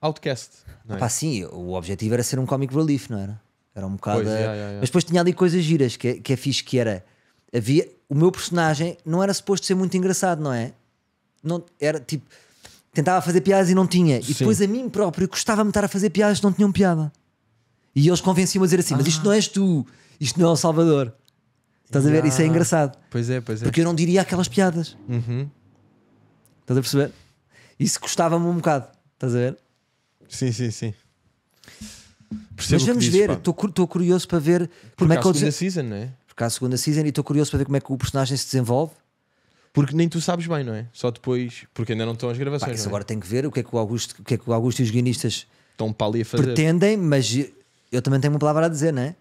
outcast. é? sim, o objetivo era ser um comic relief, não era? Era um bocado. Pois, a... yeah, yeah, Mas depois tinha ali coisas giras que, é, que é fixe, que era. Havia, o meu personagem não era suposto ser muito engraçado, não é? Não, era tipo. Tentava fazer piadas e não tinha. E sim. depois a mim próprio gostava-me estar a fazer piadas que não tinham piada. E eles convenciam-me a dizer assim: ah. Mas isto não és tu, isto não é o Salvador. Estás yeah. a ver? Isso é engraçado. Pois é, pois é. Porque eu não diria aquelas piadas. Uhum. Estás a perceber? Isso custava-me um bocado. Estás a ver? Sim, sim, sim. Percebo Mas vamos ver, estou curioso para ver Porque como é que a segunda eu... season, não é? Porque há a segunda season e estou curioso para ver como é que o personagem se desenvolve. Porque nem tu sabes bem, não é? Só depois, porque ainda não estão as gravações. Pá, isso é? agora tem que ver o que é que o Augusto, o que é que o Augusto e os guionistas estão para ali a fazer. pretendem, mas eu também tenho uma palavra a dizer, não é?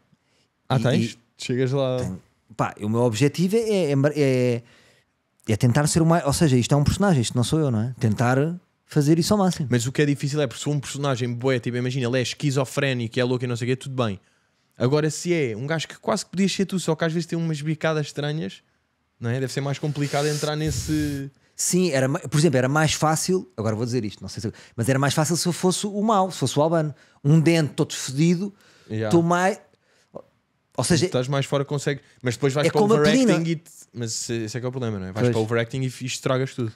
Ah, e, tens? E Chegas lá. Tenho, pá, o meu objetivo é, é, é, é tentar ser o mais. Ou seja, isto é um personagem, isto não sou eu, não é? Tentar fazer isso ao máximo. Mas o que é difícil é porque se um personagem boé, tipo, imagina, ele é esquizofrénico, é louco e não sei o quê, tudo bem. Agora, se é um gajo que quase que podias ser tu, só que às vezes tem umas bicadas estranhas, não é? Deve ser mais complicado entrar nesse. Sim, era, por exemplo, era mais fácil, agora vou dizer isto, não sei se, mas era mais fácil se eu fosse o mau, se fosse o Albano. Um dente todo fedido, yeah. estou mais. Ou seja, se estás mais fora, consegues Mas depois vais é para o overacting e. Te, mas esse é que é o problema, não é? Vais pois. para o overacting e, estragas tudo.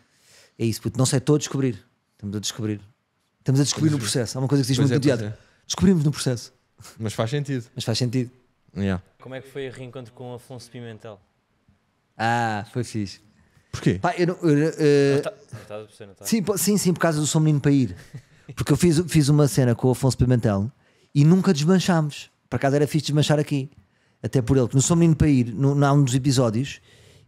É isso, puto, não sei, estou a descobrir. Estamos a descobrir. Estamos a descobrir pois no processo. Há uma coisa que diz muito é, no teatro. É. Descobrimos no processo. Mas faz sentido. Mas faz sentido. Yeah. Como é que foi o reencontro com o Afonso Pimentel? Ah, foi fixe. Porquê? Pá, eu, eu, eh, não tá- tá tá? sim, sim, sim, por causa do Sou Menino para ir. Porque eu fiz, fiz uma cena com o Afonso Pimentel e nunca desmanchámos. para cá era fixe desmanchar aqui. Até por ele. Porque no Sou Menino para ir, no, no- há um dos episódios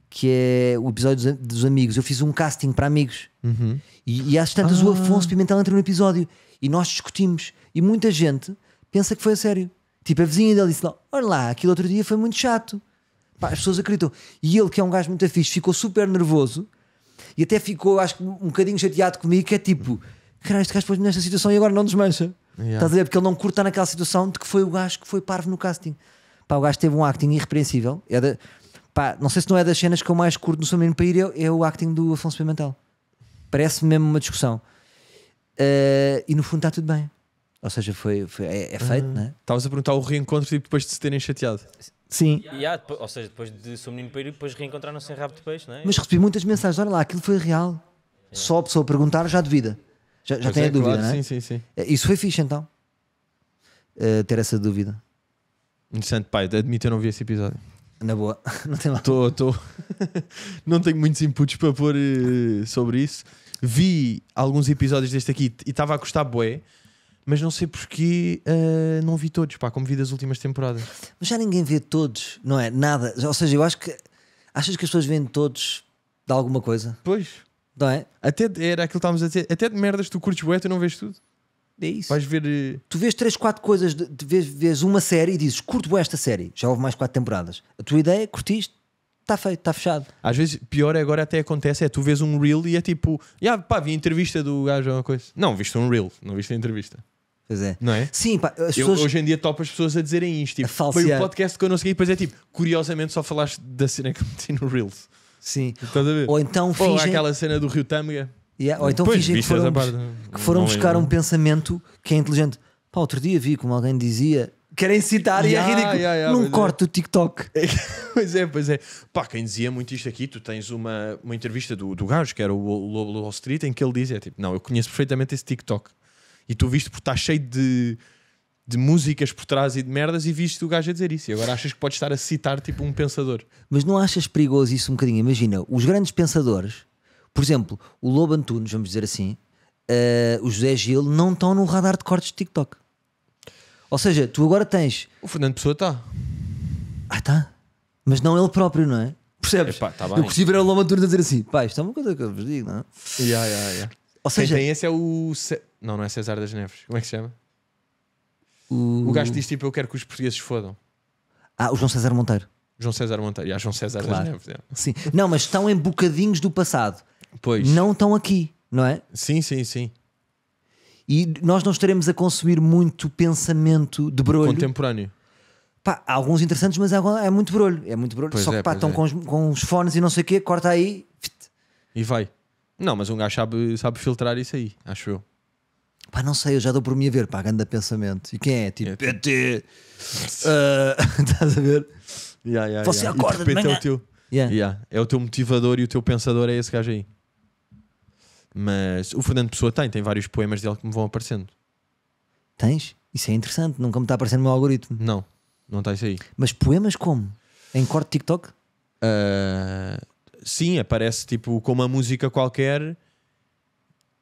que é o episódio dos, dos amigos. Eu fiz um casting para amigos. Uhum. E, e às tantas o ah. Afonso Pimentel entra no episódio e nós discutimos. E muita gente pensa que foi a sério. Tipo, a vizinha dele disse: lá, Olha lá, aquilo outro dia foi muito chato. Pá, as pessoas acreditam. E ele, que é um gajo muito afixo, ficou super nervoso e até ficou, acho que, um bocadinho chateado comigo, que é tipo, caralho, este gajo pôs-me nesta situação e agora não desmancha. Yeah. Estás a ver? Porque ele não curta naquela situação de que foi o gajo que foi parvo no casting. Pá, o gajo teve um acting irrepreensível. É pá, não sei se não é das cenas que eu mais curto no Somente para ir, é, é, o acting do Afonso Pimentel. Parece mesmo uma discussão. Uh, e no fundo está tudo bem. Ou seja, foi, foi é, é feito, uhum. é? Estavas a perguntar o reencontro tipo, depois de se terem chateado. Sim. E há, ou seja, depois de Sou Menino Peru, depois reencontraram-se em Rabo de Peixe, não é? Mas recebi muitas mensagens, olha lá, aquilo foi real. É. Só a pessoa perguntar já duvida. Já, já tem é, a dúvida, claro, não é? Sim, sim, sim. É, isso foi fixe então. Uh, ter essa dúvida. Interessante, pai, admito eu não vi esse episódio. Na boa, não tem lá. Tô, tô. não tenho muitos inputs para pôr uh, sobre isso. Vi alguns episódios deste aqui e estava a gostar boé mas não sei porquê uh, não vi todos, pá, como vi das últimas temporadas. Mas já ninguém vê todos, não é? Nada. Ou seja, eu acho que. Achas que as pessoas veem todos de alguma coisa? Pois. Não é? Até era aquilo que estávamos a dizer. Até de merdas tu curtes bué, e não vês tudo. É isso. Vais ver. Eh, tu vês 3, 4 coisas, de, de, vês, vês uma série e dizes curto bué esta série. Já houve mais 4 temporadas. A tua ideia, curtiste, está feito, está fechado. Às vezes, pior agora até acontece é tu vês um reel e é tipo, yeah, pá, vi a entrevista do gajo ou é uma coisa. Não, viste um reel, não viste a entrevista. Pois é. Não é? Sim, pá, as pessoas... eu, hoje em dia topo as pessoas a dizerem isto. Tipo, foi o podcast que eu não consegui depois é tipo, curiosamente só falaste da cena que meti no Reels. Sim. Estás a ver? Ou então fingem... Ou aquela cena do Rio Tâmega. Yeah, ou então pois, fingem que foram, parte... que foram buscar um pensamento que é inteligente. Pá, outro dia vi como alguém dizia querem citar yeah, e é ridículo. Yeah, yeah, Num é. corte é. do TikTok. pois é, pois é. Pá, quem dizia muito isto aqui, tu tens uma, uma entrevista do, do gajo, que era o, o Lobo Wall Street, em que ele dizia é tipo, não, eu conheço perfeitamente esse TikTok. E tu viste, porque está cheio de, de músicas por trás e de merdas, e viste o gajo a dizer isso. E agora achas que podes estar a citar tipo um pensador. Mas não achas perigoso isso um bocadinho? Imagina, os grandes pensadores, por exemplo, o Lobo Antunes, vamos dizer assim, uh, o José Gil, não estão no radar de cortes de TikTok. Ou seja, tu agora tens. O Fernando Pessoa está. Ah, está. Mas não ele próprio, não é? Percebes? Epá, tá Eu consigo ver o Lobo Antunes a dizer assim: pá, isto é uma coisa que eu vos digo, não é? Yeah, yeah, yeah. Ou seja, Quem tem esse é o. Não, não é César das Neves. Como é que se chama? O, o gajo diz tipo: Eu quero que os portugueses fodam. Ah, o João César Monteiro. João César Monteiro. ah, João César claro. das Neves. É. Sim. Não, mas estão em bocadinhos do passado. Pois. Não estão aqui, não é? Sim, sim, sim. E nós não estaremos a consumir muito pensamento de brolho. Contemporâneo. Pá, há alguns interessantes, mas é muito brolho. É muito brolho. Pois Só que é, pá, estão é. com, os, com os fones e não sei o quê, corta aí. E vai. Não, mas um gajo sabe, sabe filtrar isso aí, acho eu. Pá, não sei, eu já dou por mim a ver, pá, grande pensamento. E quem é? Tipo, é, PT! Uh, tipo- ah, estás a ver? Yeah, yeah, Você yeah. acorda, de repente é o teu. Yeah. Yeah. É o teu motivador e o teu pensador é esse gajo aí. Mas o Fernando Pessoa tem, tem vários poemas dele que me vão aparecendo. Tens? Isso é interessante, nunca me está aparecendo no meu algoritmo. Não, não está isso aí. Mas poemas como? Em corte TikTok? Uh, sim, aparece tipo com uma música qualquer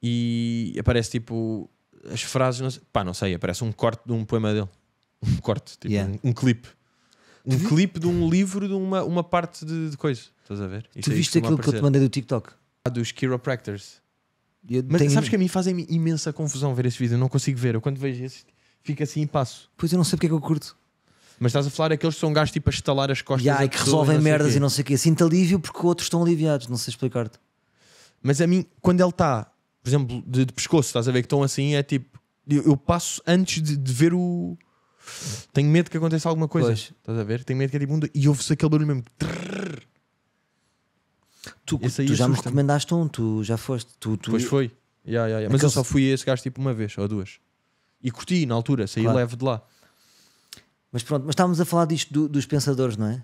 e aparece tipo as frases, não sei, pá, não sei, aparece um corte de um poema dele. Um corte, tipo yeah. um, um clipe. Um vi... clipe de um livro de uma, uma parte de, de coisa. Estás a ver? Isso tu é viste aquilo que eu te mandei do TikTok? Ah, dos chiropractors. Eu Mas tenho... sabes que a mim fazem imensa confusão ver esse vídeo, eu não consigo ver. Eu quando vejo esse, fico assim e passo. Pois eu não sei porque é que eu curto. Mas estás a falar aqueles que são gajos tipo a estalar as costas yeah, e que resolvem e merdas e não sei o quê. Sinto alívio porque outros estão aliviados, não sei explicar-te. Mas a mim, quando ele está por exemplo, de, de pescoço, estás a ver que estão assim, é tipo, eu, eu passo antes de, de, ver o. Tenho medo que aconteça alguma coisa. Pois. Estás a ver? Tenho medo que é tipo um. E ouve-se aquele barulho mesmo. Trrr. Tu, tu já me recomendaste um, tu já foste. Tu, tu... Pois foi. Yeah, yeah, yeah. Mas eu só fui a esse gajo tipo uma vez ou duas. E curti na altura, saí claro. leve de lá. Mas pronto, mas estávamos a falar disto do, dos pensadores, não é?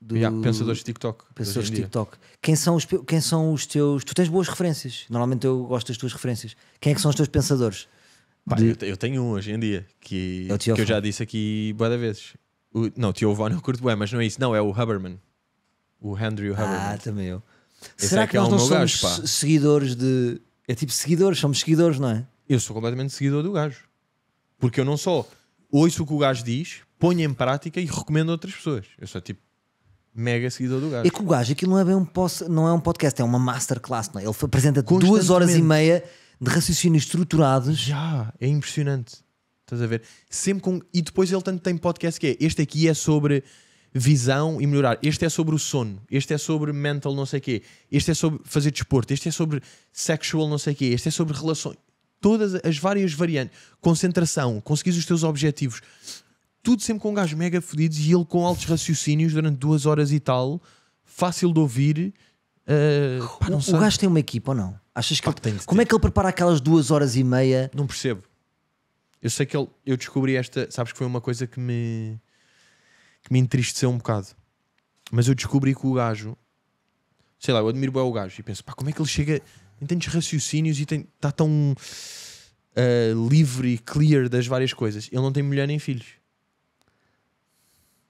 do pensadores de TikTok. Pensadores de TikTok. Quem são, os, quem são os teus. Tu tens boas referências. Normalmente eu gosto das tuas referências. Quem é que são os teus pensadores? Pá, de... eu, eu, tenho um hoje em dia que, é que eu já disse aqui boa vezes. O, não, Tio Von eu curto bem, mas não é isso. Não, é o Huberman. O Andrew Huberman. Ah, também eu. Esse Será é que, que é nós é não somos gajo, seguidores de. É tipo seguidores, somos seguidores, não é? Eu sou completamente seguidor do gajo. Porque eu não só ouço o que o gajo diz, ponho em prática e recomendo a outras pessoas. Eu sou tipo mega seguidor do gajo. É que o gajo, aquilo não é bem um, não é um podcast, é uma masterclass, não é? Ele apresenta duas horas e meia de raciocínios estruturados. Já, é impressionante. Estás a ver? Sempre com. E depois ele tanto tem podcast que é. Este aqui é sobre visão e melhorar. Este é sobre o sono. Este é sobre mental não sei quê. Este é sobre fazer desporto. Este é sobre sexual não sei quê. Este é sobre relações. Todas as várias variantes. Concentração. Conseguires os teus objetivos tudo sempre com um gajo mega fodidos e ele com altos raciocínios durante duas horas e tal, fácil de ouvir. Uh, pá, o, sei. o gajo tem uma equipa ou não? Achas que pá, ele, tem como ter. é que ele prepara aquelas duas horas e meia? Não percebo. Eu sei que ele, eu descobri esta, sabes que foi uma coisa que me que me entristeceu um bocado. Mas eu descobri que o gajo, sei lá, eu admiro bem o gajo e penso, pá, como é que ele chega em tantos raciocínios e está tão uh, livre e clear das várias coisas? Ele não tem mulher nem filhos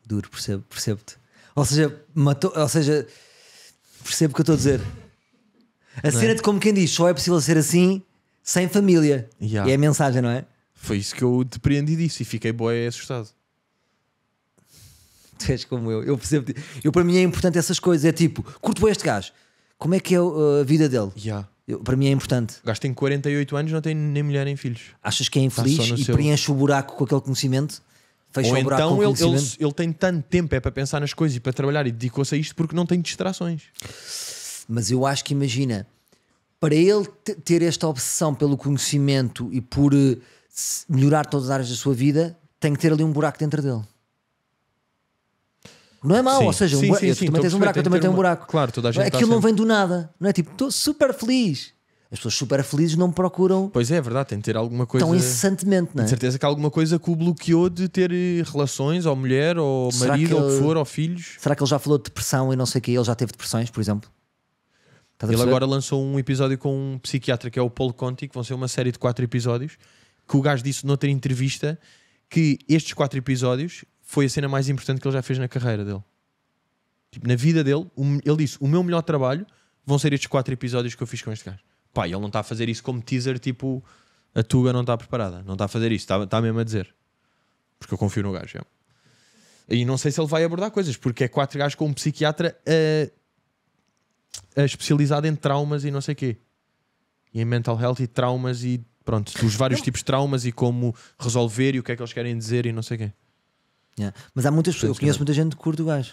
duro, percebo, percebo-te. Ou seja, matou, ou seja, percebo o que eu estou a dizer. A é? cena é? de como quem diz, só é possível ser assim sem família. Yeah. É a mensagem, não é? Foi isso que eu depreendi disso e fiquei boé assustado. Tu és como eu, eu percebo. Eu, para mim é importante essas coisas. É tipo, curto este gajo, como é que é uh, a vida dele? Yeah. Eu, para mim é importante. O gajo tem 48 anos, não tem nem mulher nem filhos. Achas que é infeliz tá e seu... preenche o buraco com aquele conhecimento? Fecha Ou então ele, ele, ele, tem tanto tempo é para pensar nas coisas e para trabalhar e dedicou-se a isto porque não tem distrações. Mas eu acho que imagina, para ele ter esta obsessão pelo conhecimento e por eh, melhorar todas as áreas da sua vida, tem que ter ali um buraco dentro dele. Não é mau, ou seja, sim, um sim, sim, também tens um buraco, eu também tenho um buraco. Claro, toda a gente Aquilo não vem do nada, não é tipo, estou super feliz. As pessoas super felizes não procuram. Pois é, é verdade, tem de ter alguma coisa. Tão incessantemente, não é? certeza que há alguma coisa que o bloqueou de ter eh, relações, ou mulher, ou será marido, ele... ou que for, ou filhos. Será que ele já falou de depressão e não sei o que? Ele já teve depressões, por exemplo? ele agora lançou um episódio com um psiquiatra que é o Paulo Conti, que vão ser uma série de quatro episódios. Que o gajo disse noutra entrevista que estes quatro episódios foi a cena mais importante que ele já fez na carreira dele. Tipo, na vida dele, ele disse: O meu melhor trabalho vão ser estes quatro episódios que eu fiz com este gajo pá, ele não está a fazer isso como teaser, tipo, a Tuga não está preparada, não está a fazer isso, está, está mesmo a dizer. Porque eu confio no gajo. E não sei se ele vai abordar coisas, porque é quatro gajos com um psiquiatra a, eh, a especializado em traumas e não sei o quê. E em mental health e traumas e pronto, os vários tipos de traumas e como resolver e o que é que eles querem dizer e não sei o quê. Yeah. Mas há muitas pessoas, eu conheço muita gente que curte o gajo.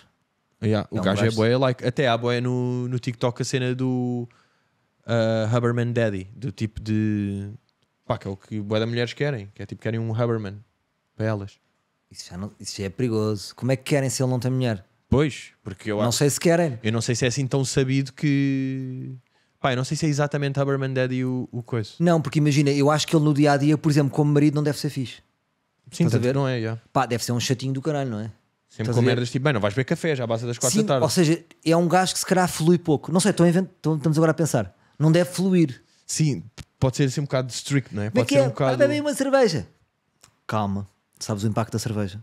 Yeah. O é um gajo, é gajo é boé, like, até há boé no, no TikTok a cena do uh, Huberman Daddy, do tipo de. pá, que é o que boa da mulheres querem, que é tipo querem um Huberman para elas. Isso já, não, isso já é perigoso. Como é que querem se ele não tem mulher? Pois, porque eu Não acho, sei se querem. Eu não sei se é assim tão sabido que. Pá, eu não sei se é exatamente Huberman Daddy o, o coisa. Não, porque imagina, eu acho que ele no dia a dia, por exemplo, como marido, não deve ser fixe. Sim, a ver? não é, já. Pá, deve ser um chatinho do caralho, não é? Sempre com merdas tipo, bem, não vais beber café já à base das quatro Sim, da tarde. ou seja, é um gajo que se calhar flui pouco. Não sei, estou a invent... estamos agora a pensar não deve fluir. Sim, pode ser assim um bocado strict, não é? Pode é ser é? um bocado. Vai beber uma cerveja. Calma, sabes o impacto da cerveja.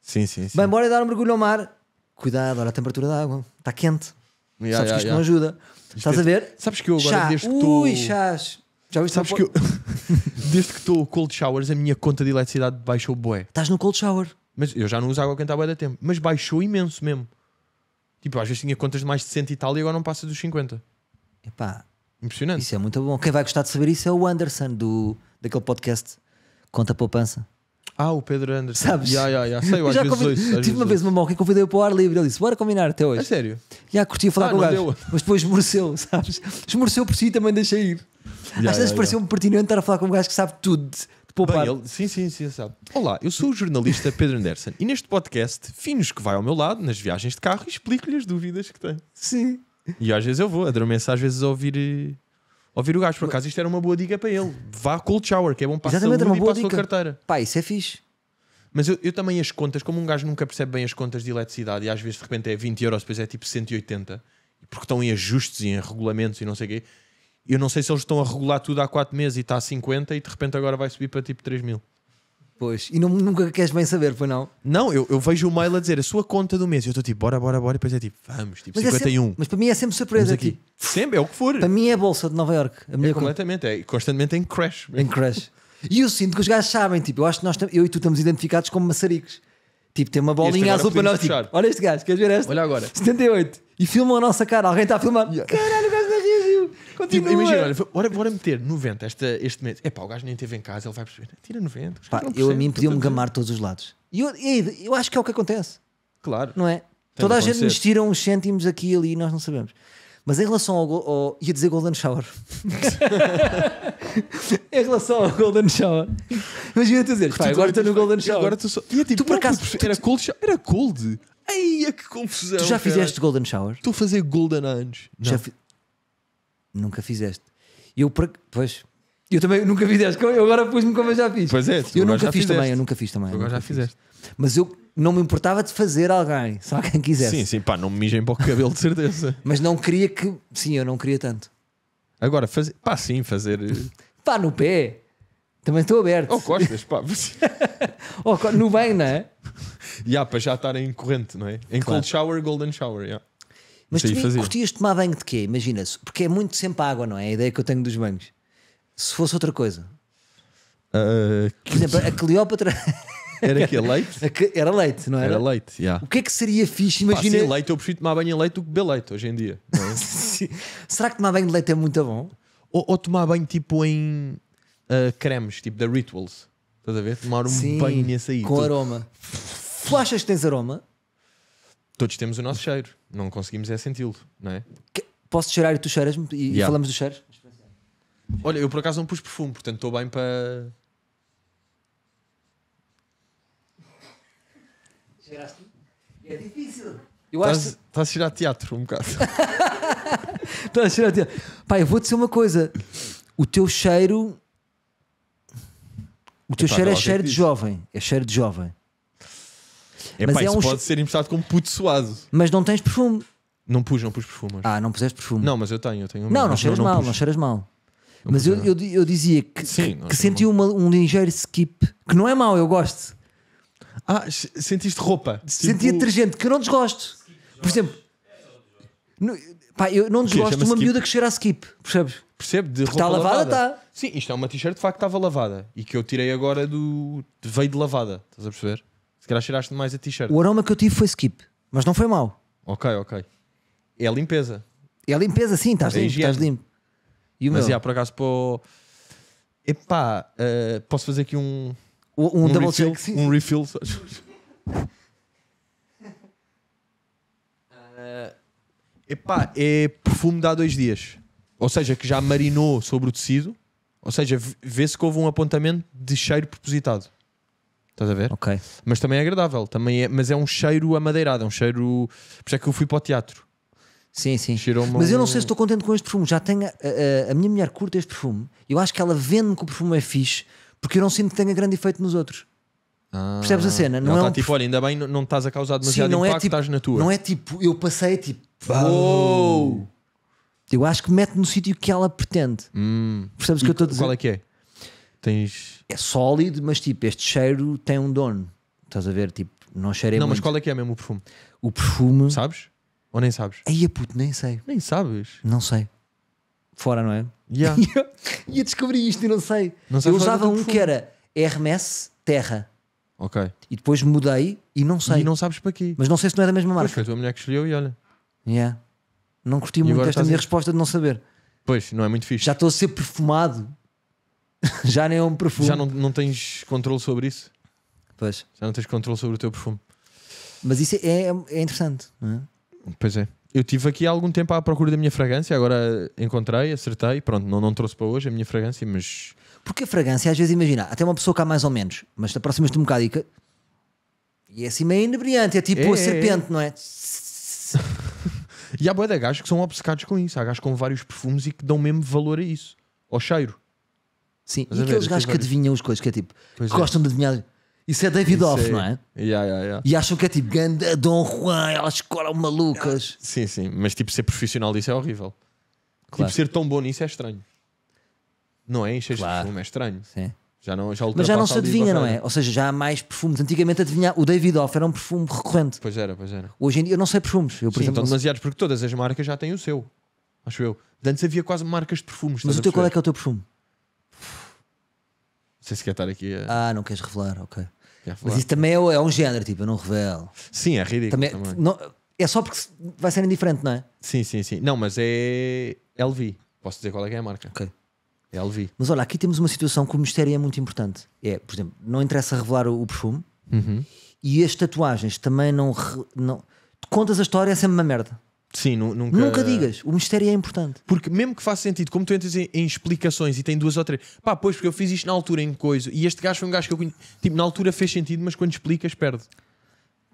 Sim, sim, sim. Vai embora e dar um mergulho ao mar. Cuidado, olha a temperatura da água. Está quente. Yeah, sabes yeah, que isto yeah. não ajuda. Isto Estás é... a ver? Sabes que eu agora Chá. desde que estou. Ui, chás. Já viste Sabes que eu... desde que estou cold showers, a minha conta de eletricidade baixou bué. Estás no cold shower. Mas eu já não uso água quente há bué da tempo. Mas baixou imenso mesmo. Tipo, às vezes tinha contas de mais de 100 e tal e agora não passa dos 50. Epá, Impressionante. Isso é muito bom. Quem vai gostar de saber isso é o Anderson, do, daquele podcast Conta Poupança. Ah, o Pedro Anderson. Sabes? Yeah, yeah, yeah. Sei, eu já convid... isso, Tive uma vez uma mão que convidei para o ar livre. Ele disse: Bora combinar até hoje. É sério? Já yeah, curti a falar ah, com o gajo. Deu. Mas depois esmoreceu, sabes? Esmoreceu por si e também deixei ir. Yeah, Às vezes pareceu-me pertinente estar a falar com um gajo que sabe tudo. Bem, ele, sim, sim, sim, sabe. Olá, eu sou o jornalista Pedro Anderson e neste podcast, Finos que vai ao meu lado nas viagens de carro e explico-lhe as dúvidas que tem. Sim. E às vezes eu vou, adormeço às vezes a ouvir, ouvir o gajo. Por acaso isto era uma boa dica para ele. Vá a cold shower, que é bom para Exatamente, a saúde e para a sua carteira. Pá, isso é fixe. Mas eu, eu, também as contas, como um gajo nunca percebe bem as contas de eletricidade e às vezes de repente é 20 euros, depois é tipo 180, porque estão em ajustes e em regulamentos e não sei o quê. Eu não sei se eles estão a regular tudo há 4 meses e está a 50 e de repente agora vai subir para tipo 3 mil. Pois, e não, nunca queres bem saber, pois não? Não, eu, eu vejo o mail a dizer a sua conta do mês. Eu estou tipo, bora, bora, bora. E depois é tipo, vamos, tipo, mas 51. É sempre, mas para mim é sempre surpresa aqui. aqui. Sempre, é o que for. Para mim é a bolsa de Nova York. A é minha é completamente, é constantemente em crash. Mesmo. Em crash. E eu sinto que os gajos sabem, tipo, eu acho que nós eu e tu estamos identificados como maçaricos. Tipo, tem uma bolinha azul para nós. Tipo, olha este gajo, queres ver este Olha agora. 78. E filmam a nossa cara, alguém está a filmar. Yeah. Caralho! Continua. Tipo, imagina, olha, bora, bora meter 90 esta, este mês. É pá, o gajo nem esteve em casa, ele vai perceber. Tira 90. Pá, eu a mim podia me gamar todos os lados. E eu, eu, acho que é o que acontece. Claro. Não é? Tem Toda a acontecer. gente nos tira uns cêntimos aqui e ali e nós não sabemos. Mas em relação ao, ao ia dizer Golden Shower. em relação ao Golden Shower. Imagina te dizer, pá, agora estou no Golden Shower. Agora tu só. tipo, tu por acaso, era cold shower? Era cold. Eia, que confusão. Tu já cara. fizeste Golden Shower? Estou a fazer Golden Ange. Já fiz. Nunca fizeste. Eu, pois, eu também nunca fizeste. Eu agora pus-me como eu já fiz. Pois é, eu nunca fiz fizeste. também, eu nunca fiz também. Agora já fizeste. Mas eu não me importava de fazer alguém, só quem quisesse. Sim, sim, pá, não me mijem para o cabelo, de certeza. Mas não queria que. Sim, eu não queria tanto. Agora, fazer. Pá, sim, fazer. Eh, pá, no pé. Também estou aberto. Ou oh, costas, pá. Ou oh, no bem, não é? Já, yeah, para já estar em corrente, não é? Em claro. cold shower, golden shower, yeah. Mas tu curtias tomar banho de quê? Imagina-se. Porque é muito sempre água, não é? A ideia que eu tenho dos banhos. Se fosse outra coisa. Uh, que... Por exemplo, a Cleópatra. Era que leite? Era leite, não era? Era leite, yeah. O que é que seria fixe? Imagina. Pá, leite, eu prefiro tomar banho em leite do que beber leite hoje em dia. É? Será que tomar banho de leite é muito bom? Ou, ou tomar banho tipo em uh, cremes, tipo da Rituals. Estás a ver? Tomar um Sim, banho nesse aí. Com tu... aroma. tu achas que tens aroma? Todos temos o nosso cheiro. Não conseguimos é senti-lo, não é? Que, posso cheirar e tu cheiras-me e, yeah. e falamos dos cheiros? Olha, eu por acaso não pus perfume, portanto estou bem para. Cheiraste? É difícil. Eu acho. Estás que... a cheirar teatro um bocado. Estás a cheirar teatro. Pai, eu vou dizer uma coisa. O teu cheiro. O teu cheiro é cheiro de jovem. É cheiro de jovem. Epá, é mas é isso um pode ser emprestado como puto suado. Mas não tens perfume. Não pus, não pus perfume. Ah, não puseste perfume. Não, mas eu tenho, eu tenho. não, não cheiras mal, não cheiras mal. Mas eu, eu, eu dizia que, Sim, que senti uma- um ligeiro skip, que não é mau, eu gosto. Ah, sentiste roupa. Senti Tipo, detergente, que eu não desgosto. Por exemplo, no- pá, eu não desgosto de uma skip? miúda que cheira a skip, percebes? Percebe? De roupa lavada, tá. Sim, isto é uma t-shirt de facto que estava lavada e que eu tirei agora do. veio de lavada. Estás a perceber? Se calhar cheiraste mais a t-shirt. O aroma que eu tive foi skip, mas não foi mau. Ok, ok. É a limpeza. É a limpeza, sim, estás é limpo, estás limpo. E o Mas, ia por acaso, pô... Epá, eh, posso fazer aqui um... O- um, double refill, check, sim. Um refill. sabes? Ah, epá, é perfume de há dois dias. Ou seja, que já marinou sobre o tecido. Ou seja, vê-se que houve um apontamento de cheiro propositado. Estás a ver? Ok. Mas também é agradável, também é, mas é um cheiro amadeirado, é um cheiro. Por isso é que eu fui para o teatro. Sim, sim. Mas eu não sei se estou contente com este perfume. Já tenho. A, a, a minha mulher curta este perfume. Eu acho que ela vende que o perfume é fixe, porque eu não sinto que tenha grande efeito nos outros. Ah, Percebes a cena? Não, não é tá um... tipo, olha, ainda bem não, não estás a causar demasiado sim, não é impacto, é tipo, estás na tua. Não é tipo, eu passei é tipo. Uou! Eu acho que mete no sítio que ela pretende. Hum. Percebes o que eu estou a dizer? Qual é que é? tens. É sólido, mas tipo, este cheiro tem um dono. Estás a ver? Tipo, não cheirei Não, muito. mas qual é que é mesmo o perfume? O perfume. Sabes? Ou nem sabes? Aí a puto, nem sei. Nem sabes? Não sei. Fora, não é? Yeah. Ia descobrir isto e não sei. Não eu usava um que era RMS Terra. Ok. E depois mudei e não sei. E não sabes para quê. Mas não sei se não é da mesma marca. Pois foi a tua mulher que escolheu e olha. Yeah. Não curti e muito esta minha a... resposta de não saber. Pois, não é muito fixe. Já estou a ser perfumado já nem é um perfume. Já não, não tens controle sobre isso? Pois. Já não tens controle sobre o teu perfume. Mas isso é, é, é interessante, não é? Pois é. Eu tive aqui há algum tempo à procura da minha fragrância, agora encontrei, acertei, pronto, não, não trouxe para hoje a minha fragrância, mas. Porque a fragrância, às vezes, imagina, até uma pessoa cá mais ou menos, mas te aproximas-te um bocado e. E é assim meio inebriante, é tipo é, a é, é. serpente, é. não é? e há boia de gajos que são obcecados com isso. Há gajos com vários perfumes e que dão mesmo valor a isso, ao cheiro. Sim, Mas e aqueles gajos que adivinham as coisas, que é tipo, pois é. gostam é. de adivinhar. Isso é David Off, é- não é? Yeah, yeah, yeah. E acham que é tipo Ganda, Dom Juan, elas coram malucas. Ah, sim, sim, mas tipo ser profissional disso é horrível. Tipo, claro. Tipo ser tão bom nisso é estranho. Não é? Encher é claro. de perfume é estranho. Sim. Já não, já mas já não se adivinha, não é? Ou seja, já há mais perfumes. Antigamente adivinhar, o David Off era um perfume recorrente. Pois era, pois era. Hoje em dia eu não sei perfumes. Eu, por sim, exemplo, estão demasiados porque todas as marcas já têm o seu. Acho eu. Antes havia quase marcas de perfumes. Mas o teu qual é que é o teu perfume? Não sei se quer estar aqui a. Ah, não queres revelar, ok. Quer Mas isso também é, é um género, tipo, eu não revelo. Sim, é ridículo. Também, também. Não, é só porque vai ser indiferente, não é? Sim, sim, sim. Não, mas é LV. Posso dizer qual é que é a marca? Ok. É LV. Mas olha, aqui temos uma situação que o mistério é muito importante. É, por exemplo, não interessa revelar o, o perfume uhum. e as tatuagens também não, não. Contas a história é sempre uma merda. Sim, nu nunca... nunca digas. O mistério é importante. Porque mesmo que faça sentido, como tu entras em, em, explicações e tem duas ou três, pá, pois, porque eu fiz isto na altura em coisa e este gajo foi um gajo que eu conheço. Tipo, na altura fez sentido, mas quando explicas, perde.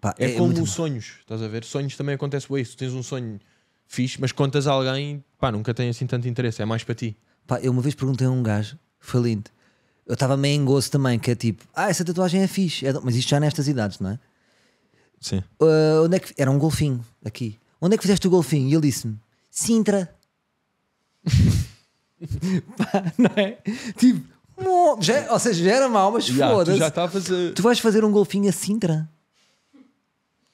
Pá, é, é, como os sonhos, estás a ver? Sonhos também acontece com isso. Tu tens um sonho fixe, mas contas a alguém, pá, nunca tem assim tanto interesse, é mais para ti. Pá, eu uma vez perguntei a um gajo, foi lindo. Eu estava meio em gozo também, que é tipo, ah, essa tatuagem é fixe, é... mas isto já nestas idades, não é? Sim. Uh, onde é que... Era um golfinho, aqui onde é que fizeste o golfinho? E ele disse-me, Sintra. Pá, não é? Tipo, mo- já, ou seja, já era mal, mas Ya, foda-se. já estavas a. Tu vais fazer um golfinho a Sintra?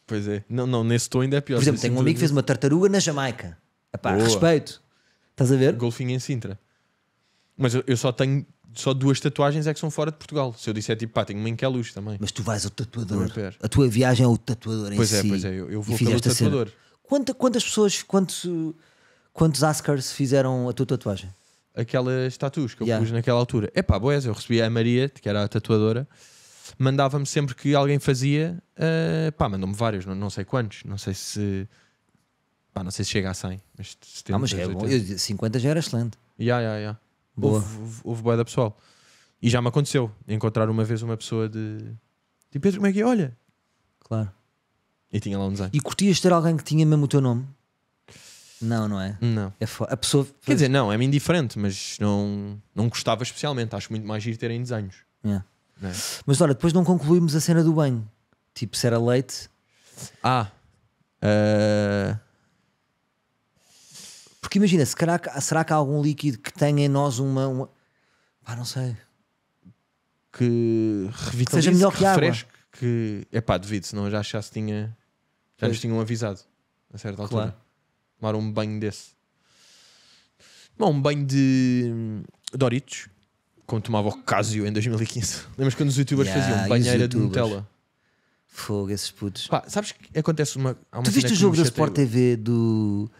Pois é. Não, não, nesse tom ainda é pior. Por exemplo, tenho um amigo que fez uma tartaruga na Jamaica. Epá, respeito. Estás a ver? Golfinho em Sintra. Mas eu, eu só tenho. Só duas tatuagens é que são fora de Portugal. Se eu disser tipo, pá, tenho uma em Queluz também. Mas tu vais ao é tatuador. A tua viagem é o tatuador em Pois é, si. pois é, eu, eu vou pelo tatuador. Quanta, quantas pessoas, quantos, quantos Oscars fizeram a tua tatuagem? Aquelas tatuas que eu yeah. pus naquela altura. É pá, boas, eu recebi a Maria, que era a tatuadora, mandava-me sempre que alguém fazia, uh, pá, mandou-me vários, não, não sei quantos, não sei se. Pá, não sei se chega a 100, mas 70. Ah, mas é bom, 50 já era excelente. Ya, yeah, ya, Boa. Houve, houve boa da pessoal. E já me aconteceu encontrar uma vez uma pessoa de. Tipo, Pedro, como é que é? Olha. Claro. E tinha lá um desenho. E curtias ter alguém que tinha mesmo o teu nome? Não, não é? Não. É a pessoa... Quer dizer, não, é-me indiferente, mas não, não gostava especialmente. Acho muito mais giro terem desenhos. É? Mas olha, depois não concluímos a cena do banho. Tipo, se era leite. Ah. Uh... Porque imagina, se que será que há algum líquido que tenha em nós uma. uma... Pá, não sei. Que revitalize, que seja melhor que, que refresque, que. É pá, devido, senão eu já achasse que tinha já nos tinham avisado, a certa altura. Claro. Tomaram um banho desse. Bom, um banho de Doritos, quando tomava o Casio em 2015. Lembras quando os youtubers Yeah, faziam e banheira de Nutella? Fogo, esses putos. Pá, sabes que acontece uma. há uma tu viste os o jogo da Sport TV do,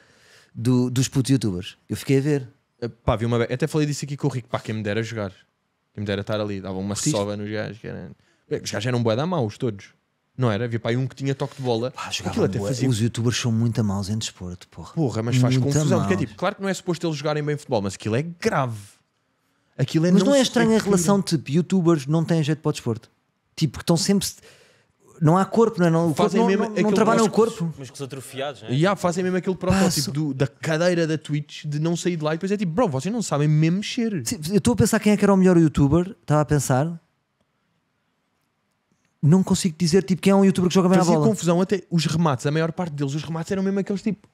do- dos putos youtubers? Eu fiquei a ver. Eh, pá, vi uma vez. Até falei disso aqui com o Rico. Pá, quem me dera jogar. Quem me dera estar ali. Dava uma Curtiste? sova nos gajos. Que eram... Os gajos eram bué maus todos. Não era? Havia pá, um que tinha toque de bola. Pá, Aquilo até fazia... Os youtubers são muito maus em desporto, porra. Porra, mas faz muito confusão. Porque é tipo, claro que não é suposto eles jogarem bem futebol, mas aquilo é grave. Aquilo é mas não, não é estranha a relação de tipo, youtubers não têm jeito para o desporto. Tipo, que estão sempre. Não há corpo, não é? Não, fazem corpo, mesmo não, não trabalham o corpo. Mas com os atrofiados, né? Yeah, fazem mesmo aquele protótipo do, da cadeira da Twitch de não sair de lá e depois é tipo, bro, vocês não sabem mesmo mexer. Sim, eu estou a pensar quem é que era o melhor youtuber, estava a pensar não consigo dizer tipo, quem é um youtuber que joga bem Fazia a bola. confusão até os remates, a maior parte deles, os remates eram mesmo aqueles tipo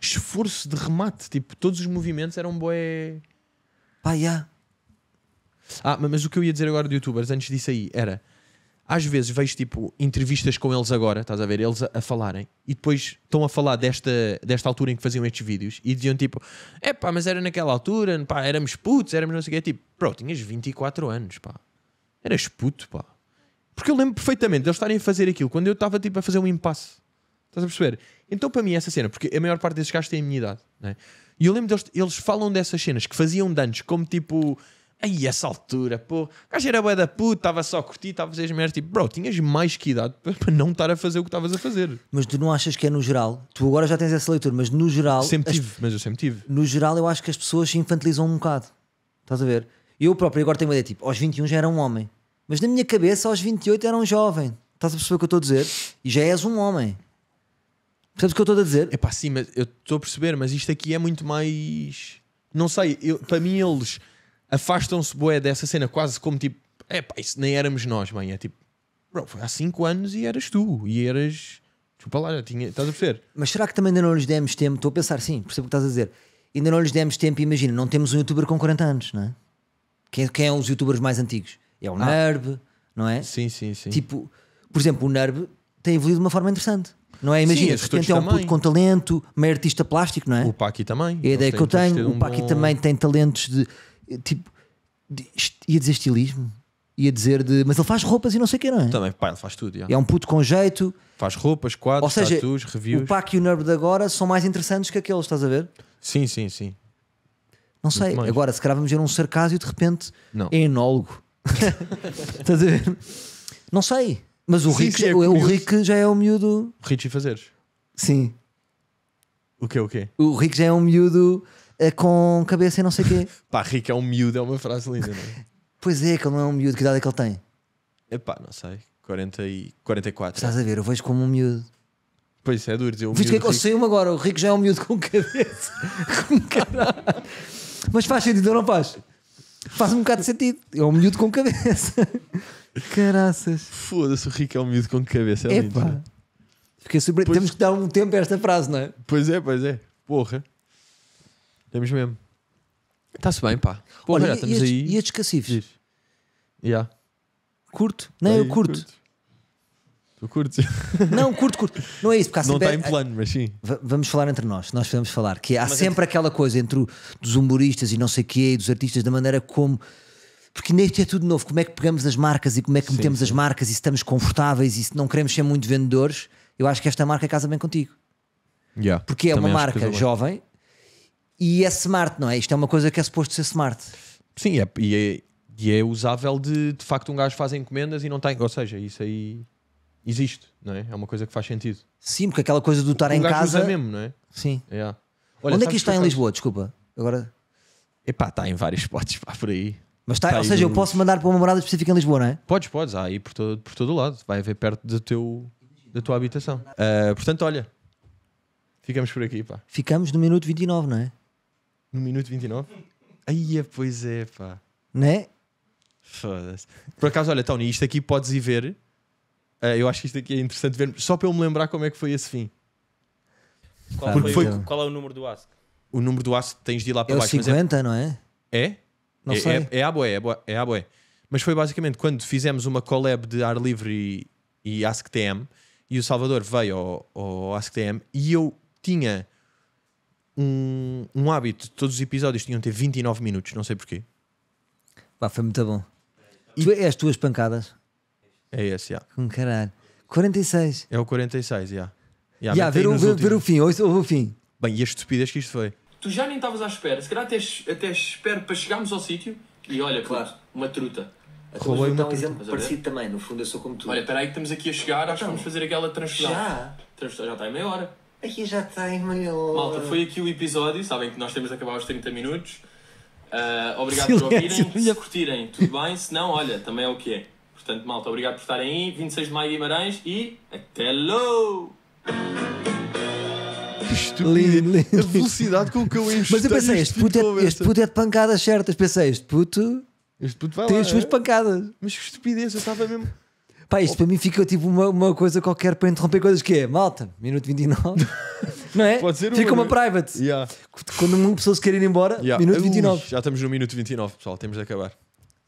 esforço de remate, tipo, todos os movimentos eram boé. Pá, yeah. Ah, mas o que eu ia dizer agora de youtubers, antes disso aí, era às vezes vejo tipo entrevistas com eles agora, estás a ver? Eles a, a, falarem e depois estão a falar desta, desta altura em que faziam estes vídeos e diziam tipo: é pá, mas era naquela altura, pá, éramos putos, éramos não sei o quê. Tipo, bro, tinhas 24 anos, pá, eras puto, pá. Porque eu lembro perfeitamente de eles estarem a fazer aquilo quando eu estava tipo, a fazer um impasse. Estás a perceber? Então, para mim, essa cena, porque a maior parte desses gajos tem a minha idade, né? e eu lembro deles, eles falam dessas cenas que faziam danos, como tipo, aí essa altura, pô, gajo era bué da puta, estava só a curtir, estava a fazer as merdas, tipo, bro, tinhas mais que idade para não estar a fazer o que estavas a fazer. Mas tu não achas que é no geral? Tu agora já tens essa leitura, mas no geral. Sempre tive, as, mas eu sempre tive. No geral, eu acho que as pessoas se infantilizam um bocado. Estás a ver? Eu próprio agora tenho uma ideia, tipo, aos 21 já era um homem. Mas na minha cabeça, aos 28 era um jovem. Estás a perceber o que eu estou a dizer? E já és um homem. Percebes o que eu estou a dizer? É pá, sim, mas eu estou a perceber, mas isto aqui é muito mais. Não sei, eu, para mim eles afastam-se boé dessa cena, quase como tipo, é pá, isso nem éramos nós, mãe. É tipo, bro, foi há 5 anos e eras tu, e eras. Desculpa lá, já tinha. Estás a perceber? Mas será que também ainda não lhes demos tempo? Estou a pensar, sim, percebo o que estás a dizer. Ainda não lhes demos tempo, imagina, não temos um youtuber com 40 anos, não é? Quem, quem é os youtubers mais antigos? É o ah. NERB, não é? Sim, sim, sim. Tipo, por exemplo, o NERB tem evoluído de uma forma interessante. Não é? Imagina, de repente é um puto com talento, meio artista plástico, não é? O Paqui também. É a ideia que eu tenho. o Paqui bom... também tem talentos de. Tipo, de, ia dizer estilismo, ia dizer de. Mas ele faz roupas e não sei o que, não é? Também, pá, ele faz tudo. Já. É um puto com jeito. Faz roupas, quadros, Ou seja, reviews. O Paqui e o Nerd de agora são mais interessantes que aqueles, estás a ver? Sim, sim, sim. Não sei. Agora, se calhar vamos ver um sarcasmo de repente não. é enólogo. Estás a ver? Não sei. Mas o, sim, Rick, sim, é o Rick já é um miúdo. e Fazeres. Sim. O quê? O quê? O Rick já é um miúdo é, com cabeça e não sei o quê. Pá, Rick é um miúdo, é uma frase linda, não é? pois é, que ele não é um miúdo. Que idade é que ele tem? É pá, não sei. 40 e 44. Estás a ver? Eu vejo como um miúdo. Pois é, é duro dizer um Viste é miúdo. Que é que uma agora, o Rico já é um miúdo com cabeça. com caralho. Mas faz sentido ou não faz? Faz um bocado de sentido. É um miúdo com cabeça. Caraças. Foda-se, o Rico é um miúdo com cabeça. É lindo, Fiquei sobre... Pois... Temos que dar um tempo a esta frase, não é? Pois é, pois é. Porra. Temos mesmo. Está-se bem, pá. Porra, Olha, já estamos e estes, aí. E estes cacifes? Já. Yeah. Curto? Não, aí, eu curto. curto. Tu curtes? Não, curto, curto. Não é isso, porque há Não está em plano, mas sim. Vamos falar entre nós, nós podemos falar, que há mas é sempre é... aquela coisa entre o, dos humoristas e não sei quê, e dos artistas, da maneira como. Porque neste é tudo novo, como é que pegamos as marcas e como é que sim, metemos sim. as marcas e se estamos confortáveis e se não queremos ser muito vendedores, eu acho que esta marca casa bem contigo. Yeah, porque é uma marca jovem e é smart, não é? Isto é uma coisa que é suposto ser smart. Sim, é, e, é, e é usável de, de facto um gajo faz encomendas e não tem. Ou seja, isso aí existe, não é? É uma coisa que faz sentido. Sim, porque aquela coisa do estar em casa. mesmo, não é? Sim. Yeah. Olha, Onde é que isto está em Lisboa? Desculpa. Agora. Epá, está em vários spots, pá, por aí. Mas está, está ou seja, do... eu posso mandar para uma morada específica em Lisboa, não é? Podes, podes, há aí por todo, por todo lado. Vai haver perto do teu, da tua habitação. Uh, portanto, olha, ficamos por aqui, pá. Ficamos no minuto 29, não é? No minuto 29? Aí, é pois é, pá. Não é? Foda-se. Por acaso, olha, Tony, isto aqui podes ir ver Uh, eu acho que isto aqui é interessante ver, só para eu me lembrar como é que foi esse fim. Qual, foi, foi, qual é o número do ASC? O número do ASC tens de ir lá para é baixo. 50, é, não é? É? Não é, sei. É, é a boé, é à é Mas foi basicamente quando fizemos uma collab de ar livre e, e ASCTM e o Salvador veio ao, ao ASCTM e eu tinha um, um hábito, todos os episódios tinham de ter 29 minutos, não sei porquê. Pá, foi muito bom. E... As tuas pancadas? É esse, yeah. Um caralho. 46. É o 46, já. Yeah. Yeah, yeah, ver, o, ver, ver o fim, ouve, ouve o fim. Bem, e as estupidez que isto foi. Tu já nem estavas à espera, se calhar até, até espero para chegarmos ao sítio e olha, claro, puto, uma truta. Roubei uma é um exemplo parecido também, no fundo eu sou como tu. Olha, espera aí que estamos aqui a chegar, acho então, que vamos então, fazer aquela transfusão. Já? Transfusão já está em meia hora. Aqui já está em meia hora. Malta, foi aqui o episódio, sabem que nós temos de acabar os 30 minutos. Uh, obrigado Silêncio. por ouvirem, se curtirem, tudo bem, se não, olha, também é o que é. Portanto, malta, obrigado por estarem aí. 26 de maio Guimarães e até logo! Lindo, lindo. A velocidade com que eu enxergo. Mas eu pensei, este puto, é, este puto é de pancadas certas. Pensei, este puto, este puto vai tem lá, as suas é? pancadas. Mas que estupidez, eu estava mesmo. Pá, isto oh. para mim fica tipo uma, uma coisa qualquer para interromper coisas que é malta, minuto 29. não é? Pode ser Fica uma, uma private. Yeah. Quando uma pessoa se quer ir embora, yeah. minuto 29. já estamos no minuto 29, pessoal, temos de acabar.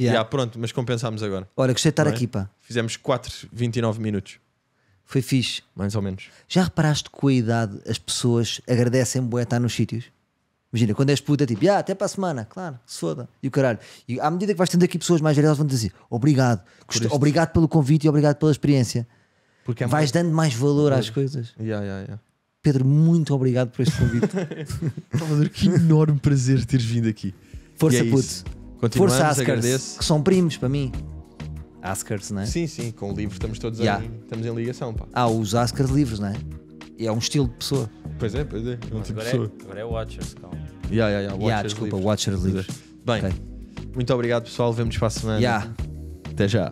Yeah. Yeah, pronto, mas compensámos agora. Olha, gostei de estar é? aqui, pá. Fizemos 4, 29 minutos. Foi fixe. Mais ou menos. Já reparaste que com a idade as pessoas agradecem bué estar nos sítios? Imagina, quando és puta, tipo, ah, até para a semana, claro, se foda. E o caralho. E à medida que vais tendo aqui pessoas mais velhas, vão dizer obrigado, obrigado pelo convite e obrigado pela experiência. Porque é vais mais... dando mais valor às coisas. Yeah, yeah, yeah. Pedro, muito obrigado por este convite. Salvador, que enorme prazer teres vindo aqui. Força, e é puto. Isso. Continuamos, Força Ascars, que são primos para mim. Askers, não é? Sim, sim, com livros estamos todos yeah. em, estamos em ligação. Pá. Ah, os Askers livros, não é? E é um estilo de pessoa. Pois é, pois é. é um tipo de é- pessoa. É, agora é Watchers, calma. Yeah, yeah, yeah, Watchers yeah, desculpa, livros. Watchers livros. Bem, okay. muito obrigado pessoal, vemos para a semana. Yeah. Até já.